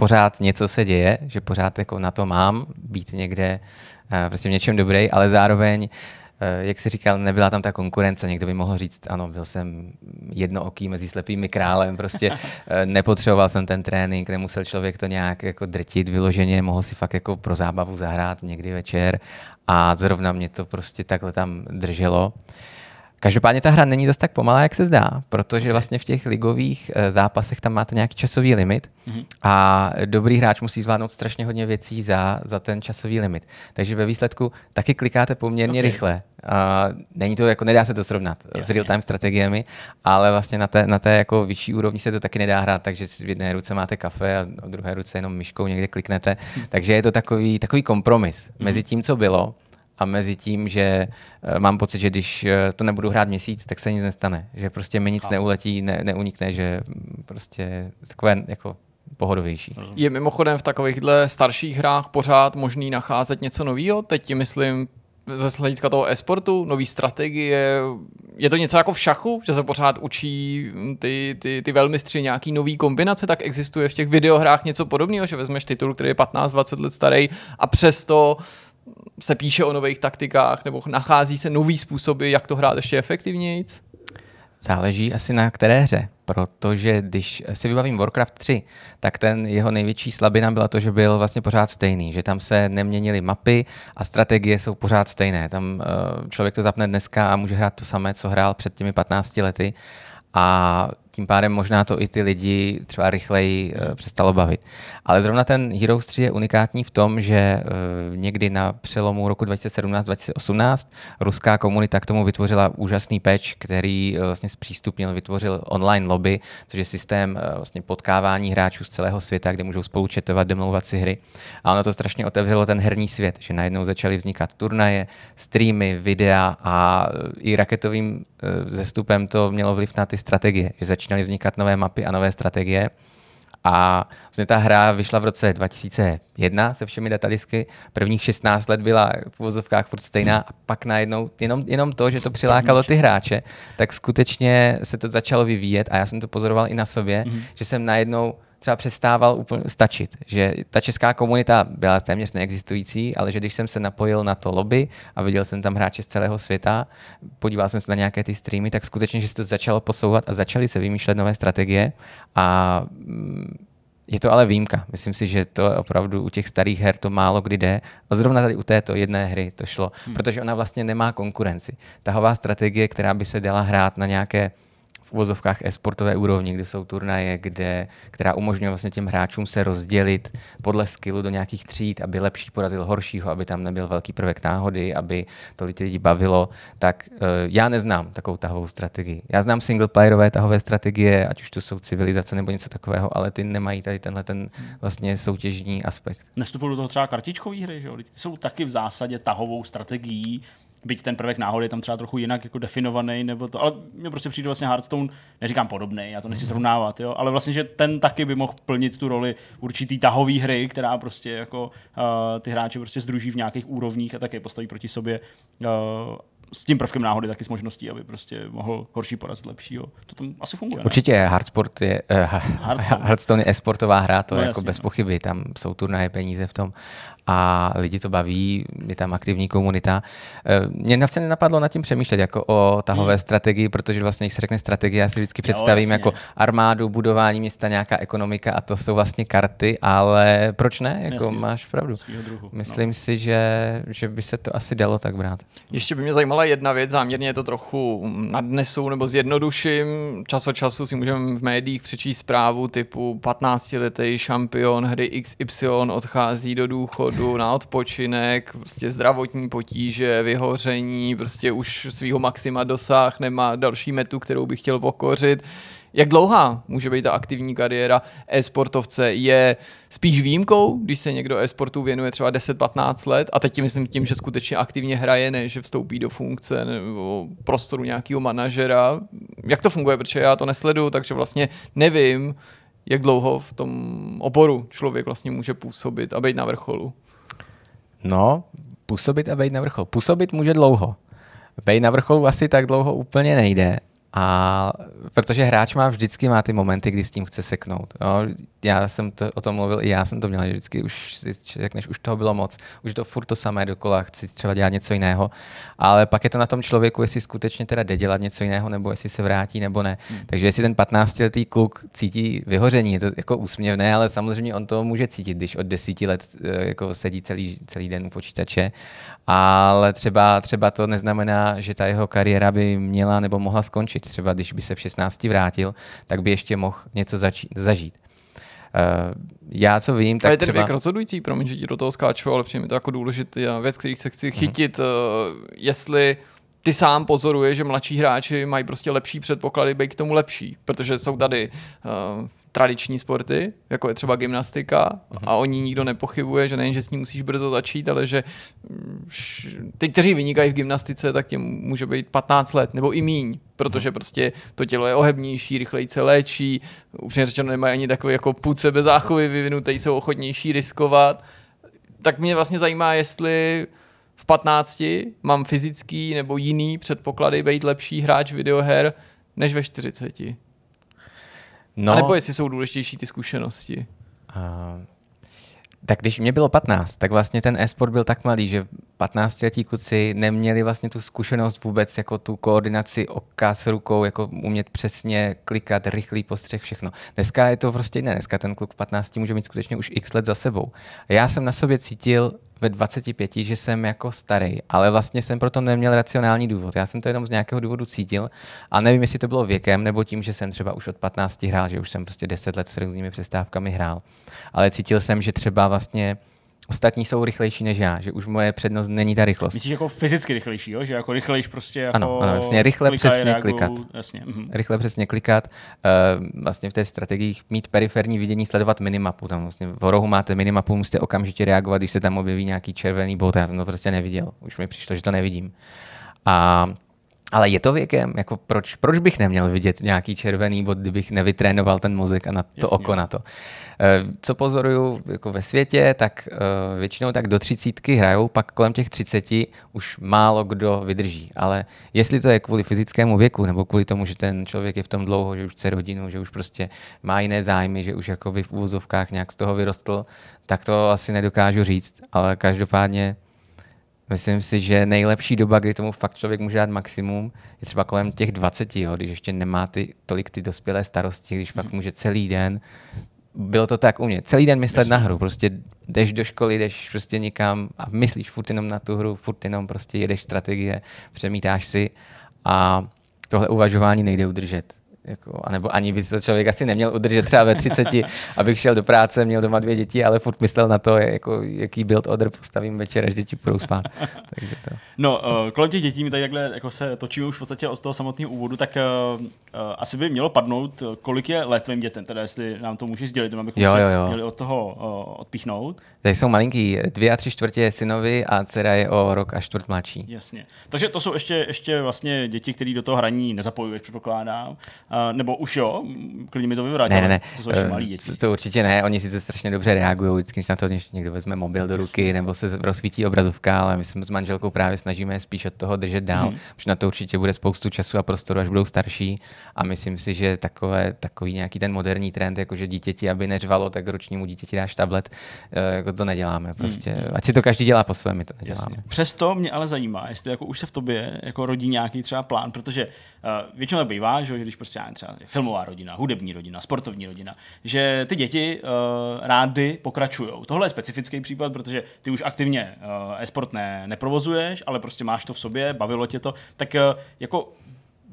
pořád něco se děje, že pořád jako na to mám být někde eh, prostě v něčem dobrý, ale zároveň eh, jak jsi říkal, nebyla tam ta konkurence. Někdo by mohl říct, ano, byl jsem jedno oký mezi slepými králem, prostě eh, nepotřeboval jsem ten trénink, nemusel člověk to nějak jako drtit vyloženě, mohl si fakt jako pro zábavu zahrát někdy večer a zrovna mě to prostě takhle tam drželo. Každopádně ta hra není zase tak pomalá, jak se zdá, protože vlastně v těch ligových eh, zápasech tam máte nějaký časový limit mhm. a dobrý hráč musí zvládnout strašně hodně věcí za, za ten časový limit. Takže ve výsledku taky klikáte poměrně okay. rychle. A není to jako, nedá se to srovnat Jasně. s real-time strategiemi, ale vlastně na té, na té jako vyšší úrovni se to taky nedá hrát, takže v jedné ruce máte kafe a v druhé ruce jenom myškou někde kliknete. Mhm. Takže je to takový, takový kompromis mm-hmm. mezi mhm. tím, co bylo a mezi tím, že eh, mám pocit, že když eh, to nebudu hrát měsíc, tak se nic nestane. Že prostě mi nic neuletí, ne, neunikne, že prostě takové jako pohodovější. Je mimochodem v takovýchhle starších hrách pořád možný nacházet něco nového? Teď ti myslím ze hlediska toho esportu, nový strategie, je to něco jako v šachu, že se pořád učí ty, ty, ty velmistři nějaký nový kombinace, tak existuje v těch videohrách něco podobného, že vezmeš titul, který je 15-20 let starý a přesto uh, se píše o nových taktikách nebo nachází se nový způsoby, jak to hrát ještě efektivněji? Záleží asi na které hře, protože když si vybavím Warcraft 3, tak ten jeho největší slabina byla to, že byl vlastně pořád stejný, že tam se neměnily mapy a strategie jsou pořád stejné. Tam eh, člověk to zapne dneska a může hrát to samé, co hrál před těmi 15 lety. A tím pádem možná to i ty lidi třeba rychleji uh, přestalo bavit. Ale zrovna ten Heroes 3 je unikátní v tom, že uh, někdy na přelomu roku 2017-2018 ruská komunita k tomu vytvořila úžasný patch, který uh, vlastně zpřístupnil, vytvořil online lobby, což je systém uh, vlastně potkávání hráčů z celého světa, kde můžou spolu četovat, domlouvat si hry. A ono to strašně otevřelo ten herní svět, že najednou začaly vznikat turnaje, streamy, videa a i raketovým uh, zestupem to mělo vliv na ty strategie, že začínaly vznikat nové mapy a nové strategie. A vlastně ta hra vyšla v roce 2001 se všemi datadisky. Prvních 16 let byla v vozovkách furt stejná a pak najednou jenom, jenom to, že to přilákalo ty hráče, tak skutečně se to začalo vyvíjet a já jsem to pozoroval i na sobě, mm-hmm. že jsem najednou třeba přestával úplně stačit, že ta česká komunita byla téměř neexistující, ale že když jsem se napojil na to lobby a viděl jsem tam hráče z celého světa, podíval jsem se na nějaké ty streamy, tak skutečně, že se to začalo posouvat a začaly se vymýšlet nové strategie a mm, je to ale výjimka. Myslím si, že to opravdu u těch starých her to málo kdy jde. A zrovna tady u této jedné hry to šlo, hmm. protože ona vlastně nemá konkurenci. Tahová strategie, která by se dala hrát na nějaké vozovkách e-sportové úrovni, kde jsou turnaje, kde, která umožňuje vlastně těm hráčům se rozdělit podle skillu do nějakých tříd, aby lepší porazil horšího, aby tam nebyl velký prvek náhody, aby to lidi bavilo, tak uh, já neznám takovou tahovou strategii. Já znám single playerové tahové strategie, ať už to jsou civilizace nebo něco takového, ale ty nemají tady tenhle ten vlastně soutěžní aspekt. Nestupují do toho třeba kartičkové hry, že jo? Ty jsou taky v zásadě tahovou strategií, byť ten prvek náhody je tam třeba trochu jinak jako definovaný, nebo to, ale mně prostě přijde vlastně Hearthstone, neříkám podobný, já to nechci mhm. srovnávat, jo, ale vlastně, že ten taky by mohl plnit tu roli určitý tahový hry, která prostě jako uh, ty hráče prostě združí v nějakých úrovních a také postaví proti sobě uh, s tím prvkem náhody taky s možností, aby prostě mohl horší porazit lepšího. To tam asi funguje. Ne? Určitě Hardsport je, uh, eh, Hardstone. Hardstone je esportová hra, to no, je jako jasný, bez no. pochyby, tam jsou turnaje peníze v tom, a lidi to baví, je tam aktivní komunita. Eh, mě se nenapadlo nad tím přemýšlet jako o tahové hmm. strategii, protože vlastně, když se řekne strategie, já si vždycky představím jo, jako armádu, budování města, nějaká ekonomika a to jsou vlastně karty, ale proč ne? Jako jasně, máš pravdu. Druhu, no. Myslím no. si, že, že by se to asi dalo tak brát. Ještě by mě zajímala jedna věc, záměrně je to trochu nadnesu nebo zjednoduším. Čas od času si můžeme v médiích přečíst zprávu typu 15-letý šampion hry XY odchází do důchodu pochodu, na odpočinek, prostě zdravotní potíže, vyhoření, prostě už svého maxima dosáh, nemá další metu, kterou by chtěl pokořit. Jak dlouhá může být ta aktivní kariéra e-sportovce? Je spíš výjimkou, když se někdo e-sportu věnuje třeba 10-15 let a teď myslím tím, že skutečně aktivně hraje, ne že vstoupí do funkce nebo prostoru nějakého manažera. Jak to funguje, protože já to nesledu, takže vlastně nevím, jak dlouho v tom oboru člověk vlastně může působit a být na vrcholu? No, působit a být na vrcholu. Působit může dlouho. Být na vrcholu asi tak dlouho úplně nejde, a protože hráč má vždycky má ty momenty, kdy s tím chce seknout. Jo? Já jsem to, o tom mluvil i já jsem to měl, že vždycky už než už toho bylo moc, už to furt to samé dokola, chci třeba dělat něco jiného. Ale pak je to na tom člověku, jestli skutečně teda jde dělat něco jiného, nebo jestli se vrátí, nebo ne. Hmm. Takže jestli ten 15-letý kluk cítí vyhoření, je to jako úsměvné, ale samozřejmě on to může cítit, když od desíti let eh, jako sedí celý, celý den u počítače ale třeba, třeba to neznamená, že ta jeho kariéra by měla nebo mohla skončit. Třeba když by se v 16 vrátil, tak by ještě mohl něco začít, zažít. Uh, já co vím, tak A je třeba... věk rozhodující, promiň, že ti do toho skáču, ale přijde mi to jako důležitý věc, který se chci chytit, mm-hmm. uh, jestli ty sám pozoruje, že mladší hráči mají prostě lepší předpoklady být k tomu lepší, protože jsou tady uh, tradiční sporty, jako je třeba gymnastika, mm a oni nikdo nepochybuje, že nejen, že s ní musíš brzo začít, ale že mm, ty, kteří vynikají v gymnastice, tak těm může být 15 let nebo i míň, protože mm. prostě to tělo je ohebnější, rychleji se léčí, upřímně řečeno nemají ani takový jako půd sebe záchovy vyvinutý, jsou ochotnější riskovat. Tak mě vlastně zajímá, jestli v 15 mám fyzický nebo jiný předpoklady být lepší hráč videoher než ve 40. No, A nebo jestli jsou důležitější ty zkušenosti? Uh, tak když mě bylo 15, tak vlastně ten e-sport byl tak malý, že 15-letí kluci neměli vlastně tu zkušenost vůbec, jako tu koordinaci oka s rukou, jako umět přesně klikat, rychlý postřeh, všechno. Dneska je to prostě jiné. Dneska ten kluk 15 může mít skutečně už x let za sebou. Já jsem na sobě cítil ve 25, že jsem jako starý, ale vlastně jsem proto neměl racionální důvod. Já jsem to jenom z nějakého důvodu cítil a nevím, jestli to bylo věkem nebo tím, že jsem třeba už od 15 hrál, že už jsem prostě 10 let s různými přestávkami hrál. Ale cítil jsem, že třeba vlastně ostatní jsou rychlejší než já, že už moje přednost není ta rychlost. Myslíš jako fyzicky rychlejší, jo? že jako rychlejší prostě jako Ano, ano vlastně rychle kliká, přesně reaguju, klikat. Jasně. mm-hmm. Rychle přesně klikat, uh, vlastně v té strategii mít periferní vidění, sledovat minimapu, tam vlastně v rohu máte minimapu, musíte okamžitě reagovat, když se tam objeví nějaký červený bod, já jsem to prostě neviděl, už mi přišlo, že to nevidím. A ale je to věkem, jako proč, proč bych neměl vidět nějaký červený bod, kdybych nevytrénoval ten mozek a na to Jasně. oko na to. Eh, co pozoruju jako ve světě, tak eh, většinou tak do třicítky hrajou, pak kolem těch třiceti už málo kdo vydrží. Ale jestli to je kvůli fyzickému věku, nebo kvůli tomu, že ten člověk je v tom dlouho, že už chce rodinu, že už prostě má jiné zájmy, že už jakoby v úvozovkách nějak z toho vyrostl, tak to asi nedokážu říct. Ale každopádně Myslím si, že nejlepší doba, kdy tomu fakt člověk může dát maximum, je třeba kolem těch 20, jo, když ještě nemá ty, tolik ty dospělé starosti, když fakt může celý den. Bylo to tak u mě. Celý den myslet na hru. Prostě jdeš do školy, jdeš prostě nikam a myslíš furt jenom na tu hru, furt jenom prostě jedeš strategie, přemítáš si a tohle uvažování nejde udržet jako, anebo ani by se člověk asi neměl udržet třeba ve 30, abych šel do práce, měl doma dvě děti, ale furt myslel na to, jako, jaký build order postavím večer, až děti půjdou spát. Takže to. No, eh, kolem těch dětí mi tady takhle jako se točíme už v podstatě od toho samotného úvodu, tak uh, asi by mělo padnout, kolik je let tvým dětem, teda jestli nám to můžeš sdělit, abychom jo, jo, jo, se měli od toho uh, odpíchnout. Tady jsou malinký, dvě a tři čtvrtě je synovi a dcera je o rok a čtvrt mladší. Jasně. Takže to jsou ještě, ještě vlastně děti, které do toho hraní nezapojují, předpokládám. Eh, nebo už jo, klidně mi to vyvrátí. Ne, ne, ne. To jsou ještě malí děti. Eh, to určitě ne, oni sice strašně dobře reagují, vždycky, když na to když někdo vezme mobil do ruky Jasně. nebo se rozsvítí obrazovka, ale my jsme s manželkou právě snažíme spíš od toho držet dál, hmm. protože na to určitě bude spoustu času a prostoru, až budou starší. A myslím si, že takové, takový nějaký ten moderní trend, jako že dítěti, aby neřvalo, tak ročnímu dítěti dáš tablet, eh, jako to neděláme. Mhm. Prostě. Hmm. Ať si to každý dělá po svém, my to neděláme. Jasně. Přesto mě ale zajímá, jestli jako už se v tobě jako rodí nějaký třeba plán, protože uh, většinou bývá, že když prostě třeba filmová rodina, hudební rodina, sportovní rodina, že ty děti uh, rády pokračují. Tohle je specifický případ, protože ty už aktivně uh, e-sport ne, neprovozuješ, ale prostě máš to v sobě, bavilo tě to, tak uh, jako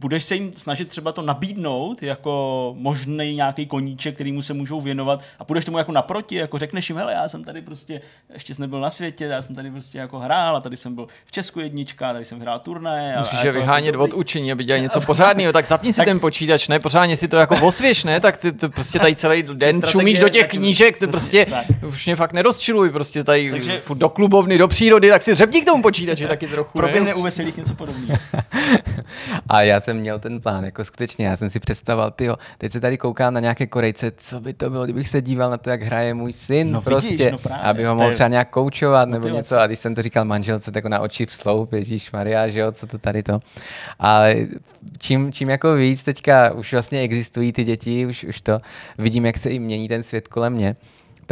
budeš se jim snažit třeba to nabídnout jako možný nějaký koníček, který mu se můžou věnovat a půjdeš tomu jako naproti, jako řekneš jim, hele, já jsem tady prostě, ještě jsem nebyl na světě, já jsem tady prostě jako hrál a tady jsem byl v Česku jednička, tady jsem hrál turnaje. Musíš a je vyhánět jako od učení, aby dělali něco pořádného, tak zapni si tak... ten počítač, ne, pořádně si to jako osvěš, ne, tak ty, prostě tady celý den čumíš do těch knížek, ty prostě tak. už mě fakt nerozčiluj, prostě tady Takže... do klubovny, do přírody, tak si řepni k tomu počítači taky trochu. Proběhne u veselých něco podobného. a já se jsem měl ten plán, jako skutečně, já jsem si představoval, tyjo, teď se tady koukám na nějaké Korejce, co by to bylo, kdybych se díval na to, jak hraje můj syn, no, prostě, vidíš, no právě, aby ho mohl třeba nějak koučovat nebo něco, a když jsem to říkal manželce, tak na oči v sloup, Ježíš Maria, že jo, co to tady to. Ale čím, čím jako víc teďka už vlastně existují ty děti, už, už to vidím, jak se i mění ten svět kolem mě,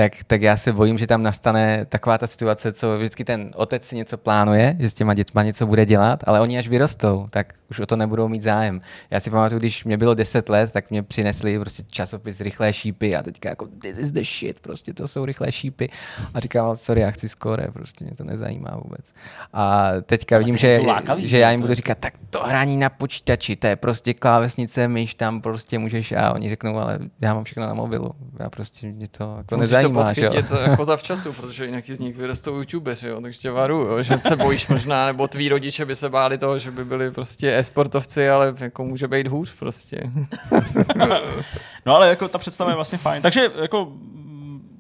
tak, tak já se bojím, že tam nastane taková ta situace, co vždycky ten otec si něco plánuje, že s těma dětma něco bude dělat, ale oni až vyrostou, tak už o to nebudou mít zájem. Já si pamatuju, když mě bylo 10 let, tak mě přinesli prostě časopis Rychlé šípy a teďka jako this is the shit, prostě to jsou rychlé šípy. A říkám, sorry, já chci skore, prostě mě to nezajímá vůbec. A teďka a vidím, že, lákavý, že já jim budu říkat, tak to hraní na počítači, to je prostě klávesnice, myš tam prostě můžeš a oni řeknou, ale já mám všechno na mobilu, já prostě mě to jako nezajímá to máš, podchytit jo. jako zavčasu, protože jinak ti z nich vyrostou youtubeři, jo, takže tě jo, že se bojíš možná, nebo tví rodiče by se báli toho, že by byli prostě esportovci, ale jako může být hůř prostě. no ale jako ta představa je vlastně fajn. Takže jako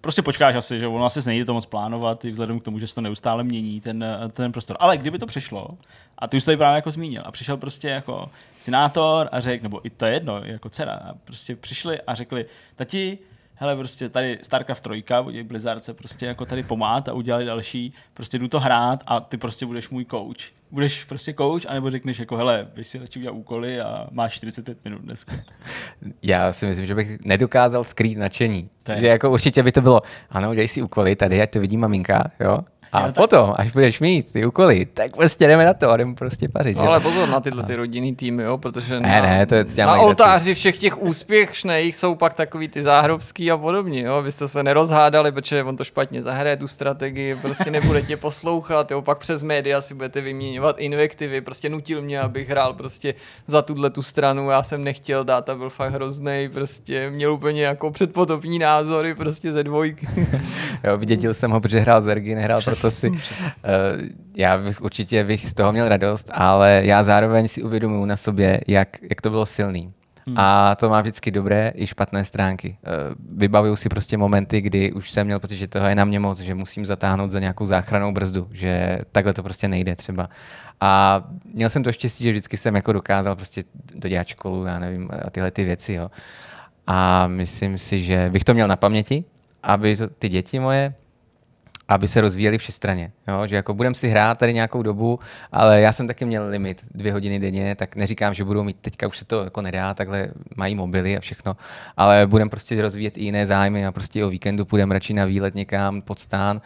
prostě počkáš asi, že ono asi nejde to moc plánovat, i vzhledem k tomu, že se to neustále mění, ten, ten prostor. Ale kdyby to přišlo, a ty už to právě jako zmínil, a přišel prostě jako senátor a řekl, nebo i to jedno, jako dcera, a prostě přišli a řekli, tati, hele, prostě tady StarCraft 3, podívej, Blizzard se prostě jako tady pomát a udělali další, prostě jdu to hrát a ty prostě budeš můj coach. Budeš prostě coach, anebo řekneš jako, hele, vy si radši udělal úkoly a máš 45 minut dneska. Já si myslím, že bych nedokázal skrýt nadšení. že jako určitě by to bylo, ano, dělej si úkoly tady, ať to vidí maminka, jo, a jo, potom, až budeš mít ty úkoly, tak prostě jdeme na to a jdeme prostě pařit. No, ale pozor na tyhle ty rodinný týmy, jo, protože ne, na, ne, to je na oltáři všech těch úspěšných jsou pak takový ty záhrobský a podobně, jo, abyste se nerozhádali, protože on to špatně zahraje tu strategii, prostě nebude tě poslouchat, jo, pak přes média si budete vyměňovat invektivy, prostě nutil mě, abych hrál prostě za tuhle tu stranu, já jsem nechtěl dát a byl fakt hrozný, prostě měl úplně jako předpotopní názory prostě ze dvojky. jo, vidětil jsem ho, protože hrál Zergy, nehrál to si, eh, já bych určitě bych z toho měl radost, ale já zároveň si uvědomuji na sobě, jak, jak to bylo silný. Hmm. A to má vždycky dobré i špatné stránky. Eh, vybavuju si prostě momenty, kdy už jsem měl pocit, že toho je na mě moc, že musím zatáhnout za nějakou záchranou brzdu, že takhle to prostě nejde třeba. A měl jsem to štěstí, že vždycky jsem jako dokázal prostě dodělat školu, já nevím, a tyhle ty věci. Jo. A myslím si, že bych to měl na paměti, aby to, ty děti moje aby se rozvíjeli všestranně. Jo? Že jako budem si hrát tady nějakou dobu, ale já jsem taky měl limit dvě hodiny denně, tak neříkám, že budou mít, teďka už se to jako nedá, takhle mají mobily a všechno, ale budem prostě rozvíjet i jiné zájmy a prostě o víkendu půjdem radši na výlet někam pod stán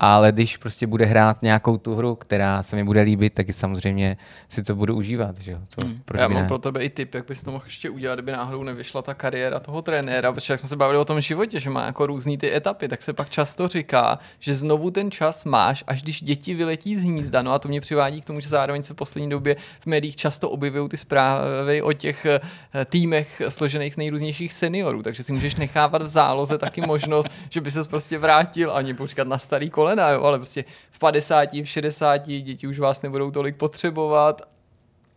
ale když prostě bude hrát nějakou tu hru, která se mi bude líbit, tak samozřejmě si to budu užívat. Že? To, hmm. Já mám pro tebe i tip, jak bys to mohl ještě udělat, kdyby náhodou nevyšla ta kariéra toho trenéra, protože jak jsme se bavili o tom životě, že má jako různé ty etapy, tak se pak často říká, že znovu ten čas máš, až když děti vyletí z hnízda. No a to mě přivádí k tomu, že zároveň se v poslední době v médiích často objevují ty zprávy o těch eh, týmech složených z nejrůznějších seniorů, takže si můžeš nechávat v záloze taky možnost, že by ses prostě vrátil a nebo na starý kole dovolená, jo, ale prostě v 50, v 60 děti už vás nebudou tolik potřebovat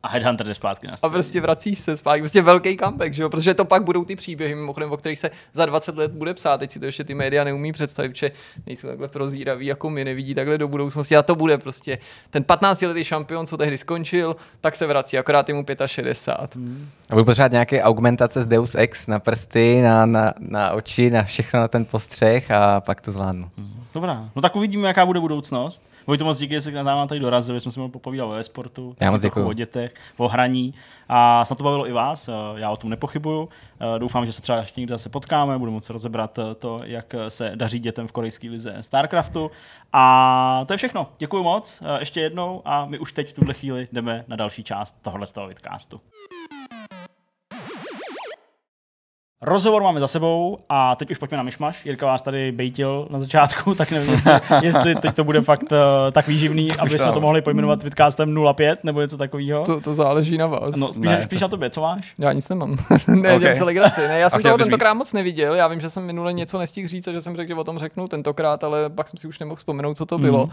a Headhunter jde zpátky na scénu. A prostě vracíš se zpátky, prostě velký comeback, že jo? protože to pak budou ty příběhy, mimochodem, o kterých se za 20 let bude psát, teď si to ještě ty média neumí představit, že nejsou takhle prozíraví, jako my nevidí takhle do budoucnosti a to bude prostě ten 15-letý šampion, co tehdy skončil, tak se vrací, akorát je mu 65. Hmm. A byl pořád nějaké augmentace z Deus Ex na prsty, na, na, na oči, na všechno, na ten postřeh a pak to zvládnu. Hmm. Dobrá, no tak uvidíme, jaká bude budoucnost. Vojto moc díky, že se na nám tady dorazil, jsme si mohli popovídat o e-sportu, o dětech, o hraní a snad to bavilo i vás, eh, já o tom nepochybuju. Eh, doufám, že se třeba ještě někde zase potkáme, budu moci rozebrat eh, to, jak se daří dětem v korejské lize StarCraftu. A to je všechno, děkuji moc ještě jednou a my už teď v tuhle chvíli jdeme na další část tohohle z toho vidcastu. Rozhovor máme za sebou a teď už pojďme na myšmaš. Jirka vás tady bejtil na začátku, tak nevím, jestli, jestli teď to bude fakt uh, tak výživný, aby jsme to mohli pojmenovat vidcastem 05 nebo něco takového. To, to záleží na vás. No, spíš, ne, spíš to... na tobě, co máš? Já nic nemám. ne, okay. se legraci. Ne, já jsem toho tentokrát moc neviděl, já vím, že jsem minule něco nestihl říct a že jsem řekl, že o tom řeknu tentokrát, ale pak jsem si už nemohl vzpomenout, co to mm. bylo.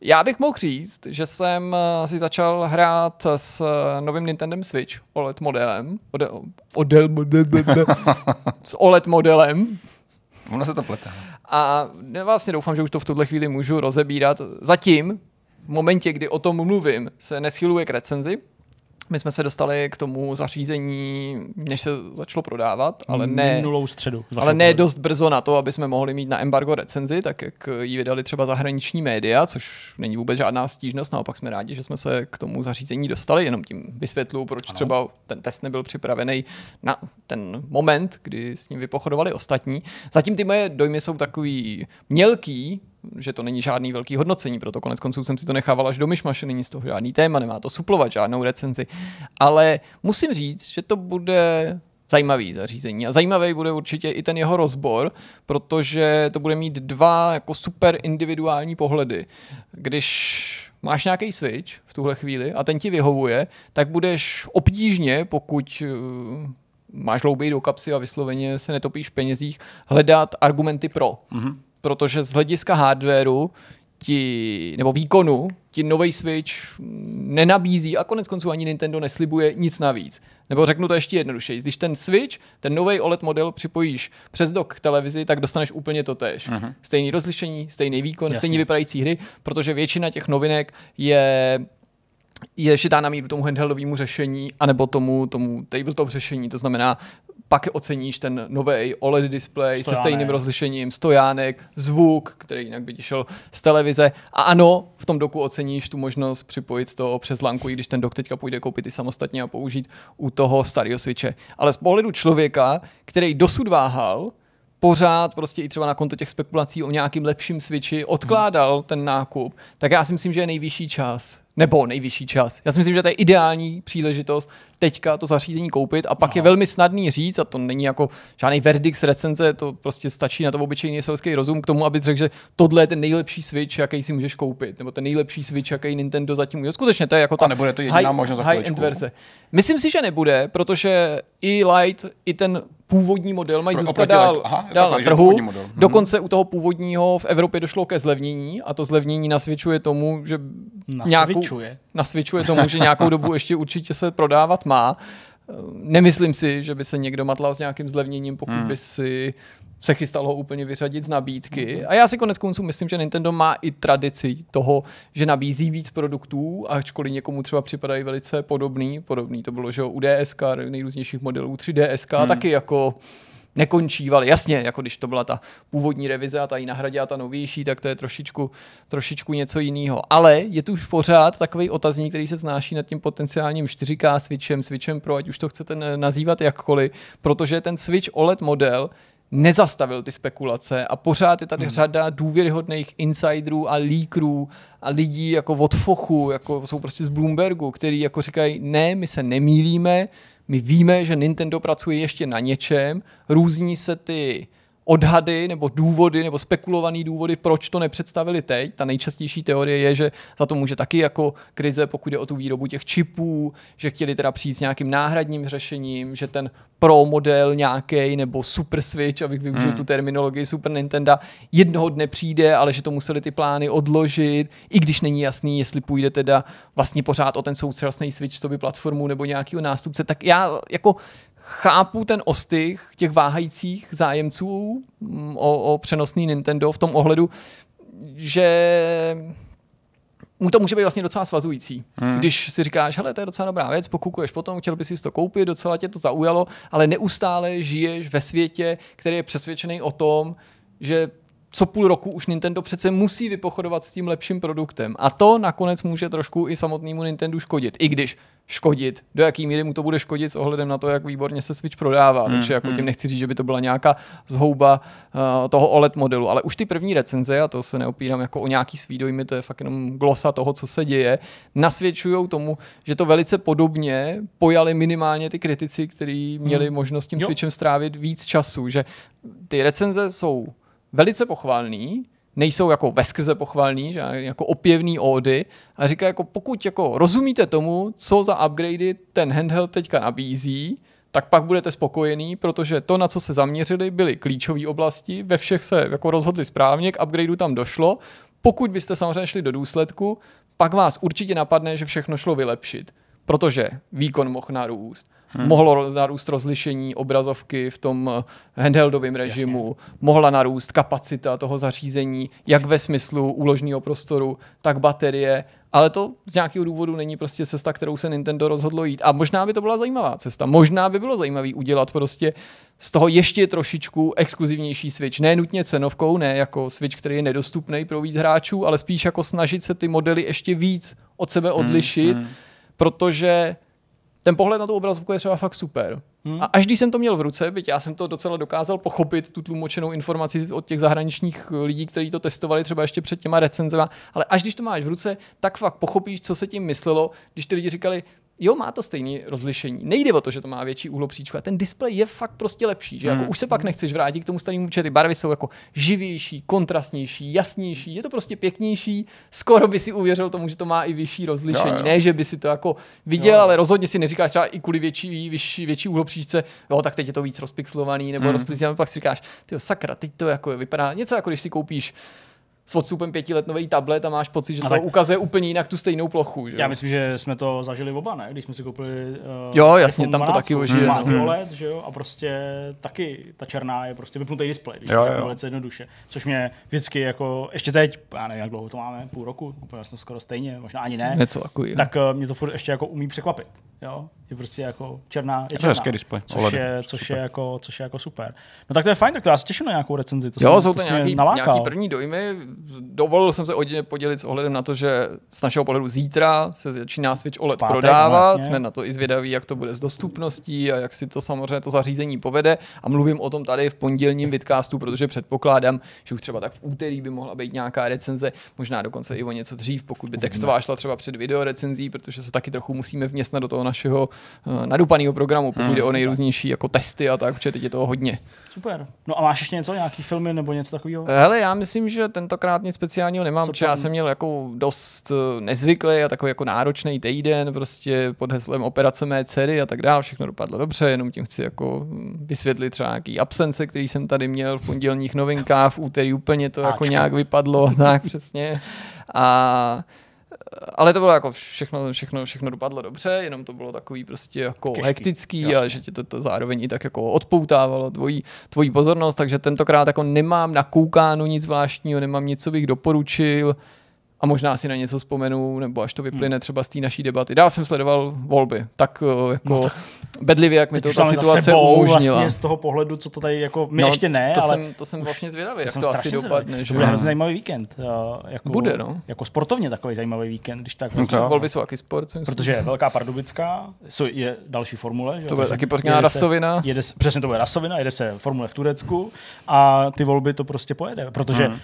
Já bych mohl říct, že jsem eh, si začal hrát s novým Nintendo Switch OLED modelem. Odel, odel, model, s OLED modelem. Ono se to plete. A vlastně doufám, že už to v tuhle chvíli můžu rozebírat. Zatím, v momentě, kdy o tom mluvím, se neschyluje k recenzi, my jsme se dostali k tomu zařízení, než se začalo prodávat, ale ne, Nulou středu ale ne dost brzo na to, aby jsme mohli mít na embargo recenzi, tak jak ji vydali třeba zahraniční média, což není vůbec žádná stížnost, naopak jsme rádi, že jsme se k tomu zařízení dostali, jenom tím vysvětlu, proč ano. třeba ten test nebyl připravený na ten moment, kdy s ním vypochodovali ostatní. Zatím ty moje dojmy jsou takový mělký, že to není žádný velký hodnocení, proto konec konců jsem si to nechával až do myšmaše, není z toho žádný téma, nemá to suplovat, žádnou recenzi. Ale musím říct, že to bude zajímavý zařízení. A zajímavý bude určitě i ten jeho rozbor, protože to bude mít dva jako super individuální pohledy. Když máš nějaký switch v tuhle chvíli a ten ti vyhovuje, tak budeš obtížně, pokud eh, máš loubej do kapsy a vysloveně se netopíš v penězích, hledat argumenty pro. Mm-hmm protože z hlediska hardwareu ti, nebo výkonu ti nový Switch nenabízí a konec konců ani Nintendo neslibuje nic navíc. Nebo řeknu to ještě jednodušeji, když ten Switch, ten nový OLED model připojíš přes dok k televizi, tak dostaneš úplně to tež. Uh-huh. Mhm. Stejný rozlišení, stejný výkon, Jasně. stejný vypadající hry, protože většina těch novinek je je šitá na míru tomu handheldovému řešení, anebo tomu, tomu tabletop řešení, to znamená, pak oceníš ten nový OLED display stojánek. se stejným rozlišením, stojánek, zvuk, který jinak by ti šel z televize. A ano, v tom doku oceníš tu možnost připojit to přes lanku, i když ten dok teďka půjde koupit i samostatně a použít u toho starého switche. Ale z pohledu člověka, který dosud váhal, pořád prostě i třeba na konto těch spekulací o nějakým lepším switchi odkládal hmm. ten nákup, tak já si myslím, že je nejvyšší čas nebo nejvyšší čas. Já si myslím, že to je ideální příležitost teďka to zařízení koupit a pak Aha. je velmi snadný říct, a to není jako žádný verdict z recenze, to prostě stačí na to obyčejný selský rozum k tomu, aby řekl, že tohle je ten nejlepší Switch, jaký si můžeš koupit, nebo ten nejlepší Switch, jaký Nintendo zatím může. Skutečně to je jako ta a nebude to jediná high, možnost za high end verze. Myslím si, že nebude, protože i Lite, i ten původní model mají zůstat dál, Aha, jako dál na trhu. Mhm. Dokonce u toho původního v Evropě došlo ke zlevnění a to zlevnění nasvědčuje tomu, že nějakou, nasvědčuje tomu, že nějakou dobu ještě určitě se prodávat má. Nemyslím si, že by se někdo matlal s nějakým zlevněním, pokud hmm. by si se chystalo úplně vyřadit z nabídky. A já si konec konců myslím, že Nintendo má i tradici toho, že nabízí víc produktů, ačkoliv někomu třeba připadají velice podobný. Podobný to bylo, že u DSK, nejrůznějších modelů 3DSK, hmm. taky jako nekončívali. Jasně, jako když to byla ta původní revize a ta ji nahradila ta novější, tak to je trošičku, trošičku něco jiného. Ale je tu už pořád takový otazník, který se vznáší nad tím potenciálním 4K switchem, switchem Pro, ať už to chcete nazývat jakkoliv, protože ten switch OLED model nezastavil ty spekulace a pořád je tady hmm. řada důvěryhodných insiderů a líkrů a lidí jako od Fochu, jako jsou prostě z Bloombergu, který jako říkají, ne, my se nemýlíme, my víme, že Nintendo pracuje ještě na něčem, různí se ty odhady nebo důvody nebo spekulované důvody, proč to nepředstavili teď. Ta nejčastější teorie je, že za to může taky jako krize, pokud je o tu výrobu těch čipů, že chtěli teda přijít s nějakým náhradním řešením, že ten pro model nějaký nebo super switch, abych využil hmm. tu terminologii Super Nintendo, jednoho dne přijde, ale že to museli ty plány odložit, i když není jasný, jestli půjde teda vlastně pořád o ten současný switch, co by platformu nebo nějakého nástupce, tak já jako chápu ten ostych těch váhajících zájemců mm, o, o přenosný Nintendo v tom ohledu, že mu to může být vlastně docela svazující. Hmm. Když si říkáš, hele, to je docela dobrá věc, pokukuješ potom, chtěl bys si to koupit, docela tě to zaujalo, ale neustále žiješ ve světě, který je přesvědčený o tom, že co půl roku už Nintendo přece musí vypochodovat s tím lepším produktem. A to nakonec může trošku i samotnému Nintendo škodit. I když škodit, do jaký míry mu to bude škodit s ohledem na to, jak výborně se Switch prodává. Hmm, Takže jako hmm. tím nechci říct, že by to byla nějaká zhouba uh, toho OLED modelu. Ale už ty první recenze, a to se neopírám jako o nějaký svý dojmy, to je fakt jenom glosa toho, co se děje, nasvědčují tomu, že to velice podobně pojali minimálně ty kritici, kteří měli hmm. možnost tím jo. Switchem strávit víc času. Že ty recenze jsou velice pochvalný, nejsou jako veskrze pochvalný, že jako opěvný ódy a říká, jako pokud jako rozumíte tomu, co za upgradey ten handheld teďka nabízí, tak pak budete spokojený, protože to, na co se zaměřili, byly klíčové oblasti, ve všech se jako rozhodli správně, k upgradeu tam došlo. Pokud byste samozřejmě šli do důsledku, pak vás určitě napadne, že všechno šlo vylepšit, protože výkon mohl narůst, hmm. mohlo narůst rozlišení obrazovky v tom eh, handheldovém režimu, Jasně. mohla narůst kapacita toho zařízení, jak ve smyslu úložního prostoru, tak baterie, ale to z nějakého důvodu není prostě cesta, kterou se Nintendo rozhodlo jít. A možná by to byla zajímavá cesta. Možná by bylo zajímavé udělat prostě z toho ještě trošičku exkluzivnější Switch. Ne nutně cenovkou, ne jako Switch, který je nedostupný pro víc hráčů, ale spíš jako snažit se ty modely ještě víc od sebe hmm, odlišit, hmm, hmm. protože ten pohled na tu obrazovku je třeba fakt super. Hmm. A až když jsem to měl v ruce, byť já jsem to docela dokázal pochopit, tu tlumočenou informaci od těch zahraničních lidí, kteří to testovali třeba ještě před těma recenzema, ale až když to máš v ruce, tak fakt pochopíš, co se tím myslelo, když ty lidi říkali, jo, má to stejné rozlišení. Nejde o to, že to má větší úhlopříčku a ten displej je fakt prostě lepší, že mm. jako hmm. už se pak hmm. nechceš vrátit k tomu starému, že ty barvy jsou jako živější, kontrastnější, jasnější, je to prostě pěknější. Skoro by si uvěřil tomu, že to má i vyšší rozlišení. Jo, jo. Ne, že by si to jako viděl, jo. ale rozhodně si neříkáš třeba i kvůli větší, větší, větší úhlopříčce, jo, tak teď je to víc rozpixelovaný nebo mm. rozpixelovaný, pak si říkáš, ty sakra, teď to jako vypadá něco jako když si koupíš s odstupem pěti let nový tablet a máš pocit, že a no to tak... ukazuje úplně jinak tu stejnou plochu. Že? Já myslím, že jsme to zažili oba, ne? Když jsme si koupili uh, Jo, jasně, tam 12, to taky ožije. Má no. hmm. že jo? A prostě taky ta černá je prostě vypnutý displej, když jo, to velice jednoduše. Což mě vždycky jako, ještě teď, já nevím, jak dlouho to máme, půl roku, úplně jsme skoro stejně, možná ani ne. Něco takový, tak eh, mě to furt ještě jako umí překvapit, jo? je prostě jako černá. Je, černá, je to display. Což OLED. je, což, super. je jako, což je jako super. No tak to je fajn, tak to já se těším na nějakou recenzi. To jo, jsem, jsou to, to nějaký, nějaký první dojmy. Dovolil jsem se podělit s ohledem na to, že z našeho pohledu zítra se začíná Switch OLED pátek, prodávat. Vlastně. Jsme na to i zvědaví, jak to bude s dostupností a jak si to samozřejmě to zařízení povede. A mluvím o tom tady v pondělním vidcastu, protože předpokládám, že už třeba tak v úterý by mohla být nějaká recenze, možná dokonce i o něco dřív, pokud by textová šla třeba před video recenzí, protože se taky trochu musíme vměstnat do toho našeho Eh, nadupaného programu, pokud hmm, jde o nejrůznější jako testy a tak, protože teď je toho hodně. Super. No a máš ještě něco, nějaký filmy nebo něco takového? Eh, hele, já myslím, že tentokrát nic speciálního nemám, Co protože já jsem měl jako dost eh, nezvyklý a takový jako náročný týden, prostě pod heslem operace mé dcery a tak dále, všechno dopadlo dobře, jenom tím chci jako hm, vysvětlit třeba nějaký absence, který jsem tady měl v pondělních novinkách, v úterý úplně to Ačka. jako nějak vypadlo, tak přesně. A ale to bylo jako všechno, všechno, všechno dopadlo dobře, jenom to bylo takový prostě jako Těžký, hektický jasný. a že ti to, to zároveň i tak jako odpoutávalo tvoji, tvojí pozornost, takže tentokrát jako nemám na nic zvláštního, nemám nic, co bych doporučil možná si na něco vzpomenu, nebo až to vyplyne hmm. třeba z té naší debaty. Dál jsem sledoval volby, tak eh, jako no, bedlivě, jak mi to ta situace umožnila. Vlastně z toho pohledu, co to tady jako, my no, ještě ne, to ale... Jsem, to jsem vlastně zvědavý, to jak to asi zvědavý. dopadne. To bude hrozně zajímavý víkend. Eh, jako, bude, no. Jako sportovně takový zajímavý víkend, když tak. No, vlastně- volby jsou taky sport. Protože je velká pardubická, je další formule. Že? To bude taky pěkná rasovina. Jede, přesně to bude rasovina, jede se formule v Turecku a ty volby to prostě pojede, protože hmm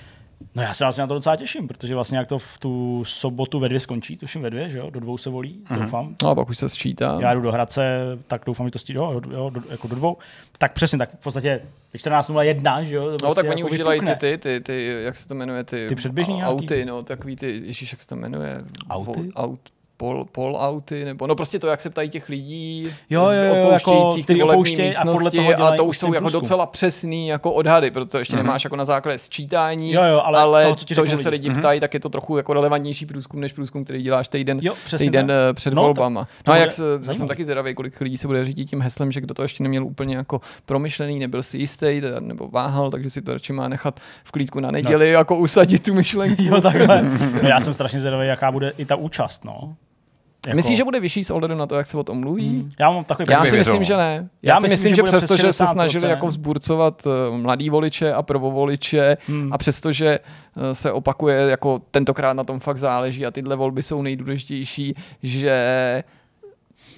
No já se vlastně na to docela těším, protože vlastně jak to v tu sobotu ve dvě skončí, tuším ve dvě, že jo, do dvou se volí, uh-huh. doufám. No a pak už se sčítá. Já jdu do Hradce, tak doufám, že to stíhá, jo, jo, do, jako do dvou. Tak přesně, tak v podstatě 14.01, že jo. Vlastně no tak prostě oni jako už dělají ty, ty, ty, ty, jak se to jmenuje, ty, ty předběžní auty, nějaký? no takový ty, ježíš, jak se to jmenuje. Auty? Vo, aut, pol, pol auty, nebo no prostě to, jak se ptají těch lidí, jo, jo, jo, opouštějících jako, ty volební místnosti a, a to už jsou jako docela přesný jako odhady, protože ještě mm-hmm. nemáš jako na základě sčítání, jo, jo, ale, ale toho, to, že lidi. se lidi mm-hmm. ptají, tak je to trochu jako relevantnější průzkum, než průzkum, který děláš týden, jo, týden eh, před no, volbama. No a jak se, zajímavý. jsem taky zvědavý, kolik lidí se bude řídit tím heslem, že kdo to ještě neměl úplně jako promyšlený, nebyl si jistý nebo váhal, takže si to radši má nechat v klídku na neděli, no. jako usadit tu myšlenku. Já jsem strašně zvědavý, jaká bude i ta účast, no. Jako... Myslíš, že bude vyšší s ohledem na to, jak se o tom mluví? Hmm. Já, mám takový já si myslím, že ne. Já, já si myslím, že, že přesto, že se snažili jako vzburcovat eh, mladý voliče a prvovoliče hmm. a přesto, že eh, se opakuje, jako tentokrát na tom fakt záleží a tyhle volby jsou nejdůležitější, že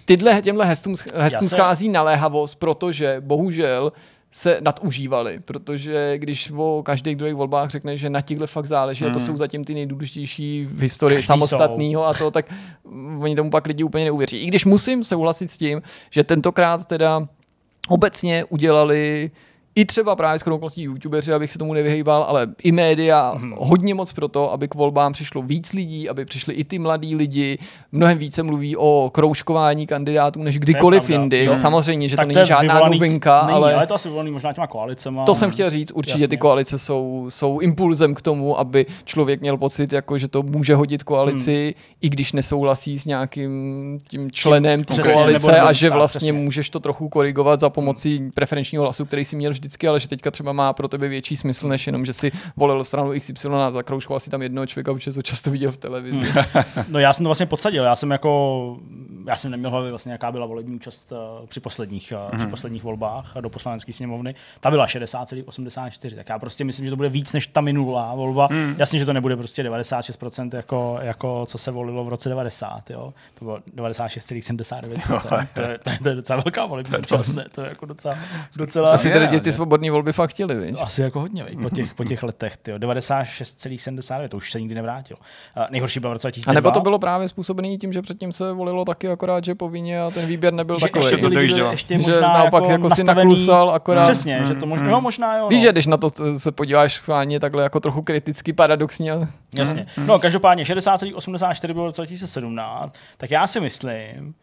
tyhle, těmhle hestům, hestům se... schází naléhavost, protože bohužel uh, se nadužívali, protože když o každých druhých volbách řekne, že na těchto fakt záleží hmm. a to hmm. jsou zatím ty nejdůležitější v historii Každý samostatného a to, tak oni tomu pak lidi úplně neuvěří. I když musím souhlasit s tím, že tentokrát teda obecně udělali i třeba právě skromnostní youtubeři, abych se tomu nevyhejbal, ale i média hmm. hodně moc pro to, aby k volbám přišlo víc lidí, aby přišli i ty mladí lidi. Mnohem více mluví o kroužkování kandidátů než kdykoliv jindy. Hmm. Samozřejmě, že tak to není to žádná vyvolaný, novinka, není, ale... ale to asi volný možná těma koalicema. To jsem chtěl říct, určitě jasně. ty koalice jsou, jsou impulzem k tomu, aby člověk měl pocit, jako, že to může hodit koalici, hmm. i když nesouhlasí s nějakým tím členem té koalice nebo, nebo, a že vlastně tak, můžeš to trochu korigovat za pomocí mhm. preferenčního hlasu, který si měl vždy vždycky, ale že teďka třeba má pro tebe větší smysl, než jenom, že si volil stranu XY a zakroužkoval si tam jednoho člověka, protože to často viděl v televizi. no já jsem to vlastně podsadil, já jsem jako já jsem neměl hlavě vlastně, jaká byla volební účast eh, při posledních, mm-hmm. při mhm. posledních volbách do poslanecké sněmovny. Ta byla 60,84, tak já prostě myslím, že to bude víc než ta minulá volba. Mm. Jasně, že to nebude prostě 96% jako, jako co se volilo v roce 90, jo. To bylo 96,79%. to, je, to, je, to je docela velká volební účast, ne? To je jako docela, docela Asi tedy ty svobodné volby fakt chtěli, viď? Asi jako hodně, viď? Po těch, po těch letech, tyjo. 96,79, to už se nikdy nevrátilo. Uh, nejhorší bylo v roce 2002. A nebo to bylo právě způsobené tím, že předtím se volilo taky akorát, že povinně a ten výběr nebyl že takový. Ještě to lidi ještě možná že naopak jako, jako nastavený, si nakusal akorát. Přesně, mm, že to možná, mm. jo, možná jo. No. Víš, že no. když na to se podíváš schválně takhle jako trochu kriticky, paradoxně. Mm. Jasně. Mm. No, každopádně 60,84 bylo roce 2017, tak já si myslím,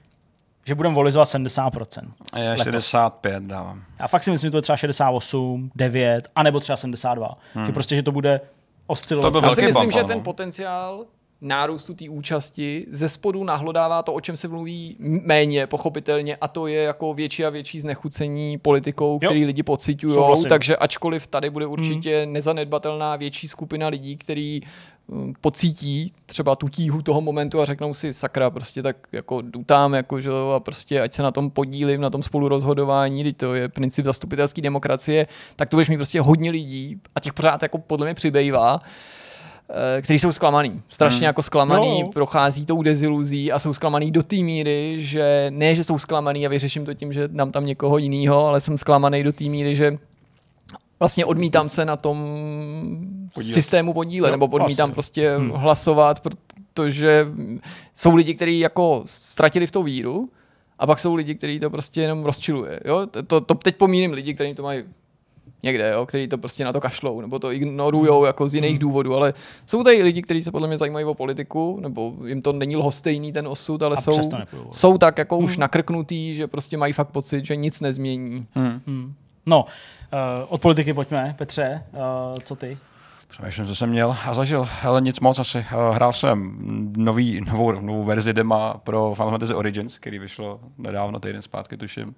že budeme volizovat 70%. A Já 65 dávám. Já fakt si myslím, že to je třeba 68, 9, anebo třeba 72. Hmm. Že prostě, že to bude oscilovat. To byl já si myslím, že ten potenciál nárůstu té účasti. Ze spodu nahlodává to, o čem se mluví méně, pochopitelně, a to je jako větší a větší znechucení politikou, jo. který lidi pociťují. Takže ačkoliv tady bude hmm. určitě hmm. nezanedbatelná větší skupina lidí, který hm, pocítí třeba tu tíhu toho momentu a řeknou si sakra, prostě tak jako dutám, jako, že, a prostě ať se na tom podílím, na tom spolurozhodování, když to je princip zastupitelské demokracie, tak to budeš mít prostě hodně lidí a těch pořád jako podle mě přibývá, Eh, který jsou zklamaný. Strašně hmm. jako zklamaný, no. prochází tou deziluzí a jsou zklamaný do té míry, že ne, že jsou zklamaný a vyřeším to tím, že dám tam někoho jiného, ale jsem zklamaný do té míry, že vlastně odmítám se na tom podílet. systému podílet, jo, nebo odmítám asi. Hmm. prostě hmm. hlasovat, protože jsou lidi, kteří jako ztratili v to víru, a pak jsou lidi, kteří to prostě jenom rozčiluje. Jo? To, to, to teď pomíním lidi, kteří to mají někde, jo, kteří to prostě na to kašlou, nebo to ignorujou hmm. jako z jiných hmm. důvodů, ale jsou tady lidi, kteří se podle mě zajímají o politiku, nebo jim to není lhostejný ten osud, ale jsou, jsou tak jako hmm. už nakrknutý, že prostě mají fakt pocit, že nic nezmění. Hmm. Hmm. No, uh, od politiky pojďme, Petře, uh, co ty? Přemýšlím, co jsem měl a zažil, ale nic moc asi. Eh, hrál jsem nový, novou, novou verzi dema pro Final Fantasy Origins, který vyšlo nedávno, týden zpátky, tuším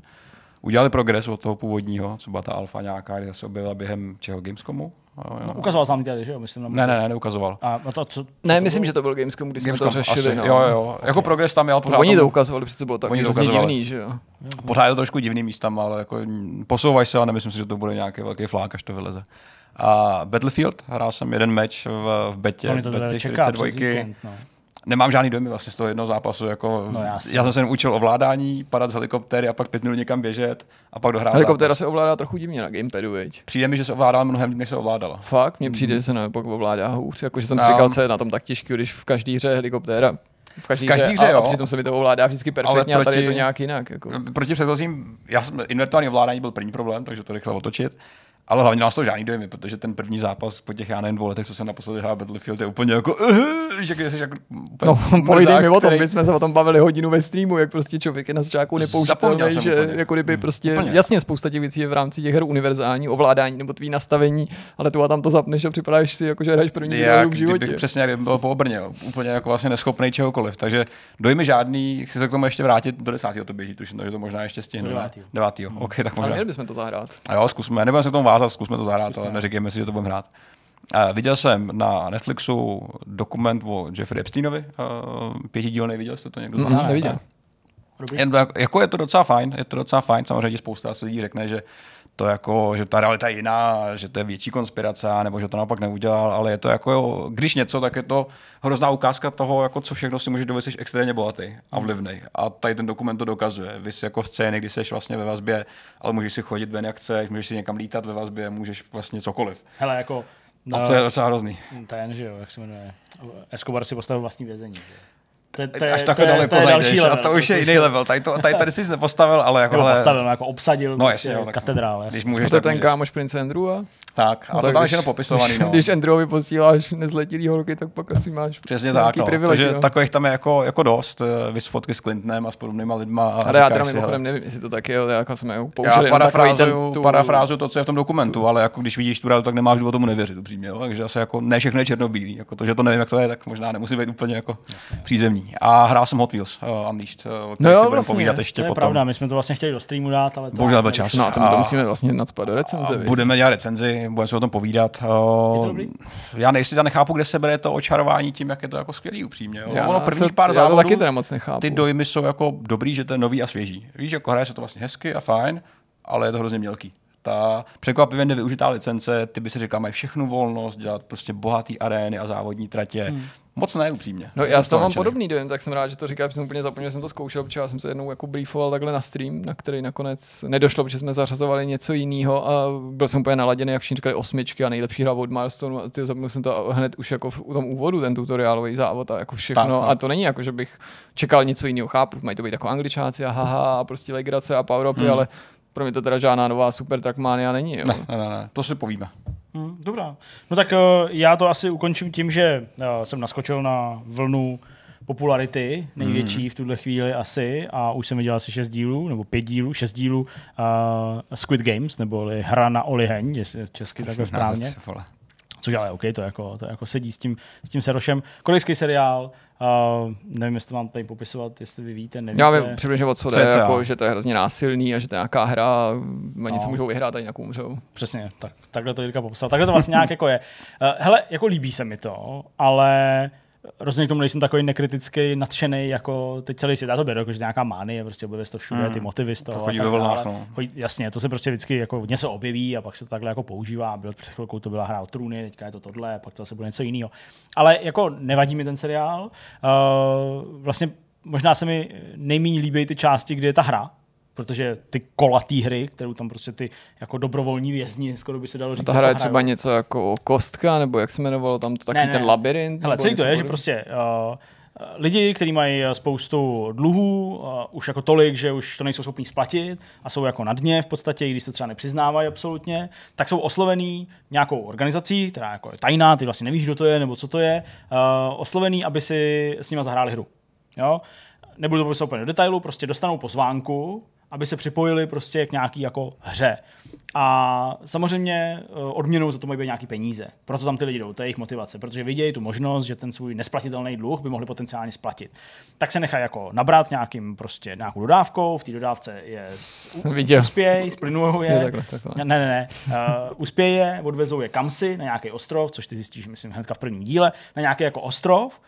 udělali progres od toho původního, co byla ta alfa nějaká, kde se objevila během čeho Gamescomu? No, No, ukazoval jsem tady, že jo? Myslím, ne, ne, ne, neukazoval. A, no to, co, co ne, myslím, bylo? že to byl Gamescom, když Gamescom, jsme to řešili. Asi, no. Jo, jo. Okay. Jako progres tam měl pořád. Oni to ukazovali, přece bylo tak Oni to ukazovali. divný, že jo? Pořád je to trošku divný místam, ale jako posouvaj se a nemyslím si, že to bude nějaký velký flák, až to vyleze. A Battlefield, hrál jsem jeden meč v, v betě, to mě to v betě 42. Víkend, no nemám žádný dojmy vlastně z toho jednoho zápasu. Jako, no, já jsem se jenom učil ovládání, padat z helikoptéry a pak pět minut někam běžet a pak dohrát. Helikoptéra zápas. se ovládá trochu divně na gamepadu, viď? Přijde mi, že se ovládala mnohem než se ovládala. Fakt, mně mhm. přijde, že se naopak ovládá hůř. Jakože jsem si říkal, co je na tom tak těžké, když v každý hře helikoptéra v každý, v každý hře, hře jo. a přitom se mi to ovládá vždycky perfektně, ale proti, a tady je to nějak jinak. Jako. Proti předchozím, já jsem invertovaný ovládání byl první problém, takže to rychle otočit. Ale hlavně nás to žádný dojmy, protože ten první zápas po těch, já nevím, dvou letech, co jsem naposledy hrál Battlefield, je úplně jako, uh, že jsi jako úplně No, povídej mi o tom, který... my jsme se o tom bavili hodinu ve streamu, jak prostě člověk je na začátku nepoužitelný, že úplně. jako kdyby hmm, prostě, úplně. jasně, spousta těch věcí je v rámci těch her univerzální, ovládání nebo tvý nastavení, ale tu a tam to zapneš a připadáš si, jako že hraješ první hru v životě. Kdybych, přesně, jak by bylo po obrně, úplně jako vlastně neschopný čehokoliv, takže dojmy žádný, chci se k tomu ještě vrátit, do desátého to běží, tuším, takže to možná ještě stihnu. Devátýho. Devátýho, hmm. ok, tak možná. Ale měli bychom to zahrát. A jo, zkusme, nebo se tomu fáza, zkusme to zahrát, ale neříkejme si, že to budeme hrát. Uh, viděl jsem na Netflixu dokument o Jeffrey Epsteinovi, uh, eh, pětidílný, viděl jste to někdo? Mm, hmm neviděl. Jen, jako, jako je to docela fajn, je to docela fajn, samozřejmě spousta lidí řekne, že to jako, že ta realita je jiná, že to je větší konspirace, nebo že to naopak neudělal, ale je to jako, jo, když něco, tak je to hrozná ukázka toho, jako co všechno si může dovolit, jsi extrémně bohatý a vlivný. A tady ten dokument to dokazuje. Vy jsi jako v scéně, kdy jsi vlastně ve vazbě, ale můžeš si chodit ven jak chceš, můžeš si někam lítat ve vazbě, můžeš vlastně cokoliv. Hele, jako No, a to je docela hrozný. Ten, že jo, jak se jmenuje. Escobar si postavil vlastní vězení. Že? To, to, Až takhle dole pozajdeš a to už je jiný level. Tady, to, tady, tady jsi nepostavil, ale jako... Jo, postavil, no, jako obsadil no, prostě jasně, katedrál. Když můžeš, to ten kámoš Prince a... Tak, a no to tak tam už, je popisovaný. Už, no. Když Androvi posíláš nezletilý holky, tak pak asi máš Přesně tak, no. Takže no. takových tam je jako, jako dost, eh, vys fotky s Clintonem a s podobnýma lidma. A ale já teda mimochodem nevím, jestli to tak je, ale jako jsme použili. Já parafrázuju, ten, tu, parafrázuju to, co je v tom dokumentu, tu, ale jako když vidíš tu radu, tak nemáš důvod tomu nevěřit upřímně. Jo? Takže asi jako ne všechno je černobílý. Jako to, že to nevím, jak to je, tak možná nemusí být úplně jako Jasně. přízemní. A hrál jsem Hot Wheels uh, Unleashed, uh, no jo, si vlastně. povídat ještě to je potom. pravda, my jsme to vlastně chtěli do streamu dát, ale to Bohužel byl čas. No, to musíme vlastně nadspat do recenze. Budeme dělat recenzi, bude se o tom povídat. To ehm, já nejsi, já nechápu, kde se bere to očarování tím, jak je to jako skvělý upřímně. Já, ono první se, pár závodů, taky moc nechápu. ty dojmy jsou jako dobrý, že to je nový a svěží. Víš, jako hraje se to vlastně hezky a fajn, ale je to hrozně mělký ta překvapivě nevyužitá licence, ty by si říkal, mají všechnu volnost, dělat prostě bohatý arény a závodní tratě. Hmm. Moc ne, upřímně. No, já to mám podobný dojem, tak jsem rád, že to říkáš, jsem úplně zapomněl, jsem to zkoušel, protože já jsem se jednou jako briefoval takhle na stream, na který nakonec nedošlo, protože jsme zařazovali něco jiného a byl jsem úplně naladěný, jak všichni říkali osmičky a nejlepší hra od Milestone. A zapomněl jsem to hned už jako v tom úvodu, ten tutoriálový závod a jako všechno. Tak, no. A to není jako, že bych čekal něco jiného, chápu, mají to být jako angličáci a haha a prostě legrace a power hmm. ale pro mě to teda žádná nová super Trackmania není. Jo? Ne, ne, ne, to si povíme. Hmm, dobrá. No tak uh, já to asi ukončím tím, že uh, jsem naskočil na vlnu popularity největší hmm. v tuhle chvíli asi a už jsem viděl asi šest dílů, nebo pět dílů, šest dílů uh, Squid Games, nebo Hra na oliheň, jestli česky takhle správně. Což ale OK, to jako, to jako sedí s tím, s tím Serošem. Korejský seriál, Uh, nevím, jestli mám tady popisovat, jestli vy víte, nevíte. Já vím přibližně o co jde, jako, no. že to je hrozně násilný a že to je nějaká hra, no. něco můžou vyhrát a jinak umřou. Přesně, tak, takhle to Jirka popsal. Takhle to vlastně nějak jako je. Uh, hele, jako líbí se mi to, ale rozhodně k tomu nejsem takový nekritický, nadšený, jako teď celý svět. Já to beru, jako, že nějaká mánie, prostě objevuje to všude, mm. ty hmm. motivy z toho. To chodí ve vlnách, no. Chodí, jasně, to se prostě vždycky jako něco objeví a pak se to takhle jako používá. byl před chvilkou to byla hra o trůny, teďka je to tohle, pak to zase bude něco jiného. Ale jako nevadí mi ten seriál. Uh, vlastně možná se mi nejméně líbí ty části, kde je ta hra, protože ty kolatý hry, kterou tam prostě ty jako dobrovolní vězni, skoro by se dalo říct. A ta hra je třeba hrajou. něco jako kostka, nebo jak se jmenovalo tam to taky ne, ne. ten labirint? Hele, celý to je, že prostě uh, lidi, kteří mají eh, spoustu dluhů, uh, už jako tolik, že už to nejsou schopni splatit a jsou jako na dně v podstatě, i když se třeba nepřiznávají absolutně, tak jsou oslovený nějakou organizací, která jako je tajná, ty vlastně nevíš, kdo to je nebo co to je, uh, oslovený, aby si s nima zahráli hru. Jo? nebudu to popisovat úplně do detailu, prostě dostanou pozvánku, aby se připojili prostě k nějaký jako hře. A samozřejmě eh, odměnou za to mají být nějaký peníze. Proto tam ty lidi jdou, to je jejich motivace, protože vidějí tu možnost, že ten svůj nesplatitelný dluh by mohli potenciálně splatit. Tak se nechají jako nabrat nějakým prostě nějakou dodávkou, v té dodávce je Viděl. uspěj, splinují je, je takhle, takhle. ne, ne, ne, uh, eh, uspěje, odvezou je kamsi na nějaký ostrov, což ty zjistíš, myslím, hnedka v prvním díle, na nějaký jako ostrov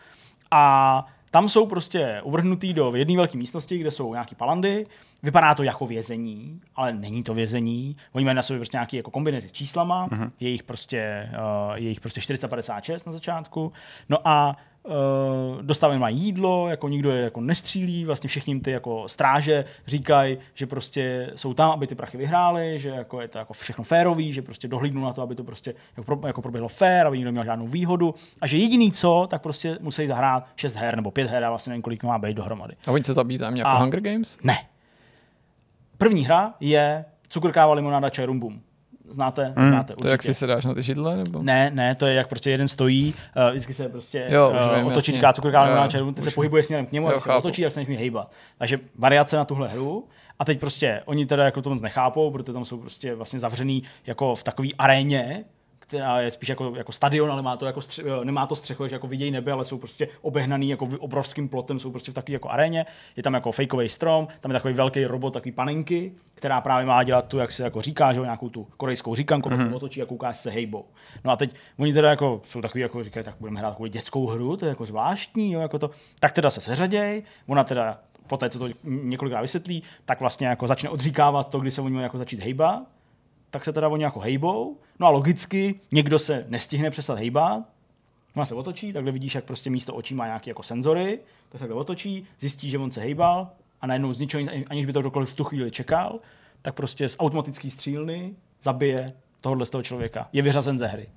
a tam jsou prostě uvrhnutý do jedné velké místnosti, kde jsou nějaký palandy. Vypadá to jako vězení, ale není to vězení. Oni mají na sobě prostě nějaké jako kombinace s číslama. Uh-huh. Je jich prostě, uh, je jich prostě 456 na začátku. No a Eh, dostávají má jídlo, jako nikdo je jako nestřílí, vlastně všichni ty jako stráže říkají, že prostě jsou tam, aby ty prachy vyhrály, že jako je to jako všechno férový, že prostě dohlídnou na to, aby to prostě jako, pro, jako proběhlo fér, aby nikdo měl žádnou výhodu a že jediný co, tak prostě musí zahrát šest her nebo pět her, a vlastně nevím, kolik má být dohromady. A oni se zabíjí tam jako a... Hunger Games? Ne. První hra je cukrkáva, limonáda, čaj, rumbum. Znáte? Mm. Znáte určitě. To jak si sedáš na ty židle? Nebo? Ne, ne, to je jak prostě jeden stojí, uh, vždycky se prostě jo, uh, vím, otočí, říká cukrkánu na červu, ty se pohybuje směrem k němu, jo, a se otočí, jak se nechmí hejbat. Takže variace na tuhle hru. A teď prostě oni teda jako to moc nechápou, protože tam jsou prostě vlastně zavřený jako v takové aréně, která je spíš jako, jako stadion, ale má to jako stři, eh, nemá to střechu, že jako vidějí nebe, ale jsou prostě obehnaný jako obrovským plotem, jsou prostě v takové jako aréně. Je tam jako fakeový strom, tam je takový velký robot, takový panenky, která právě má dělat tu, jak se jako říká, že nějakou tu korejskou říkanku, mm-hmm. pak se mhm. otočí a kouká se hejbou. No a teď oni teda jako jsou takový, jako říkají, tak budeme hrát takovou dětskou hru, to je jako zvláštní, jo, jako to. Tak teda se seřaděj, ona teda poté, co to několikrát vysvětlí, tak vlastně jako začne odříkávat to, kdy se o jako začít hejba tak se teda oni jako hejbou, no a logicky někdo se nestihne přestat hejbat, má se otočí, takhle vidíš, jak prostě místo očí má nějaké jako senzory, tak se takhle otočí, zjistí, že on se hejbal a najednou z ničeho, aniž by to kdokoliv v tu chvíli čekal, tak prostě z automatické střílny zabije tohohle z toho člověka. Je vyřazen ze hry.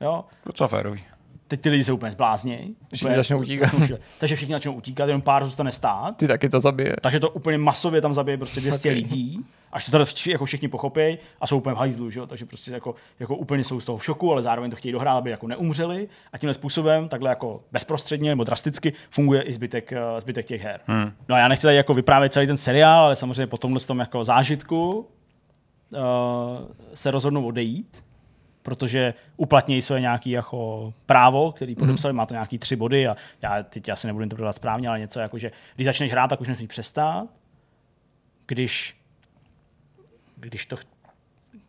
Jo? Docela férový. Teď ty lidi se úplně zbláznějí. Všichni úplně, začnou utíkat. Takže všichni začnou utíkat, jenom pár zůstane stát. Ty taky to zabije. Takže to úplně masově tam zabije prostě 200 okay. lidí až to tady jako všichni pochopí a jsou úplně v hajzlu, že jo? takže prostě jako, jako úplně jsou z toho v šoku, ale zároveň to chtějí dohrát, aby jako neumřeli a tímhle způsobem, takhle jako bezprostředně nebo drasticky funguje i zbytek, eh, zbytek těch her. Hmm. No a já nechci tady jako vyprávět celý ten seriál, ale samozřejmě po tomhle tom jako zážitku uh, se rozhodnou odejít, protože uplatnějí své nějaké jako právo, který hmm. podepsali, mm. má to nějaký tři body a já teď asi nebudu interpretovat správně, ale něco jako, že když začneš hrát, tak už nesmíš přestát. Když když to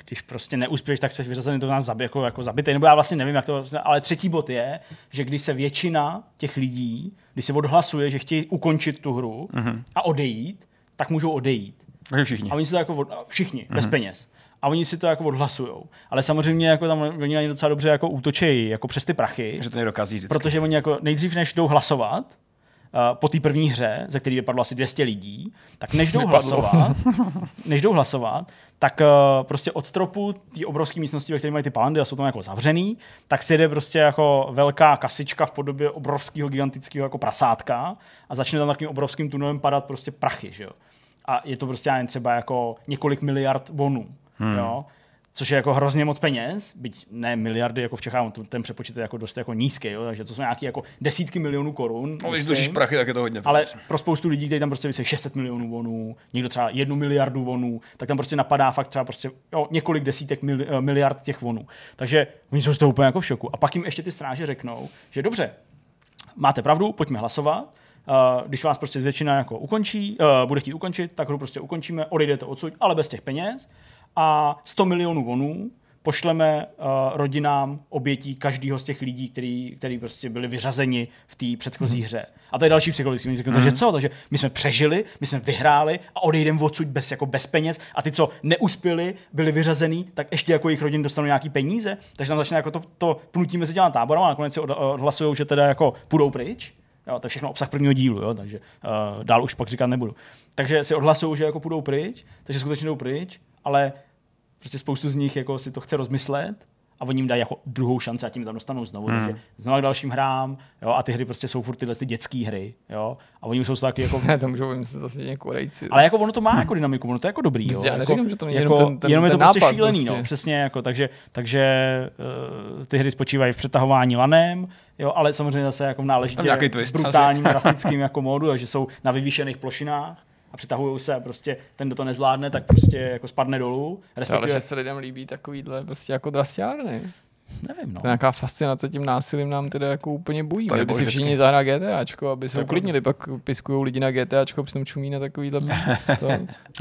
když prostě neúspěš, tak se vyřazený do nás zabi, jako, jako zabitej. Nebo já vlastně nevím, jak to vlastně- ale třetí bod je, že když se většina těch lidí, když se odhlasuje, že chtějí ukončit tu hru uh-huh. a odejít, tak můžou odejít. Takže všichni. A oni si to jako od, všichni, uh-huh. bez peněz. A oni si to jako odhlasujou. Ale samozřejmě jako tam oni na ně docela dobře jako útočejí, jako přes ty prachy. Že to nedokazí vždycky. Protože oni jako nejdřív, než jdou hlasovat, Eh, po té první hře, ze které vypadlo asi 200 lidí, tak než jdou hlasovat, než jdou hlasovat, tak uh, prostě od stropu té obrovské místnosti, ve které mají ty palandy a jsou tam jako zavřený, tak si jde prostě jako velká kasička v podobě obrovského gigantického jako prasátka a začne tam takovým obrovským tunelem padat prostě prachy, že jo. A je to prostě jen třeba jako několik miliard vonů, Hmm. Jo? což je jako hrozně moc peněz, byť ne miliardy jako v Čechách, ten přepočet je jako dost jako nízký, jo, takže to jsou nějaké jako desítky milionů korun. No, když dlužíš prachy, tak je to hodně. Ale peněz. pro spoustu lidí, kteří tam prostě vysí 600 milionů vonů, někdo třeba jednu miliardu vonů, tak tam prostě napadá fakt třeba prostě jo, několik desítek mili, eh, miliard těch vonů. Takže oni jsou z toho úplně jako v šoku. A pak jim ještě ty stráže řeknou, že dobře, máte pravdu, pojďme hlasovat, Uh, když vás prostě většina jako ukončí, uh, bude chtít ukončit, tak hru prostě ukončíme, odejdete odsud, ale bez těch peněz a 100 milionů vonů pošleme uh, rodinám obětí každého z těch lidí, který, který prostě byli vyřazeni v té předchozí mm. hře. A to je další psychologický mm. Takže mhm. co? Takže my jsme přežili, my jsme vyhráli a odejdeme odsud bez, jako bez peněz a ty, co neuspěli, byli vyřazený, tak ještě jako jejich rodin dostanou nějaký peníze. Takže tam začne jako to, to pnutí mezi těma táborama a nakonec si odhlasují, že teda jako půjdou pryč. Jo, to je všechno obsah prvního dílu, jo, takže uh, dál už pak říkat nebudu. Takže si odhlasují, že jako půjdou pryč, takže skutečně jdou pryč, ale Prostě spoustu z nich jako si to chce rozmyslet a oni jim dají jako druhou šanci a tím tam dostanou znovu. Hmm. Takže znovu k dalším hrám jo, a ty hry prostě jsou furt tyhle ty dětské hry. Jo, a oni jsou taky jako... Ne, to můžou jim se zase vlastně Korejci. Ale jako ono to má jako dynamiku, ono to je jako dobrý. Jo. Já jako neříkám, že to mě jako, jenom ten, ten, jenom je to ten prostě nápad, šílený, no, prostě. no, přesně. Jako, takže takže uh, ty hry spočívají v přetahování lanem, jo, ale samozřejmě zase jako náležitě brutálním, drastickým jako módu, takže jsou na vyvýšených plošinách, a přitahují se a prostě ten, kdo to nezvládne, tak prostě jako spadne dolů. Respektive... Ale že se lidem líbí takovýhle prostě jako drastiárny. Nevím, no. Nějaká fascinace tím násilím nám teda jako úplně bují. Kdyby si všichni zahrá GTAčko, aby se uklidnili, pak piskují lidi na GTAčko, přitom čumí na takovýhle... to...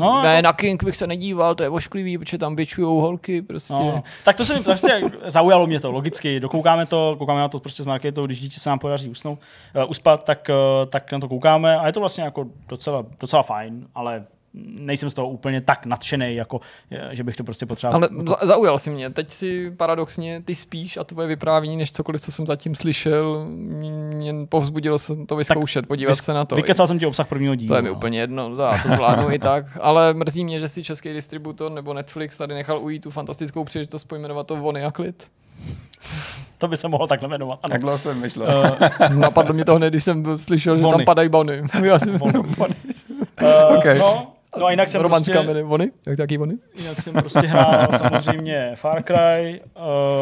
no, ne, jako- na King bych se nedíval, to je ošklivý, protože tam bičují holky prostě. No. Tak to se mi prostě zaujalo mě to, logicky. Dokoukáme to, koukáme na to prostě s marketou, když dítě se nám podaří usnout, uh, uspat, tak, uh, tak na to koukáme a je to vlastně jako docela, docela fajn, ale nejsem z toho úplně tak nadšený, jako eh, že bych to prostě potřeboval. Ale zaujal si mě. Teď si paradoxně ty spíš a tvoje vyprávění, než cokoliv, co jsem zatím slyšel, mě povzbudilo se to vyzkoušet, tak podívat vys- se na to. Vykecal jsem ti obsah prvního dílu. To je no. mi no. úplně jedno, já to zvládnu i tak. Ale mrzí mě, že si český distributor nebo Netflix tady nechal ujít tu fantastickou příležitost pojmenovat to Vony a klid. To by se mohlo takhle jmenovat. Tak Jak dlouho to vymyšlel? Uh, napadlo mě to hned, když jsem slyšel, vony. že tam padají bony. Já jsem bony. bony. Uh, okay. no, No a jinak jsem prostě... kameny, vony? Jak jaký vony? Jinak jsem prostě hrál no, samozřejmě Far Cry,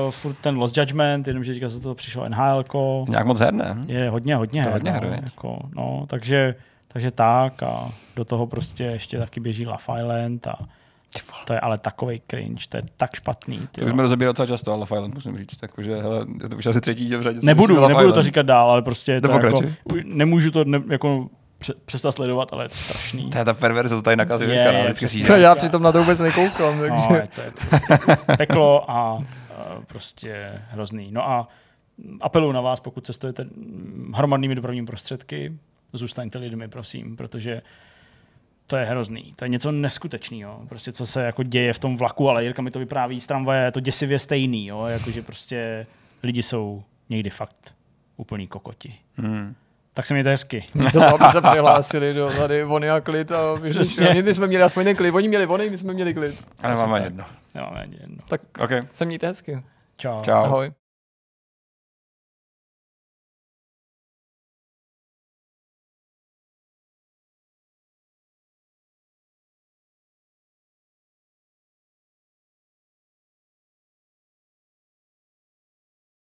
uh, furt ten Lost Judgment, jenomže teďka se to přišlo NHL. Nějak moc herné. Je hodně, hodně to her. Hodně no, her, no, jako, no, takže, takže tak a do toho prostě ještě taky běží La Island a to je ale takový cringe, to je tak špatný. Ty To už jsme rozebírali docela často, ale Fajland musím říct, takže hele, to už asi třetí díl v řadě. Nebudu, nebudu to říkat dál, ale prostě to, to jako, nemůžu to, ne, jako, přestat sledovat, ale je to strašný. To je ta perverze, to tady nakazuje je, kanál, je, přesně, Já přitom na to vůbec nekoukám. No, takže. No, je to je to prostě peklo a, prostě hrozný. No a apeluju na vás, pokud cestujete hromadnými dopravními prostředky, zůstaňte lidmi, prosím, protože to je hrozný. To je něco neskutečného. Prostě co se jako děje v tom vlaku, ale Jirka mi to vypráví z tramvaje, je to děsivě stejný. Jo? Jakože prostě lidi jsou někdy fakt úplný kokoti. Hmm. Tak se mějte hezky. My se, aby se přihlásili do no, tady Vony a klid a my, my jsme měli aspoň ten klid. Oni měli Vony, my jsme měli klid. A nemáme jedno. Nemáme ani jedno. Tak okay. se mějte hezky. Čau. Čau. Ahoj.